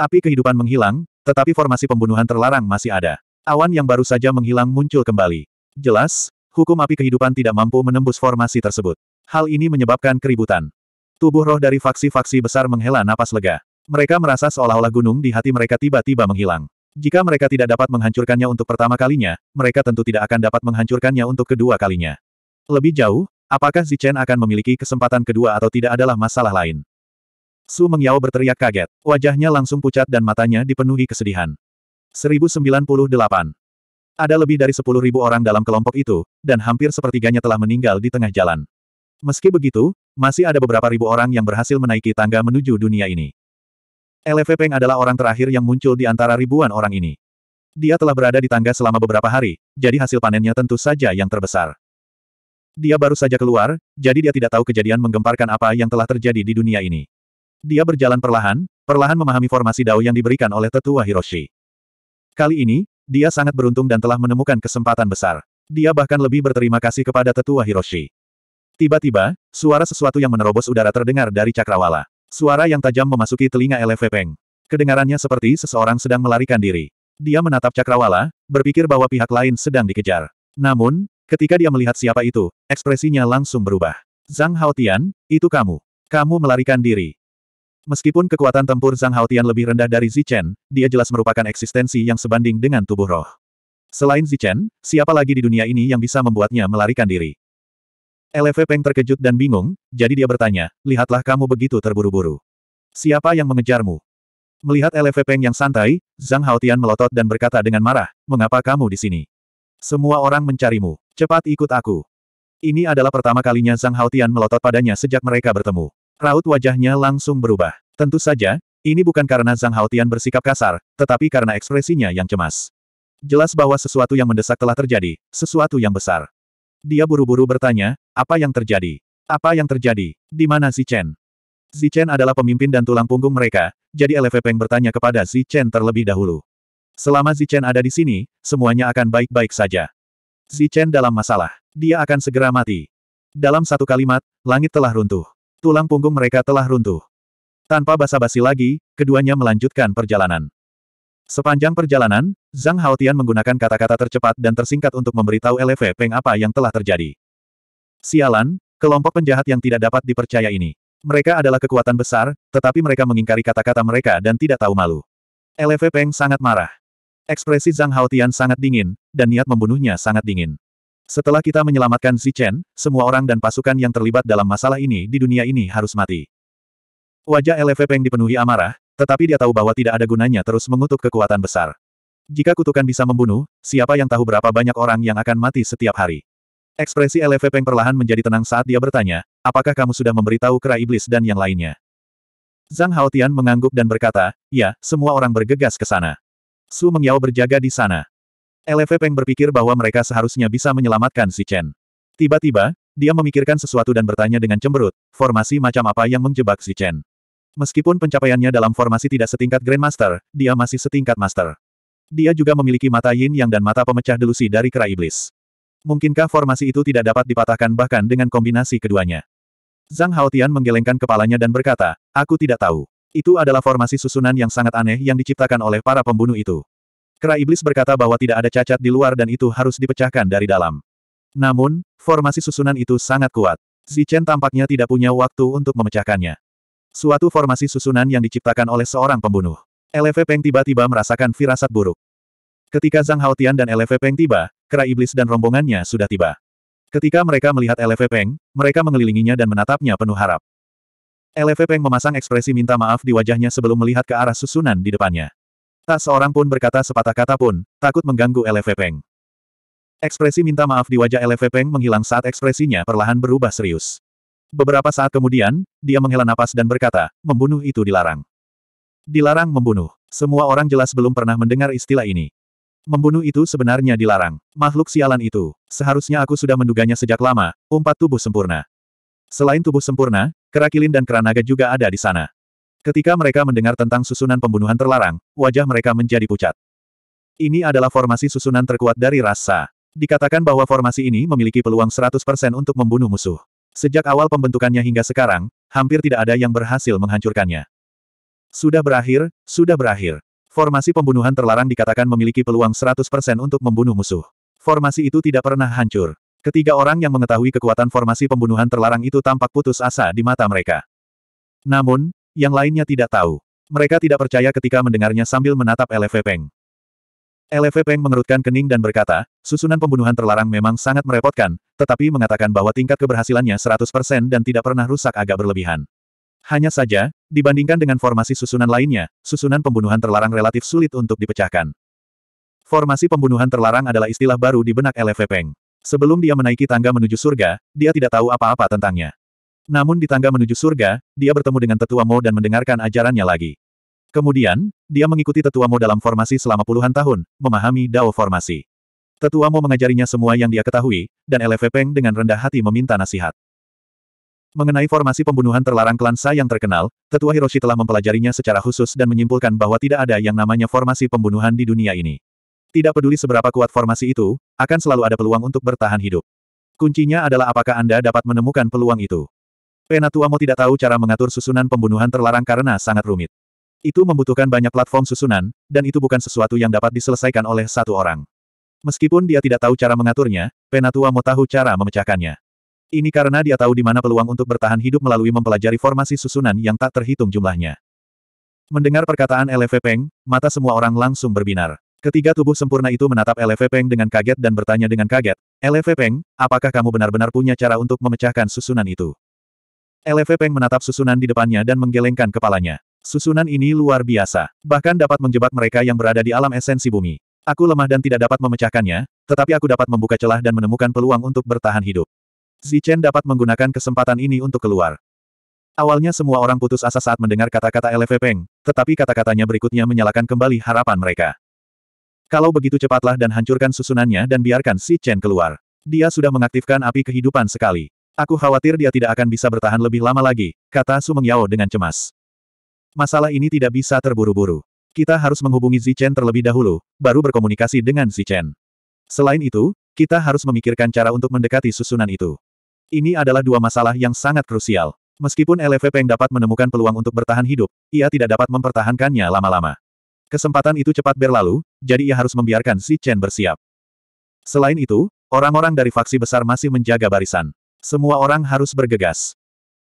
Api kehidupan menghilang, tetapi formasi pembunuhan terlarang masih ada. Awan yang baru saja menghilang muncul kembali. Jelas, hukum api kehidupan tidak mampu menembus formasi tersebut. Hal ini menyebabkan keributan. Tubuh roh dari faksi-faksi besar menghela napas lega. Mereka merasa seolah-olah gunung di hati mereka tiba-tiba menghilang. Jika mereka tidak dapat menghancurkannya untuk pertama kalinya, mereka tentu tidak akan dapat menghancurkannya untuk kedua kalinya. Lebih jauh, apakah Zichen akan memiliki kesempatan kedua atau tidak adalah masalah lain. Su Mengyao berteriak kaget. Wajahnya langsung pucat dan matanya dipenuhi kesedihan. 1098. Ada lebih dari 10.000 orang dalam kelompok itu, dan hampir sepertiganya telah meninggal di tengah jalan. Meski begitu, masih ada beberapa ribu orang yang berhasil menaiki tangga menuju dunia ini. LV Peng adalah orang terakhir yang muncul di antara ribuan orang ini. Dia telah berada di tangga selama beberapa hari, jadi hasil panennya tentu saja yang terbesar. Dia baru saja keluar, jadi dia tidak tahu kejadian menggemparkan apa yang telah terjadi di dunia ini. Dia berjalan perlahan, perlahan memahami formasi Dao yang diberikan oleh tetua Hiroshi. Kali ini, dia sangat beruntung dan telah menemukan kesempatan besar. Dia bahkan lebih berterima kasih kepada tetua Hiroshi. Tiba-tiba, suara sesuatu yang menerobos udara terdengar dari cakrawala. Suara yang tajam memasuki telinga LV Peng. Kedengarannya seperti seseorang sedang melarikan diri. Dia menatap cakrawala, berpikir bahwa pihak lain sedang dikejar. Namun, ketika dia melihat siapa itu, ekspresinya langsung berubah. Zhang Haotian, itu kamu. Kamu melarikan diri. Meskipun kekuatan tempur Zhang Haotian lebih rendah dari Zichen, dia jelas merupakan eksistensi yang sebanding dengan tubuh roh. Selain Zichen, siapa lagi di dunia ini yang bisa membuatnya melarikan diri? LV Peng terkejut dan bingung, jadi dia bertanya, lihatlah kamu begitu terburu-buru. Siapa yang mengejarmu? Melihat LV Peng yang santai, Zhang Haotian melotot dan berkata dengan marah, mengapa kamu di sini? Semua orang mencarimu, cepat ikut aku. Ini adalah pertama kalinya Zhang Haotian melotot padanya sejak mereka bertemu. Raut wajahnya langsung berubah. Tentu saja, ini bukan karena Zhang Haotian bersikap kasar, tetapi karena ekspresinya yang cemas. Jelas bahwa sesuatu yang mendesak telah terjadi, sesuatu yang besar. Dia buru-buru bertanya, apa yang terjadi? Apa yang terjadi? Di mana Zichen? Zichen adalah pemimpin dan tulang punggung mereka, jadi LV Peng bertanya kepada Zichen terlebih dahulu. Selama Zichen ada di sini, semuanya akan baik-baik saja. Zichen dalam masalah. Dia akan segera mati. Dalam satu kalimat, langit telah runtuh. Tulang punggung mereka telah runtuh. Tanpa basa-basi lagi, keduanya melanjutkan perjalanan. Sepanjang perjalanan, Zhang Haotian menggunakan kata-kata tercepat dan tersingkat untuk memberitahu LV Peng apa yang telah terjadi. Sialan, kelompok penjahat yang tidak dapat dipercaya ini. Mereka adalah kekuatan besar, tetapi mereka mengingkari kata-kata mereka dan tidak tahu malu. LV Peng sangat marah. Ekspresi Zhang Haotian sangat dingin, dan niat membunuhnya sangat dingin. Setelah kita menyelamatkan Chen, semua orang dan pasukan yang terlibat dalam masalah ini di dunia ini harus mati. Wajah LV Peng dipenuhi amarah, tetapi dia tahu bahwa tidak ada gunanya terus mengutuk kekuatan besar. Jika kutukan bisa membunuh, siapa yang tahu berapa banyak orang yang akan mati setiap hari. Ekspresi LV Peng perlahan menjadi tenang saat dia bertanya, apakah kamu sudah memberitahu kera iblis dan yang lainnya? Zhang Haotian mengangguk dan berkata, ya, semua orang bergegas ke sana. Su Mengyao berjaga di sana. LV Peng berpikir bahwa mereka seharusnya bisa menyelamatkan si Chen. Tiba-tiba, dia memikirkan sesuatu dan bertanya dengan cemberut, formasi macam apa yang menjebak si Chen. Meskipun pencapaiannya dalam formasi tidak setingkat Grandmaster, dia masih setingkat Master. Dia juga memiliki mata yin yang dan mata pemecah delusi dari kera iblis. Mungkinkah formasi itu tidak dapat dipatahkan bahkan dengan kombinasi keduanya? Zhang Haotian menggelengkan kepalanya dan berkata, aku tidak tahu. Itu adalah formasi susunan yang sangat aneh yang diciptakan oleh para pembunuh itu. Kera Iblis berkata bahwa tidak ada cacat di luar dan itu harus dipecahkan dari dalam. Namun, formasi susunan itu sangat kuat. Zichen tampaknya tidak punya waktu untuk memecahkannya. Suatu formasi susunan yang diciptakan oleh seorang pembunuh. LV Peng tiba-tiba merasakan firasat buruk. Ketika Zhang Haotian dan LV Peng tiba, Kera Iblis dan rombongannya sudah tiba. Ketika mereka melihat LV Peng, mereka mengelilinginya dan menatapnya penuh harap. LV Peng memasang ekspresi minta maaf di wajahnya sebelum melihat ke arah susunan di depannya. Tak seorang pun berkata sepatah kata pun, takut mengganggu LV Peng. Ekspresi minta maaf di wajah LV Peng menghilang saat ekspresinya perlahan berubah serius. Beberapa saat kemudian, dia menghela napas dan berkata, membunuh itu dilarang. Dilarang membunuh. Semua orang jelas belum pernah mendengar istilah ini. Membunuh itu sebenarnya dilarang. Makhluk sialan itu, seharusnya aku sudah menduganya sejak lama, umpat tubuh sempurna. Selain tubuh sempurna, kerakilin dan keranaga juga ada di sana. Ketika mereka mendengar tentang susunan pembunuhan terlarang, wajah mereka menjadi pucat. Ini adalah formasi susunan terkuat dari rasa. Dikatakan bahwa formasi ini memiliki peluang 100% untuk membunuh musuh. Sejak awal pembentukannya hingga sekarang, hampir tidak ada yang berhasil menghancurkannya. Sudah berakhir, sudah berakhir. Formasi pembunuhan terlarang dikatakan memiliki peluang 100% untuk membunuh musuh. Formasi itu tidak pernah hancur. Ketiga orang yang mengetahui kekuatan formasi pembunuhan terlarang itu tampak putus asa di mata mereka. Namun, yang lainnya tidak tahu. Mereka tidak percaya ketika mendengarnya sambil menatap LV Peng. LV Peng mengerutkan kening dan berkata, susunan pembunuhan terlarang memang sangat merepotkan, tetapi mengatakan bahwa tingkat keberhasilannya 100% dan tidak pernah rusak agak berlebihan. Hanya saja, dibandingkan dengan formasi susunan lainnya, susunan pembunuhan terlarang relatif sulit untuk dipecahkan. Formasi pembunuhan terlarang adalah istilah baru di benak LV Peng. Sebelum dia menaiki tangga menuju surga, dia tidak tahu apa-apa tentangnya. Namun di tangga menuju surga, dia bertemu dengan tetua Mo dan mendengarkan ajarannya lagi. Kemudian, dia mengikuti tetua Mo dalam formasi selama puluhan tahun, memahami Dao formasi. Tetua Mo mengajarinya semua yang dia ketahui, dan Elefe Peng dengan rendah hati meminta nasihat. Mengenai formasi pembunuhan terlarang klan Sa yang terkenal, Tetua Hiroshi telah mempelajarinya secara khusus dan menyimpulkan bahwa tidak ada yang namanya formasi pembunuhan di dunia ini. Tidak peduli seberapa kuat formasi itu, akan selalu ada peluang untuk bertahan hidup. Kuncinya adalah apakah Anda dapat menemukan peluang itu. Penatua mau tidak tahu cara mengatur susunan pembunuhan terlarang karena sangat rumit. Itu membutuhkan banyak platform susunan, dan itu bukan sesuatu yang dapat diselesaikan oleh satu orang. Meskipun dia tidak tahu cara mengaturnya, Penatua mau tahu cara memecahkannya. Ini karena dia tahu di mana peluang untuk bertahan hidup melalui mempelajari formasi susunan yang tak terhitung jumlahnya. Mendengar perkataan LV Peng, mata semua orang langsung berbinar. Ketiga tubuh sempurna itu menatap LV Peng dengan kaget dan bertanya dengan kaget, LV Peng, apakah kamu benar-benar punya cara untuk memecahkan susunan itu? LV Peng menatap susunan di depannya dan menggelengkan kepalanya. Susunan ini luar biasa. Bahkan dapat menjebak mereka yang berada di alam esensi bumi. Aku lemah dan tidak dapat memecahkannya, tetapi aku dapat membuka celah dan menemukan peluang untuk bertahan hidup. Zichen dapat menggunakan kesempatan ini untuk keluar. Awalnya semua orang putus asa saat mendengar kata-kata LV Peng, tetapi kata-katanya berikutnya menyalakan kembali harapan mereka. Kalau begitu cepatlah dan hancurkan susunannya dan biarkan si Chen keluar. Dia sudah mengaktifkan api kehidupan sekali. Aku khawatir dia tidak akan bisa bertahan lebih lama lagi, kata Su Mengyao dengan cemas. Masalah ini tidak bisa terburu-buru. Kita harus menghubungi Zichen terlebih dahulu, baru berkomunikasi dengan Zichen. Selain itu, kita harus memikirkan cara untuk mendekati susunan itu. Ini adalah dua masalah yang sangat krusial. Meskipun LV Peng dapat menemukan peluang untuk bertahan hidup, ia tidak dapat mempertahankannya lama-lama. Kesempatan itu cepat berlalu, jadi ia harus membiarkan Zichen bersiap. Selain itu, orang-orang dari faksi besar masih menjaga barisan. Semua orang harus bergegas.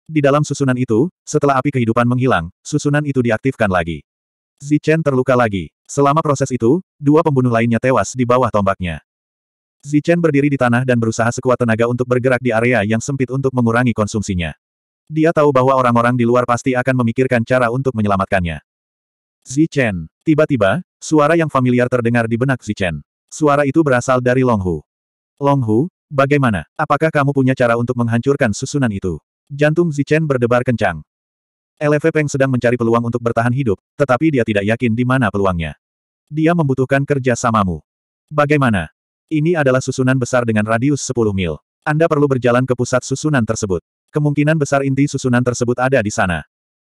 Di dalam susunan itu, setelah api kehidupan menghilang, susunan itu diaktifkan lagi. Zichen terluka lagi. Selama proses itu, dua pembunuh lainnya tewas di bawah tombaknya. Zichen berdiri di tanah dan berusaha sekuat tenaga untuk bergerak di area yang sempit untuk mengurangi konsumsinya. Dia tahu bahwa orang-orang di luar pasti akan memikirkan cara untuk menyelamatkannya. Zichen. Tiba-tiba, suara yang familiar terdengar di benak Zichen. Suara itu berasal dari Longhu. Longhu, Bagaimana? Apakah kamu punya cara untuk menghancurkan susunan itu? Jantung Zichen berdebar kencang. LV Peng sedang mencari peluang untuk bertahan hidup, tetapi dia tidak yakin di mana peluangnya. Dia membutuhkan kerja samamu. Bagaimana? Ini adalah susunan besar dengan radius 10 mil. Anda perlu berjalan ke pusat susunan tersebut. Kemungkinan besar inti susunan tersebut ada di sana.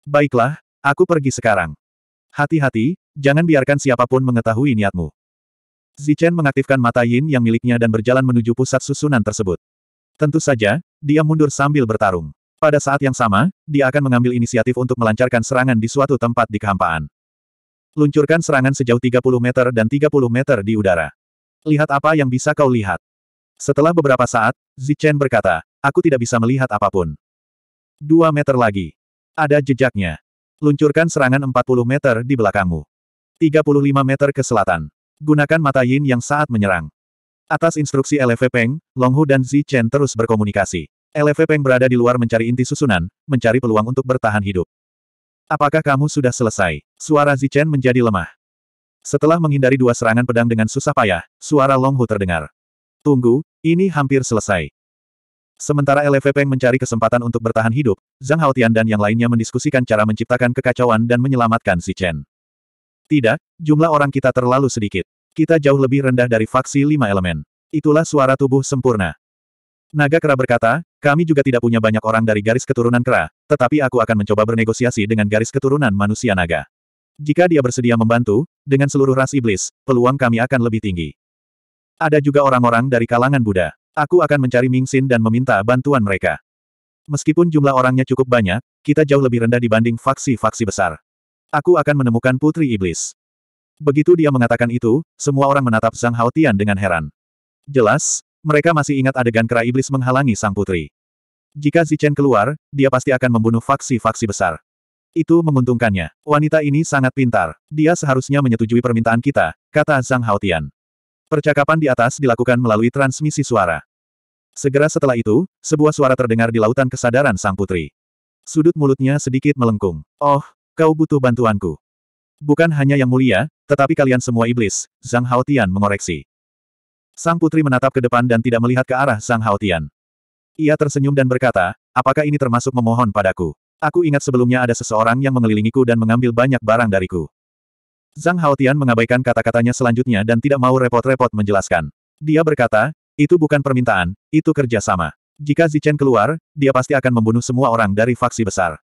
Baiklah, aku pergi sekarang. Hati-hati, jangan biarkan siapapun mengetahui niatmu. Zichen mengaktifkan mata Yin yang miliknya dan berjalan menuju pusat susunan tersebut. Tentu saja, dia mundur sambil bertarung. Pada saat yang sama, dia akan mengambil inisiatif untuk melancarkan serangan di suatu tempat di kehampaan. Luncurkan serangan sejauh 30 meter dan 30 meter di udara. Lihat apa yang bisa kau lihat. Setelah beberapa saat, Zichen berkata, aku tidak bisa melihat apapun. Dua meter lagi. Ada jejaknya. Luncurkan serangan 40 meter di belakangmu. 35 meter ke selatan. Gunakan mata Yin yang saat menyerang. Atas instruksi LV Peng, Longhu dan Zi Chen terus berkomunikasi. LV Peng berada di luar mencari inti susunan, mencari peluang untuk bertahan hidup. Apakah kamu sudah selesai? Suara Zi Chen menjadi lemah. Setelah menghindari dua serangan pedang dengan susah payah, suara Longhu terdengar. Tunggu, ini hampir selesai. Sementara LV Peng mencari kesempatan untuk bertahan hidup, Zhang Haotian dan yang lainnya mendiskusikan cara menciptakan kekacauan dan menyelamatkan Zi Chen. Tidak, jumlah orang kita terlalu sedikit. Kita jauh lebih rendah dari faksi lima elemen. Itulah suara tubuh sempurna. Naga Kera berkata, kami juga tidak punya banyak orang dari garis keturunan Kera, tetapi aku akan mencoba bernegosiasi dengan garis keturunan manusia naga. Jika dia bersedia membantu, dengan seluruh ras iblis, peluang kami akan lebih tinggi. Ada juga orang-orang dari kalangan Buddha. Aku akan mencari Mingxin dan meminta bantuan mereka. Meskipun jumlah orangnya cukup banyak, kita jauh lebih rendah dibanding faksi-faksi besar. Aku akan menemukan Putri Iblis. Begitu dia mengatakan itu, semua orang menatap Zhang Haotian dengan heran. Jelas, mereka masih ingat adegan kera iblis menghalangi sang putri. Jika Zichen keluar, dia pasti akan membunuh faksi-faksi besar. Itu menguntungkannya. Wanita ini sangat pintar. Dia seharusnya menyetujui permintaan kita, kata Zhang Haotian. Percakapan di atas dilakukan melalui transmisi suara. Segera setelah itu, sebuah suara terdengar di lautan kesadaran sang putri. Sudut mulutnya sedikit melengkung. Oh, Kau butuh bantuanku. Bukan hanya yang mulia, tetapi kalian semua iblis, Zhang Haotian mengoreksi. Sang putri menatap ke depan dan tidak melihat ke arah Zhang Haotian. Ia tersenyum dan berkata, apakah ini termasuk memohon padaku? Aku ingat sebelumnya ada seseorang yang mengelilingiku dan mengambil banyak barang dariku. Zhang Haotian mengabaikan kata-katanya selanjutnya dan tidak mau repot-repot menjelaskan. Dia berkata, itu bukan permintaan, itu kerjasama. Jika Zichen keluar, dia pasti akan membunuh semua orang dari faksi besar.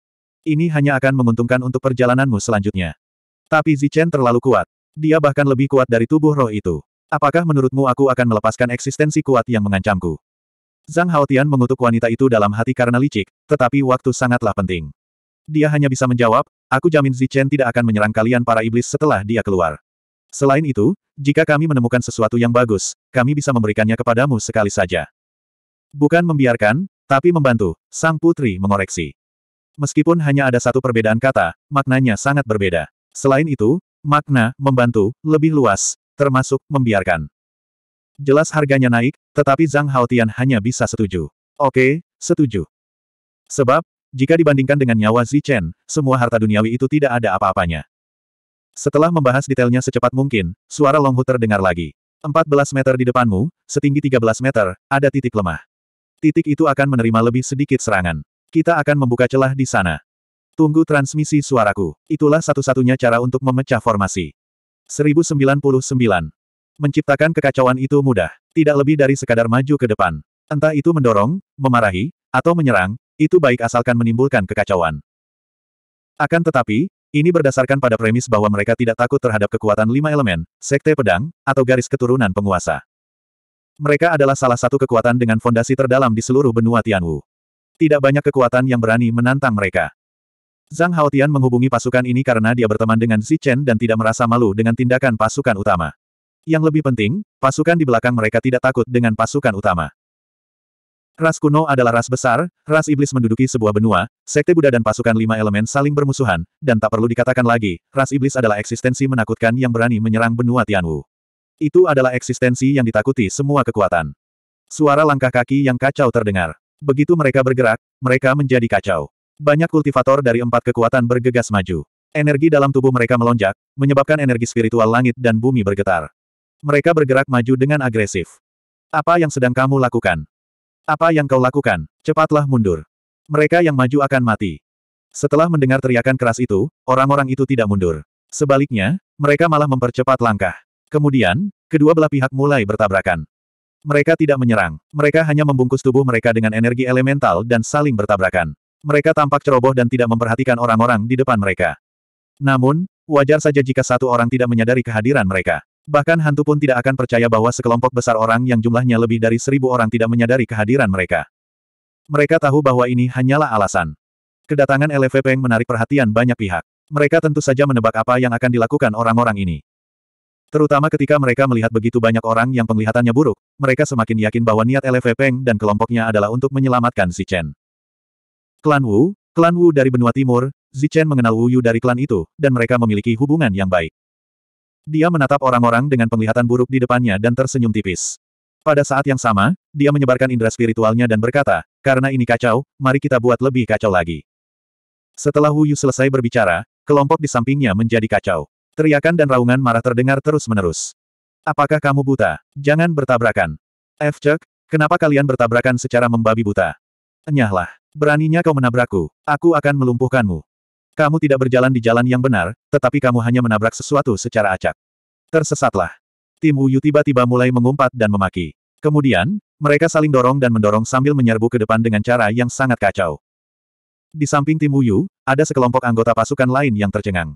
Ini hanya akan menguntungkan untuk perjalananmu selanjutnya. Tapi Zichen terlalu kuat. Dia bahkan lebih kuat dari tubuh roh itu. Apakah menurutmu aku akan melepaskan eksistensi kuat yang mengancamku? Zhang Haotian mengutuk wanita itu dalam hati karena licik, tetapi waktu sangatlah penting. Dia hanya bisa menjawab, aku jamin Zichen tidak akan menyerang kalian para iblis setelah dia keluar. Selain itu, jika kami menemukan sesuatu yang bagus, kami bisa memberikannya kepadamu sekali saja. Bukan membiarkan, tapi membantu, Sang Putri mengoreksi. Meskipun hanya ada satu perbedaan kata, maknanya sangat berbeda. Selain itu, makna membantu lebih luas, termasuk membiarkan. Jelas harganya naik, tetapi Zhang Haotian hanya bisa setuju. Oke, setuju. Sebab, jika dibandingkan dengan nyawa Zichen, semua harta duniawi itu tidak ada apa-apanya. Setelah membahas detailnya secepat mungkin, suara Longhu terdengar lagi. 14 meter di depanmu, setinggi 13 meter, ada titik lemah. Titik itu akan menerima lebih sedikit serangan. Kita akan membuka celah di sana. Tunggu transmisi suaraku. Itulah satu-satunya cara untuk memecah formasi. 1099. Menciptakan kekacauan itu mudah. Tidak lebih dari sekadar maju ke depan. Entah itu mendorong, memarahi, atau menyerang, itu baik asalkan menimbulkan kekacauan. Akan tetapi, ini berdasarkan pada premis bahwa mereka tidak takut terhadap kekuatan lima elemen, sekte pedang, atau garis keturunan penguasa. Mereka adalah salah satu kekuatan dengan fondasi terdalam di seluruh benua Tianwu. Tidak banyak kekuatan yang berani menantang mereka. Zhang Haotian menghubungi pasukan ini karena dia berteman dengan Xi Chen dan tidak merasa malu dengan tindakan pasukan utama. Yang lebih penting, pasukan di belakang mereka tidak takut dengan pasukan utama. Ras kuno adalah ras besar, ras iblis menduduki sebuah benua, sekte Buddha dan pasukan lima elemen saling bermusuhan, dan tak perlu dikatakan lagi, ras iblis adalah eksistensi menakutkan yang berani menyerang benua Tianwu. Itu adalah eksistensi yang ditakuti semua kekuatan. Suara langkah kaki yang kacau terdengar. Begitu mereka bergerak, mereka menjadi kacau. Banyak kultivator dari empat kekuatan bergegas maju. Energi dalam tubuh mereka melonjak, menyebabkan energi spiritual langit dan bumi bergetar. Mereka bergerak maju dengan agresif. Apa yang sedang kamu lakukan? Apa yang kau lakukan? Cepatlah mundur. Mereka yang maju akan mati. Setelah mendengar teriakan keras itu, orang-orang itu tidak mundur. Sebaliknya, mereka malah mempercepat langkah. Kemudian, kedua belah pihak mulai bertabrakan. Mereka tidak menyerang. Mereka hanya membungkus tubuh mereka dengan energi elemental dan saling bertabrakan. Mereka tampak ceroboh dan tidak memperhatikan orang-orang di depan mereka. Namun, wajar saja jika satu orang tidak menyadari kehadiran mereka. Bahkan hantu pun tidak akan percaya bahwa sekelompok besar orang yang jumlahnya lebih dari seribu orang tidak menyadari kehadiran mereka. Mereka tahu bahwa ini hanyalah alasan. Kedatangan LFP yang menarik perhatian banyak pihak. Mereka tentu saja menebak apa yang akan dilakukan orang-orang ini. Terutama ketika mereka melihat begitu banyak orang yang penglihatannya buruk, mereka semakin yakin bahwa niat LV Peng dan kelompoknya adalah untuk menyelamatkan Zichen. Chen. Klan Wu, Klan Wu dari benua timur, Zichen Chen mengenal Wu Yu dari klan itu, dan mereka memiliki hubungan yang baik. Dia menatap orang-orang dengan penglihatan buruk di depannya dan tersenyum tipis. Pada saat yang sama, dia menyebarkan indera spiritualnya dan berkata, karena ini kacau, mari kita buat lebih kacau lagi. Setelah Wu Yu selesai berbicara, kelompok di sampingnya menjadi kacau. Teriakan dan raungan marah terdengar terus-menerus. Apakah kamu buta? Jangan bertabrakan. F. Cek, kenapa kalian bertabrakan secara membabi buta? Enyahlah. Beraninya kau menabrakku. Aku akan melumpuhkanmu. Kamu tidak berjalan di jalan yang benar, tetapi kamu hanya menabrak sesuatu secara acak. Tersesatlah. Tim Wuyu tiba-tiba mulai mengumpat dan memaki. Kemudian, mereka saling dorong dan mendorong sambil menyerbu ke depan dengan cara yang sangat kacau. Di samping tim Wuyu, ada sekelompok anggota pasukan lain yang tercengang.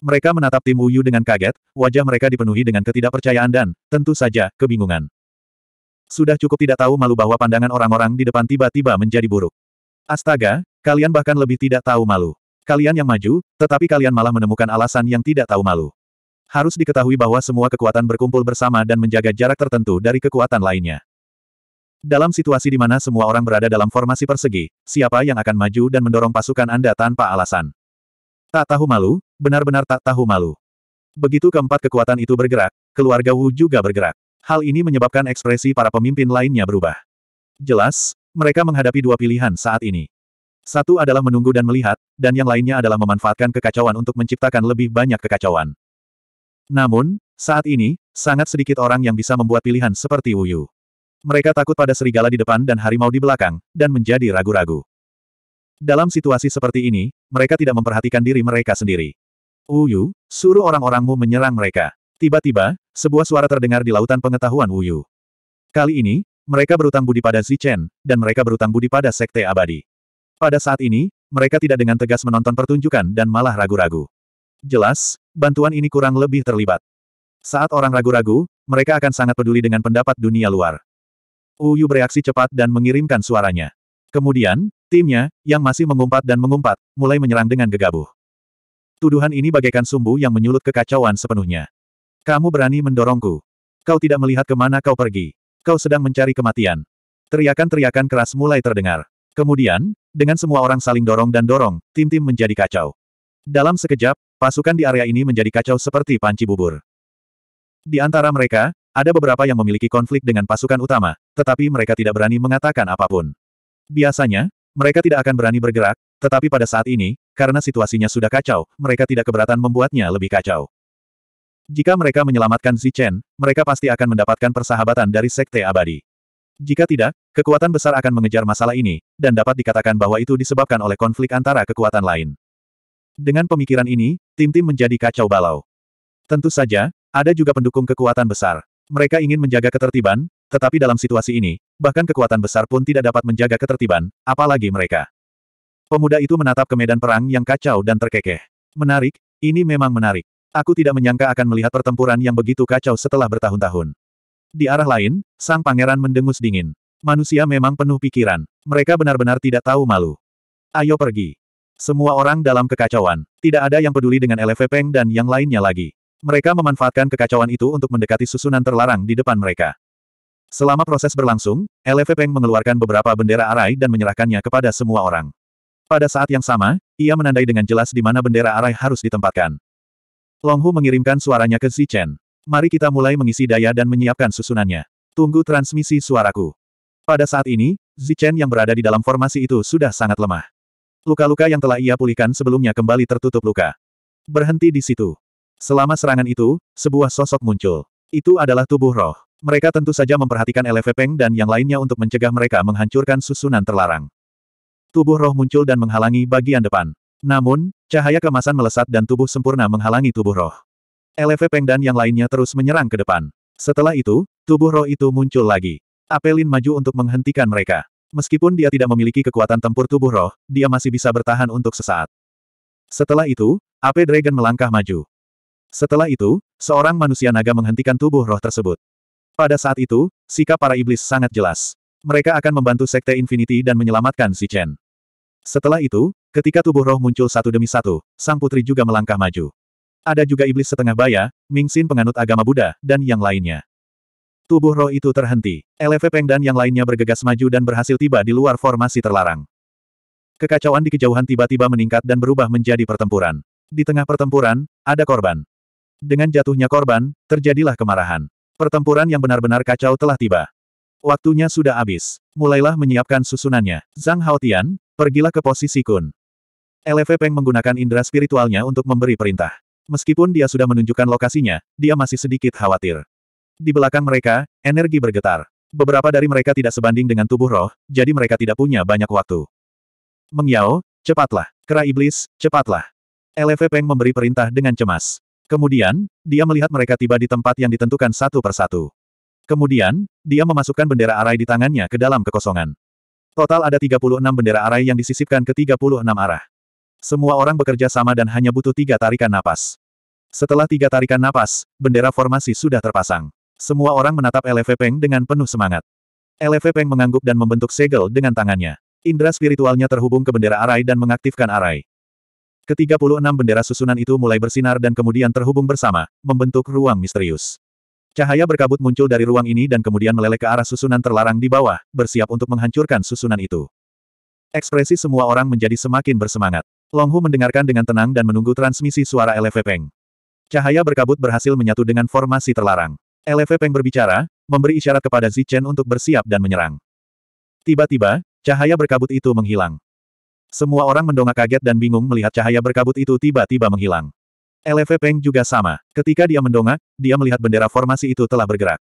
Mereka menatap tim Wuyu dengan kaget, wajah mereka dipenuhi dengan ketidakpercayaan dan, tentu saja, kebingungan. Sudah cukup tidak tahu malu bahwa pandangan orang-orang di depan tiba-tiba menjadi buruk. Astaga, kalian bahkan lebih tidak tahu malu. Kalian yang maju, tetapi kalian malah menemukan alasan yang tidak tahu malu. Harus diketahui bahwa semua kekuatan berkumpul bersama dan menjaga jarak tertentu dari kekuatan lainnya. Dalam situasi di mana semua orang berada dalam formasi persegi, siapa yang akan maju dan mendorong pasukan Anda tanpa alasan? Tak tahu malu, benar-benar tak tahu malu. Begitu keempat kekuatan itu bergerak, keluarga Wu juga bergerak. Hal ini menyebabkan ekspresi para pemimpin lainnya berubah. Jelas, mereka menghadapi dua pilihan saat ini. Satu adalah menunggu dan melihat, dan yang lainnya adalah memanfaatkan kekacauan untuk menciptakan lebih banyak kekacauan. Namun, saat ini, sangat sedikit orang yang bisa membuat pilihan seperti Wu Yu. Mereka takut pada serigala di depan dan harimau di belakang, dan menjadi ragu-ragu. Dalam situasi seperti ini, mereka tidak memperhatikan diri mereka sendiri. Uyu, suruh orang-orangmu menyerang mereka. Tiba-tiba, sebuah suara terdengar di lautan pengetahuan Uyu. Kali ini, mereka berutang budi pada Zichen, dan mereka berutang budi pada Sekte Abadi. Pada saat ini, mereka tidak dengan tegas menonton pertunjukan dan malah ragu-ragu. Jelas, bantuan ini kurang lebih terlibat. Saat orang ragu-ragu, mereka akan sangat peduli dengan pendapat dunia luar. Uyu bereaksi cepat dan mengirimkan suaranya. Kemudian, Timnya, yang masih mengumpat dan mengumpat, mulai menyerang dengan gegabah. Tuduhan ini bagaikan sumbu yang menyulut kekacauan sepenuhnya. Kamu berani mendorongku. Kau tidak melihat kemana kau pergi. Kau sedang mencari kematian. Teriakan-teriakan keras mulai terdengar. Kemudian, dengan semua orang saling dorong dan dorong, tim-tim menjadi kacau. Dalam sekejap, pasukan di area ini menjadi kacau seperti panci bubur. Di antara mereka, ada beberapa yang memiliki konflik dengan pasukan utama, tetapi mereka tidak berani mengatakan apapun. Biasanya, mereka tidak akan berani bergerak, tetapi pada saat ini, karena situasinya sudah kacau, mereka tidak keberatan membuatnya lebih kacau. Jika mereka menyelamatkan Zichen, mereka pasti akan mendapatkan persahabatan dari Sekte Abadi. Jika tidak, kekuatan besar akan mengejar masalah ini, dan dapat dikatakan bahwa itu disebabkan oleh konflik antara kekuatan lain. Dengan pemikiran ini, tim-tim menjadi kacau balau. Tentu saja, ada juga pendukung kekuatan besar. Mereka ingin menjaga ketertiban, tetapi dalam situasi ini, bahkan kekuatan besar pun tidak dapat menjaga ketertiban, apalagi mereka. Pemuda itu menatap ke medan perang yang kacau dan terkekeh. Menarik, ini memang menarik. Aku tidak menyangka akan melihat pertempuran yang begitu kacau setelah bertahun-tahun. Di arah lain, sang pangeran mendengus dingin. Manusia memang penuh pikiran. Mereka benar-benar tidak tahu malu. Ayo pergi. Semua orang dalam kekacauan. Tidak ada yang peduli dengan LV Peng dan yang lainnya lagi. Mereka memanfaatkan kekacauan itu untuk mendekati susunan terlarang di depan mereka. Selama proses berlangsung, LV Peng mengeluarkan beberapa bendera arai dan menyerahkannya kepada semua orang. Pada saat yang sama, ia menandai dengan jelas di mana bendera arai harus ditempatkan. Longhu mengirimkan suaranya ke Zichen. Mari kita mulai mengisi daya dan menyiapkan susunannya. Tunggu transmisi suaraku. Pada saat ini, Zichen yang berada di dalam formasi itu sudah sangat lemah. Luka-luka yang telah ia pulihkan sebelumnya kembali tertutup luka. Berhenti di situ. Selama serangan itu, sebuah sosok muncul. Itu adalah tubuh roh. Mereka tentu saja memperhatikan Eleve Peng dan yang lainnya untuk mencegah mereka menghancurkan susunan terlarang. Tubuh roh muncul dan menghalangi bagian depan. Namun, cahaya kemasan melesat dan tubuh sempurna menghalangi tubuh roh. Eleve Peng dan yang lainnya terus menyerang ke depan. Setelah itu, tubuh roh itu muncul lagi. Apelin maju untuk menghentikan mereka. Meskipun dia tidak memiliki kekuatan tempur tubuh roh, dia masih bisa bertahan untuk sesaat. Setelah itu, Ape Dragon melangkah maju. Setelah itu, seorang manusia naga menghentikan tubuh roh tersebut. Pada saat itu, sikap para iblis sangat jelas. Mereka akan membantu Sekte Infinity dan menyelamatkan si Chen. Setelah itu, ketika tubuh roh muncul satu demi satu, sang putri juga melangkah maju. Ada juga iblis setengah baya, Ming Mingxin penganut agama Buddha, dan yang lainnya. Tubuh roh itu terhenti. LV Peng dan yang lainnya bergegas maju dan berhasil tiba di luar formasi terlarang. Kekacauan di kejauhan tiba-tiba meningkat dan berubah menjadi pertempuran. Di tengah pertempuran, ada korban. Dengan jatuhnya korban, terjadilah kemarahan. Pertempuran yang benar-benar kacau telah tiba. Waktunya sudah habis. Mulailah menyiapkan susunannya. Zhang Haotian, pergilah ke posisi Kun. LV Peng menggunakan indera spiritualnya untuk memberi perintah. Meskipun dia sudah menunjukkan lokasinya, dia masih sedikit khawatir. Di belakang mereka, energi bergetar. Beberapa dari mereka tidak sebanding dengan tubuh roh, jadi mereka tidak punya banyak waktu. Mengyao, cepatlah. Kera iblis, cepatlah. LV Peng memberi perintah dengan cemas. Kemudian, dia melihat mereka tiba di tempat yang ditentukan satu persatu. Kemudian, dia memasukkan bendera arai di tangannya ke dalam kekosongan. Total ada 36 bendera arai yang disisipkan ke 36 arah. Semua orang bekerja sama dan hanya butuh tiga tarikan napas. Setelah tiga tarikan napas, bendera formasi sudah terpasang. Semua orang menatap LV Peng dengan penuh semangat. LV Peng mengangguk dan membentuk segel dengan tangannya. Indra spiritualnya terhubung ke bendera arai dan mengaktifkan arai. Ketiga-puluh enam bendera susunan itu mulai bersinar dan kemudian terhubung bersama, membentuk ruang misterius. Cahaya berkabut muncul dari ruang ini dan kemudian meleleh ke arah susunan terlarang di bawah, bersiap untuk menghancurkan susunan itu. Ekspresi semua orang menjadi semakin bersemangat. Longhu mendengarkan dengan tenang dan menunggu transmisi suara LV Peng. Cahaya berkabut berhasil menyatu dengan formasi terlarang. LV Peng berbicara, memberi isyarat kepada Zichen untuk bersiap dan menyerang. Tiba-tiba, cahaya berkabut itu menghilang. Semua orang mendongak kaget dan bingung melihat cahaya berkabut itu tiba-tiba menghilang. Lefe Peng juga sama. Ketika dia mendongak, dia melihat bendera formasi itu telah bergerak.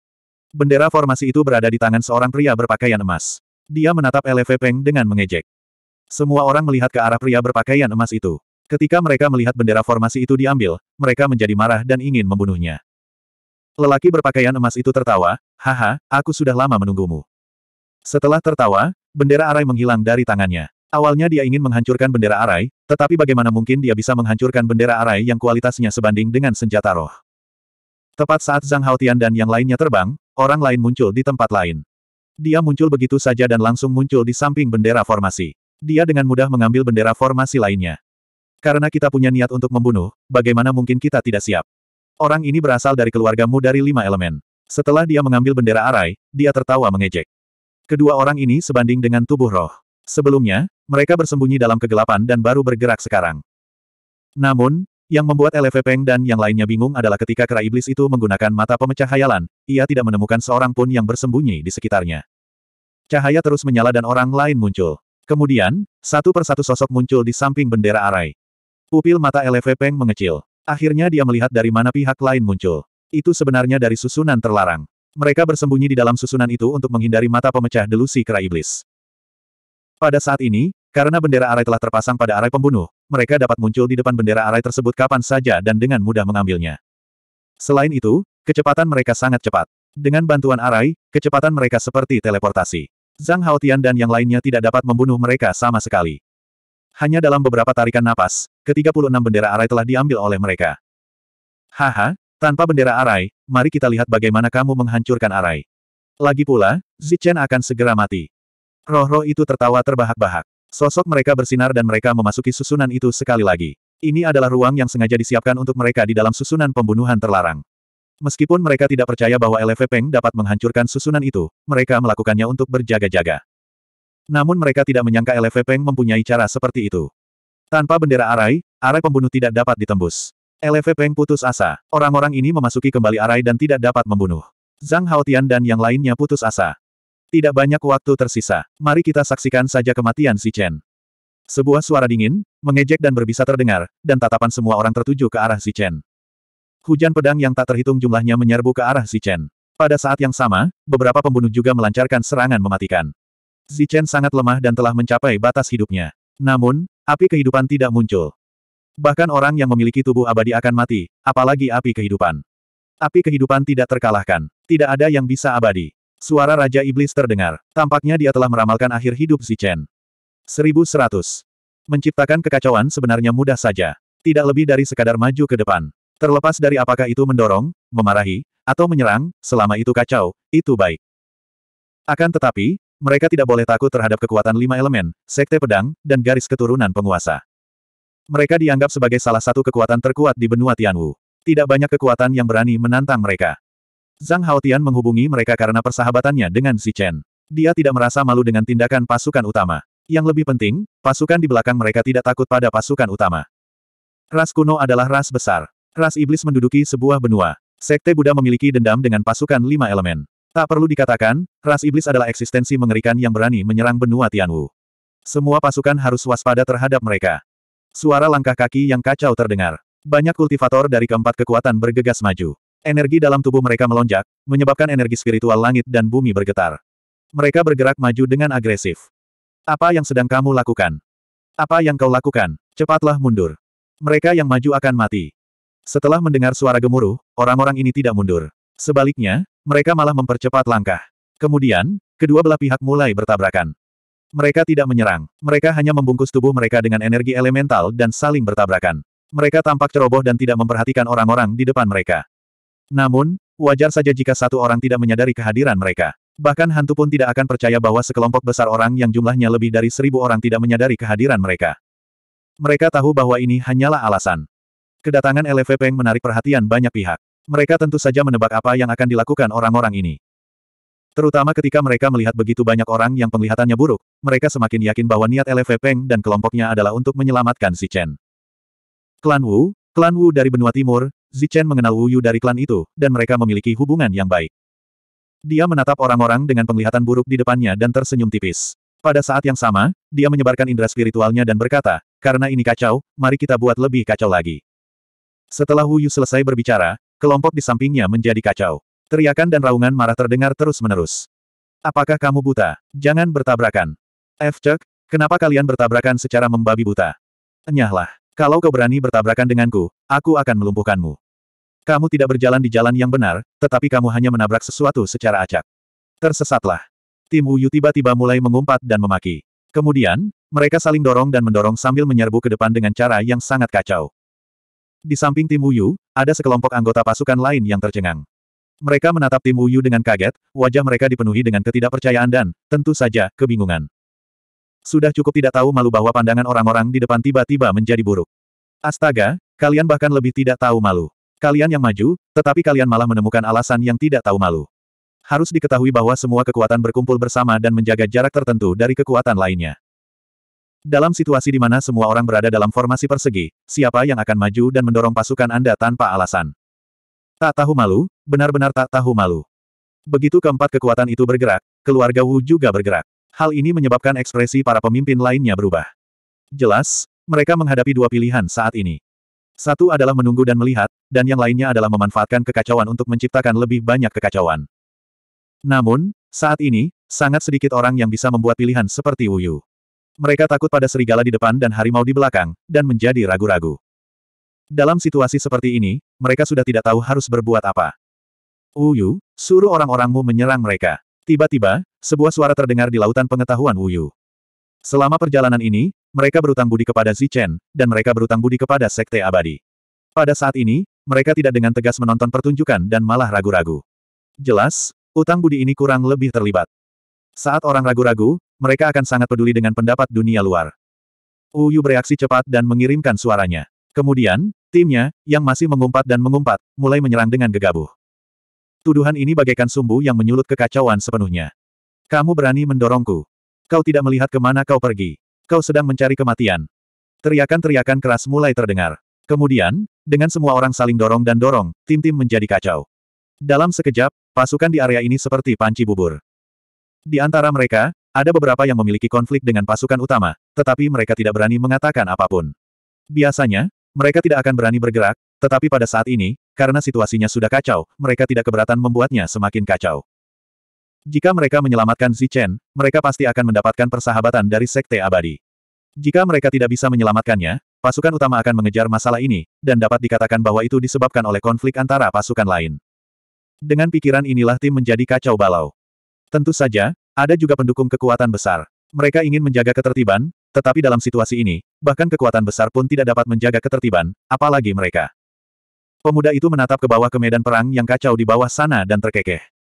Bendera formasi itu berada di tangan seorang pria berpakaian emas. Dia menatap Lefe Peng dengan mengejek. Semua orang melihat ke arah pria berpakaian emas itu. Ketika mereka melihat bendera formasi itu diambil, mereka menjadi marah dan ingin membunuhnya. Lelaki berpakaian emas itu tertawa, haha, aku sudah lama menunggumu. Setelah tertawa, bendera arai menghilang dari tangannya. Awalnya dia ingin menghancurkan bendera Arai, tetapi bagaimana mungkin dia bisa menghancurkan bendera Arai yang kualitasnya sebanding dengan senjata roh. Tepat saat Zhang Haotian dan yang lainnya terbang, orang lain muncul di tempat lain. Dia muncul begitu saja dan langsung muncul di samping bendera formasi. Dia dengan mudah mengambil bendera formasi lainnya. Karena kita punya niat untuk membunuh, bagaimana mungkin kita tidak siap? Orang ini berasal dari keluargamu dari lima elemen. Setelah dia mengambil bendera arai, dia tertawa mengejek. Kedua orang ini sebanding dengan tubuh roh. Sebelumnya, mereka bersembunyi dalam kegelapan dan baru bergerak sekarang. Namun, yang membuat LV Peng dan yang lainnya bingung adalah ketika kera iblis itu menggunakan mata pemecah hayalan, ia tidak menemukan seorang pun yang bersembunyi di sekitarnya. Cahaya terus menyala dan orang lain muncul. Kemudian, satu persatu sosok muncul di samping bendera arai. Pupil mata LV Peng mengecil. Akhirnya dia melihat dari mana pihak lain muncul. Itu sebenarnya dari susunan terlarang. Mereka bersembunyi di dalam susunan itu untuk menghindari mata pemecah delusi kera iblis. Pada saat ini, karena bendera arai telah terpasang pada arai pembunuh, mereka dapat muncul di depan bendera arai tersebut kapan saja dan dengan mudah mengambilnya. Selain itu, kecepatan mereka sangat cepat. Dengan bantuan arai, kecepatan mereka seperti teleportasi. Zhang Haotian dan yang lainnya tidak dapat membunuh mereka sama sekali. Hanya dalam beberapa tarikan napas, ke-36 bendera arai telah diambil oleh mereka. Haha, tanpa bendera arai, mari kita lihat bagaimana kamu menghancurkan arai. Lagi pula, Zichen akan segera mati. Roh-roh itu tertawa terbahak-bahak. Sosok mereka bersinar dan mereka memasuki susunan itu sekali lagi. Ini adalah ruang yang sengaja disiapkan untuk mereka di dalam susunan pembunuhan terlarang. Meskipun mereka tidak percaya bahwa LV Peng dapat menghancurkan susunan itu, mereka melakukannya untuk berjaga-jaga. Namun mereka tidak menyangka LV Peng mempunyai cara seperti itu. Tanpa bendera arai, arai pembunuh tidak dapat ditembus. LV Peng putus asa. Orang-orang ini memasuki kembali arai dan tidak dapat membunuh. Zhang Haotian dan yang lainnya putus asa. Tidak banyak waktu tersisa. Mari kita saksikan saja kematian si Chen. Sebuah suara dingin, mengejek dan berbisa terdengar, dan tatapan semua orang tertuju ke arah si Chen. Hujan pedang yang tak terhitung jumlahnya menyerbu ke arah si Chen. Pada saat yang sama, beberapa pembunuh juga melancarkan serangan mematikan. Si Chen sangat lemah dan telah mencapai batas hidupnya. Namun, api kehidupan tidak muncul. Bahkan orang yang memiliki tubuh abadi akan mati, apalagi api kehidupan. Api kehidupan tidak terkalahkan. Tidak ada yang bisa abadi. Suara Raja Iblis terdengar. Tampaknya dia telah meramalkan akhir hidup Zichen. 1100. Menciptakan kekacauan sebenarnya mudah saja. Tidak lebih dari sekadar maju ke depan. Terlepas dari apakah itu mendorong, memarahi, atau menyerang, selama itu kacau, itu baik. Akan tetapi, mereka tidak boleh takut terhadap kekuatan lima elemen, sekte pedang, dan garis keturunan penguasa. Mereka dianggap sebagai salah satu kekuatan terkuat di benua Tianwu. Tidak banyak kekuatan yang berani menantang mereka. Zhang Haotian menghubungi mereka karena persahabatannya dengan si Chen. Dia tidak merasa malu dengan tindakan pasukan utama. Yang lebih penting, pasukan di belakang mereka tidak takut pada pasukan utama. Ras kuno adalah ras besar. Ras iblis menduduki sebuah benua. Sekte Buddha memiliki dendam dengan pasukan lima elemen. Tak perlu dikatakan, ras iblis adalah eksistensi mengerikan yang berani menyerang benua Tianwu. Semua pasukan harus waspada terhadap mereka. Suara langkah kaki yang kacau terdengar. Banyak kultivator dari keempat kekuatan bergegas maju. Energi dalam tubuh mereka melonjak, menyebabkan energi spiritual langit dan bumi bergetar. Mereka bergerak maju dengan agresif. Apa yang sedang kamu lakukan? Apa yang kau lakukan? Cepatlah mundur. Mereka yang maju akan mati. Setelah mendengar suara gemuruh, orang-orang ini tidak mundur. Sebaliknya, mereka malah mempercepat langkah. Kemudian, kedua belah pihak mulai bertabrakan. Mereka tidak menyerang, mereka hanya membungkus tubuh mereka dengan energi elemental dan saling bertabrakan. Mereka tampak ceroboh dan tidak memperhatikan orang-orang di depan mereka. Namun, wajar saja jika satu orang tidak menyadari kehadiran mereka. Bahkan hantu pun tidak akan percaya bahwa sekelompok besar orang yang jumlahnya lebih dari seribu orang tidak menyadari kehadiran mereka. Mereka tahu bahwa ini hanyalah alasan. Kedatangan LV Peng menarik perhatian banyak pihak. Mereka tentu saja menebak apa yang akan dilakukan orang-orang ini. Terutama ketika mereka melihat begitu banyak orang yang penglihatannya buruk, mereka semakin yakin bahwa niat LV Peng dan kelompoknya adalah untuk menyelamatkan si Chen. Klan Wu, Klan Wu dari benua timur, Zichen mengenal Wu Yu dari klan itu, dan mereka memiliki hubungan yang baik. Dia menatap orang-orang dengan penglihatan buruk di depannya dan tersenyum tipis. Pada saat yang sama, dia menyebarkan indera spiritualnya dan berkata, karena ini kacau, mari kita buat lebih kacau lagi. Setelah Wu Yu selesai berbicara, kelompok di sampingnya menjadi kacau. Teriakan dan raungan marah terdengar terus-menerus. Apakah kamu buta? Jangan bertabrakan. F. Cek, kenapa kalian bertabrakan secara membabi buta? Enyahlah. Kalau kau berani bertabrakan denganku, aku akan melumpuhkanmu. Kamu tidak berjalan di jalan yang benar, tetapi kamu hanya menabrak sesuatu secara acak. Tersesatlah. Tim Uyu tiba-tiba mulai mengumpat dan memaki. Kemudian, mereka saling dorong dan mendorong sambil menyerbu ke depan dengan cara yang sangat kacau. Di samping tim Uyu, ada sekelompok anggota pasukan lain yang tercengang. Mereka menatap tim Uyu dengan kaget, wajah mereka dipenuhi dengan ketidakpercayaan dan, tentu saja, kebingungan. Sudah cukup tidak tahu malu bahwa pandangan orang-orang di depan tiba-tiba menjadi buruk. Astaga, kalian bahkan lebih tidak tahu malu. Kalian yang maju, tetapi kalian malah menemukan alasan yang tidak tahu malu. Harus diketahui bahwa semua kekuatan berkumpul bersama dan menjaga jarak tertentu dari kekuatan lainnya. Dalam situasi di mana semua orang berada dalam formasi persegi, siapa yang akan maju dan mendorong pasukan Anda tanpa alasan? Tak tahu malu, benar-benar tak tahu malu. Begitu keempat kekuatan itu bergerak, keluarga Wu juga bergerak. Hal ini menyebabkan ekspresi para pemimpin lainnya berubah. Jelas, mereka menghadapi dua pilihan saat ini. Satu adalah menunggu dan melihat, dan yang lainnya adalah memanfaatkan kekacauan untuk menciptakan lebih banyak kekacauan. Namun, saat ini, sangat sedikit orang yang bisa membuat pilihan seperti Wuyu. Mereka takut pada serigala di depan dan harimau di belakang, dan menjadi ragu-ragu. Dalam situasi seperti ini, mereka sudah tidak tahu harus berbuat apa. Uyu, suruh orang-orangmu menyerang mereka. Tiba-tiba, sebuah suara terdengar di lautan pengetahuan Wuyu. Selama perjalanan ini, mereka berutang budi kepada Zichen, dan mereka berutang budi kepada Sekte Abadi. Pada saat ini, mereka tidak dengan tegas menonton pertunjukan dan malah ragu-ragu. Jelas, utang budi ini kurang lebih terlibat. Saat orang ragu-ragu, mereka akan sangat peduli dengan pendapat dunia luar. Uyu bereaksi cepat dan mengirimkan suaranya. Kemudian, timnya, yang masih mengumpat dan mengumpat, mulai menyerang dengan gegabah. Tuduhan ini bagaikan sumbu yang menyulut kekacauan sepenuhnya. Kamu berani mendorongku. Kau tidak melihat kemana kau pergi. Kau sedang mencari kematian. Teriakan-teriakan keras mulai terdengar. Kemudian, dengan semua orang saling dorong dan dorong, tim-tim menjadi kacau. Dalam sekejap, pasukan di area ini seperti panci bubur. Di antara mereka, ada beberapa yang memiliki konflik dengan pasukan utama, tetapi mereka tidak berani mengatakan apapun. Biasanya, mereka tidak akan berani bergerak, tetapi pada saat ini, karena situasinya sudah kacau, mereka tidak keberatan membuatnya semakin kacau. Jika mereka menyelamatkan Zichen, mereka pasti akan mendapatkan persahabatan dari Sekte Abadi. Jika mereka tidak bisa menyelamatkannya, pasukan utama akan mengejar masalah ini, dan dapat dikatakan bahwa itu disebabkan oleh konflik antara pasukan lain. Dengan pikiran inilah tim menjadi kacau balau. Tentu saja, ada juga pendukung kekuatan besar. Mereka ingin menjaga ketertiban, tetapi dalam situasi ini, bahkan kekuatan besar pun tidak dapat menjaga ketertiban, apalagi mereka. Pemuda itu menatap ke bawah ke medan perang yang kacau di bawah sana dan terkekeh.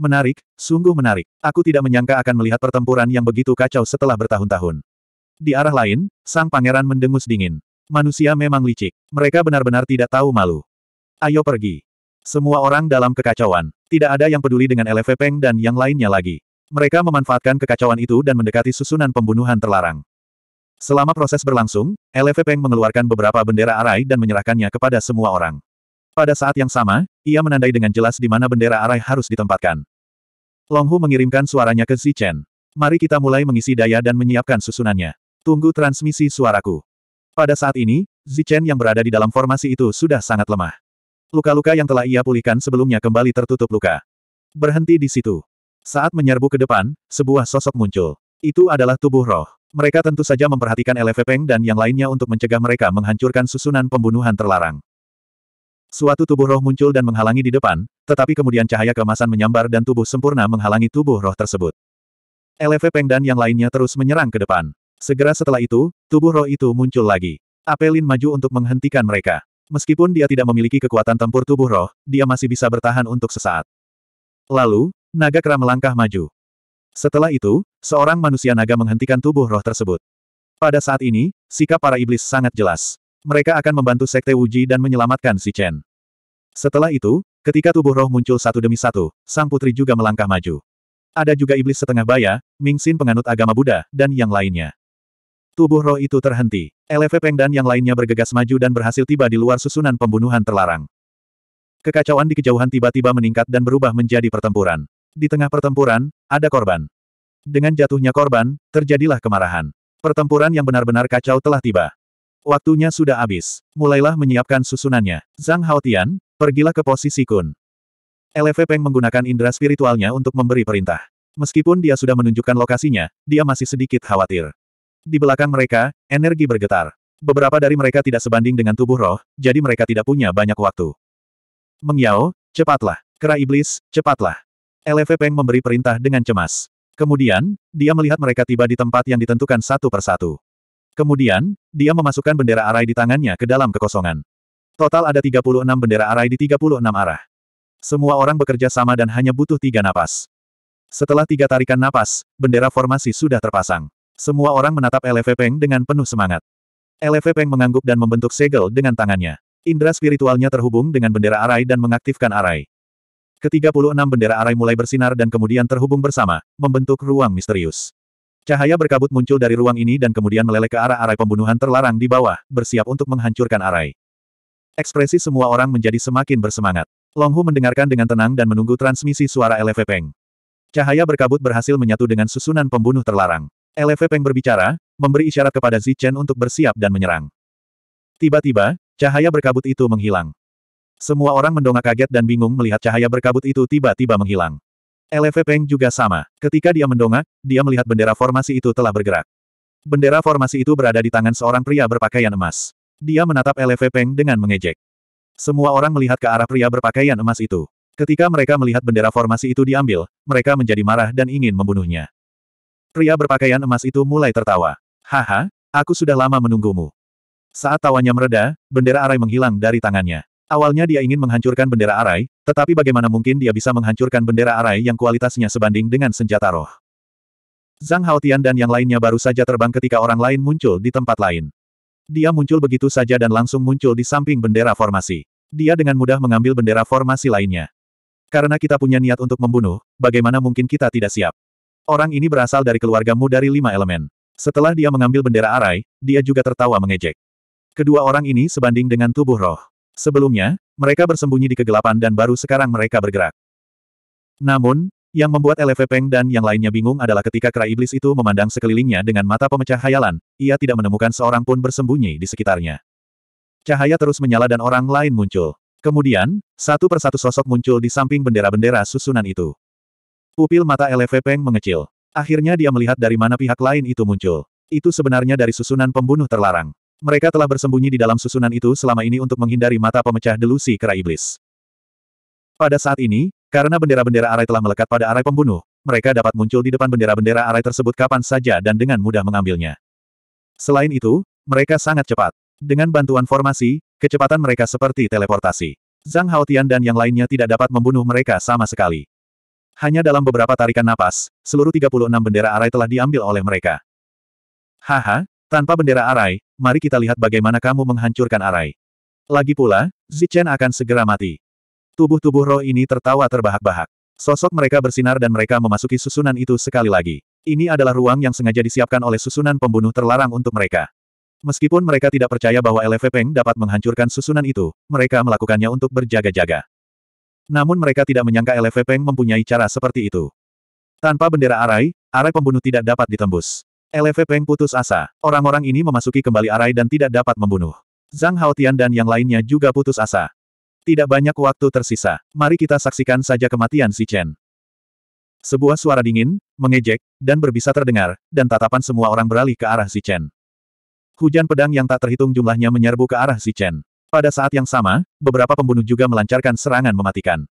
Menarik, sungguh menarik. Aku tidak menyangka akan melihat pertempuran yang begitu kacau setelah bertahun-tahun. Di arah lain, sang pangeran mendengus dingin. Manusia memang licik. Mereka benar-benar tidak tahu malu. Ayo pergi. Semua orang dalam kekacauan. Tidak ada yang peduli dengan LV Peng dan yang lainnya lagi. Mereka memanfaatkan kekacauan itu dan mendekati susunan pembunuhan terlarang. Selama proses berlangsung, LV Peng mengeluarkan beberapa bendera arai dan menyerahkannya kepada semua orang. Pada saat yang sama, ia menandai dengan jelas di mana bendera arai harus ditempatkan. Longhu mengirimkan suaranya ke Zichen. Mari kita mulai mengisi daya dan menyiapkan susunannya. Tunggu transmisi suaraku. Pada saat ini, Zichen yang berada di dalam formasi itu sudah sangat lemah. Luka-luka yang telah ia pulihkan sebelumnya kembali tertutup luka. Berhenti di situ. Saat menyerbu ke depan, sebuah sosok muncul. Itu adalah tubuh roh. Mereka tentu saja memperhatikan Elefepeng dan yang lainnya untuk mencegah mereka menghancurkan susunan pembunuhan terlarang. Suatu tubuh roh muncul dan menghalangi di depan, tetapi kemudian cahaya kemasan menyambar dan tubuh sempurna menghalangi tubuh roh tersebut. LV Peng dan yang lainnya terus menyerang ke depan. Segera setelah itu, tubuh roh itu muncul lagi. Apelin maju untuk menghentikan mereka. Meskipun dia tidak memiliki kekuatan tempur tubuh roh, dia masih bisa bertahan untuk sesaat. Lalu, naga kera melangkah maju. Setelah itu, seorang manusia naga menghentikan tubuh roh tersebut. Pada saat ini, sikap para iblis sangat jelas. Mereka akan membantu Sekte Wuji dan menyelamatkan si Chen. Setelah itu, ketika tubuh roh muncul satu demi satu, sang putri juga melangkah maju. Ada juga iblis setengah baya, Ming Xin penganut agama Buddha, dan yang lainnya. Tubuh roh itu terhenti. LV Peng dan yang lainnya bergegas maju dan berhasil tiba di luar susunan pembunuhan terlarang. Kekacauan di kejauhan tiba-tiba meningkat dan berubah menjadi pertempuran. Di tengah pertempuran, ada korban. Dengan jatuhnya korban, terjadilah kemarahan. Pertempuran yang benar-benar kacau telah tiba. Waktunya sudah habis. Mulailah menyiapkan susunannya. Zhang Haotian, pergilah ke posisi Kun. LV Peng menggunakan indera spiritualnya untuk memberi perintah. Meskipun dia sudah menunjukkan lokasinya, dia masih sedikit khawatir. Di belakang mereka, energi bergetar. Beberapa dari mereka tidak sebanding dengan tubuh roh, jadi mereka tidak punya banyak waktu. Mengyao, cepatlah. Kera iblis, cepatlah. LV Peng memberi perintah dengan cemas. Kemudian, dia melihat mereka tiba di tempat yang ditentukan satu persatu. Kemudian, dia memasukkan bendera arai di tangannya ke dalam kekosongan. Total ada 36 bendera arai di 36 arah. Semua orang bekerja sama dan hanya butuh tiga napas. Setelah tiga tarikan napas, bendera formasi sudah terpasang. Semua orang menatap LV Peng dengan penuh semangat. LV Peng mengangguk dan membentuk segel dengan tangannya. Indra spiritualnya terhubung dengan bendera arai dan mengaktifkan arai. Ketiga puluh enam bendera arai mulai bersinar dan kemudian terhubung bersama, membentuk ruang misterius. Cahaya berkabut muncul dari ruang ini dan kemudian meleleh ke arah arai pembunuhan terlarang di bawah, bersiap untuk menghancurkan arai. Ekspresi semua orang menjadi semakin bersemangat. Longhu mendengarkan dengan tenang dan menunggu transmisi suara LV Peng. Cahaya berkabut berhasil menyatu dengan susunan pembunuh terlarang. LV Peng berbicara, memberi isyarat kepada Zichen untuk bersiap dan menyerang. Tiba-tiba, cahaya berkabut itu menghilang. Semua orang mendongak kaget dan bingung melihat cahaya berkabut itu tiba-tiba menghilang. LV Peng juga sama. Ketika dia mendongak, dia melihat bendera formasi itu telah bergerak. Bendera formasi itu berada di tangan seorang pria berpakaian emas. Dia menatap LV Peng dengan mengejek. Semua orang melihat ke arah pria berpakaian emas itu. Ketika mereka melihat bendera formasi itu diambil, mereka menjadi marah dan ingin membunuhnya. Pria berpakaian emas itu mulai tertawa. Haha, aku sudah lama menunggumu. Saat tawanya mereda, bendera arai menghilang dari tangannya. Awalnya dia ingin menghancurkan bendera Arai, tetapi bagaimana mungkin dia bisa menghancurkan bendera Arai yang kualitasnya sebanding dengan senjata roh. Zhang Haotian dan yang lainnya baru saja terbang ketika orang lain muncul di tempat lain. Dia muncul begitu saja dan langsung muncul di samping bendera formasi. Dia dengan mudah mengambil bendera formasi lainnya. Karena kita punya niat untuk membunuh, bagaimana mungkin kita tidak siap? Orang ini berasal dari keluargamu dari lima elemen. Setelah dia mengambil bendera arai, dia juga tertawa mengejek. Kedua orang ini sebanding dengan tubuh roh. Sebelumnya, mereka bersembunyi di kegelapan dan baru sekarang mereka bergerak. Namun, yang membuat LV Peng dan yang lainnya bingung adalah ketika kera iblis itu memandang sekelilingnya dengan mata pemecah hayalan, ia tidak menemukan seorang pun bersembunyi di sekitarnya. Cahaya terus menyala dan orang lain muncul. Kemudian, satu persatu sosok muncul di samping bendera-bendera susunan itu. Pupil mata LV Peng mengecil. Akhirnya dia melihat dari mana pihak lain itu muncul. Itu sebenarnya dari susunan pembunuh terlarang. Mereka telah bersembunyi di dalam susunan itu selama ini untuk menghindari mata pemecah delusi kera iblis. Pada saat ini, karena bendera-bendera arai telah melekat pada arai pembunuh, mereka dapat muncul di depan bendera-bendera arai tersebut kapan saja dan dengan mudah mengambilnya. Selain itu, mereka sangat cepat. Dengan bantuan formasi, kecepatan mereka seperti teleportasi. Zhang Haotian dan yang lainnya tidak dapat membunuh mereka sama sekali. Hanya dalam beberapa tarikan napas, seluruh 36 bendera arai telah diambil oleh mereka. Haha, tanpa bendera arai, mari kita lihat bagaimana kamu menghancurkan Arai. Lagi pula, Zichen akan segera mati. Tubuh-tubuh roh ini tertawa terbahak-bahak. Sosok mereka bersinar dan mereka memasuki susunan itu sekali lagi. Ini adalah ruang yang sengaja disiapkan oleh susunan pembunuh terlarang untuk mereka. Meskipun mereka tidak percaya bahwa LV Peng dapat menghancurkan susunan itu, mereka melakukannya untuk berjaga-jaga. Namun mereka tidak menyangka LV Peng mempunyai cara seperti itu. Tanpa bendera Arai, Arai pembunuh tidak dapat ditembus. LV Peng putus asa. Orang-orang ini memasuki kembali arai dan tidak dapat membunuh. Zhang Haotian dan yang lainnya juga putus asa. Tidak banyak waktu tersisa. Mari kita saksikan saja kematian si Chen. Sebuah suara dingin, mengejek, dan berbisa terdengar, dan tatapan semua orang beralih ke arah si Chen. Hujan pedang yang tak terhitung jumlahnya menyerbu ke arah si Chen. Pada saat yang sama, beberapa pembunuh juga melancarkan serangan mematikan.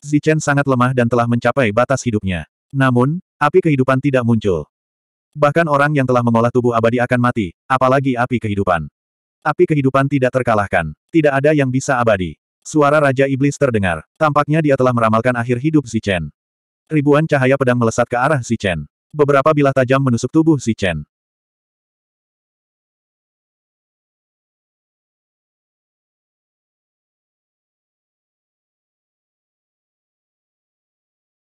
Zichen sangat lemah dan telah mencapai batas hidupnya. Namun, api kehidupan tidak muncul. Bahkan orang yang telah mengolah tubuh abadi akan mati, apalagi api kehidupan. Api kehidupan tidak terkalahkan. Tidak ada yang bisa abadi. Suara Raja Iblis terdengar. Tampaknya dia telah meramalkan akhir hidup si Chen. Ribuan cahaya pedang melesat ke arah si Chen. Beberapa bilah tajam menusuk tubuh si Chen.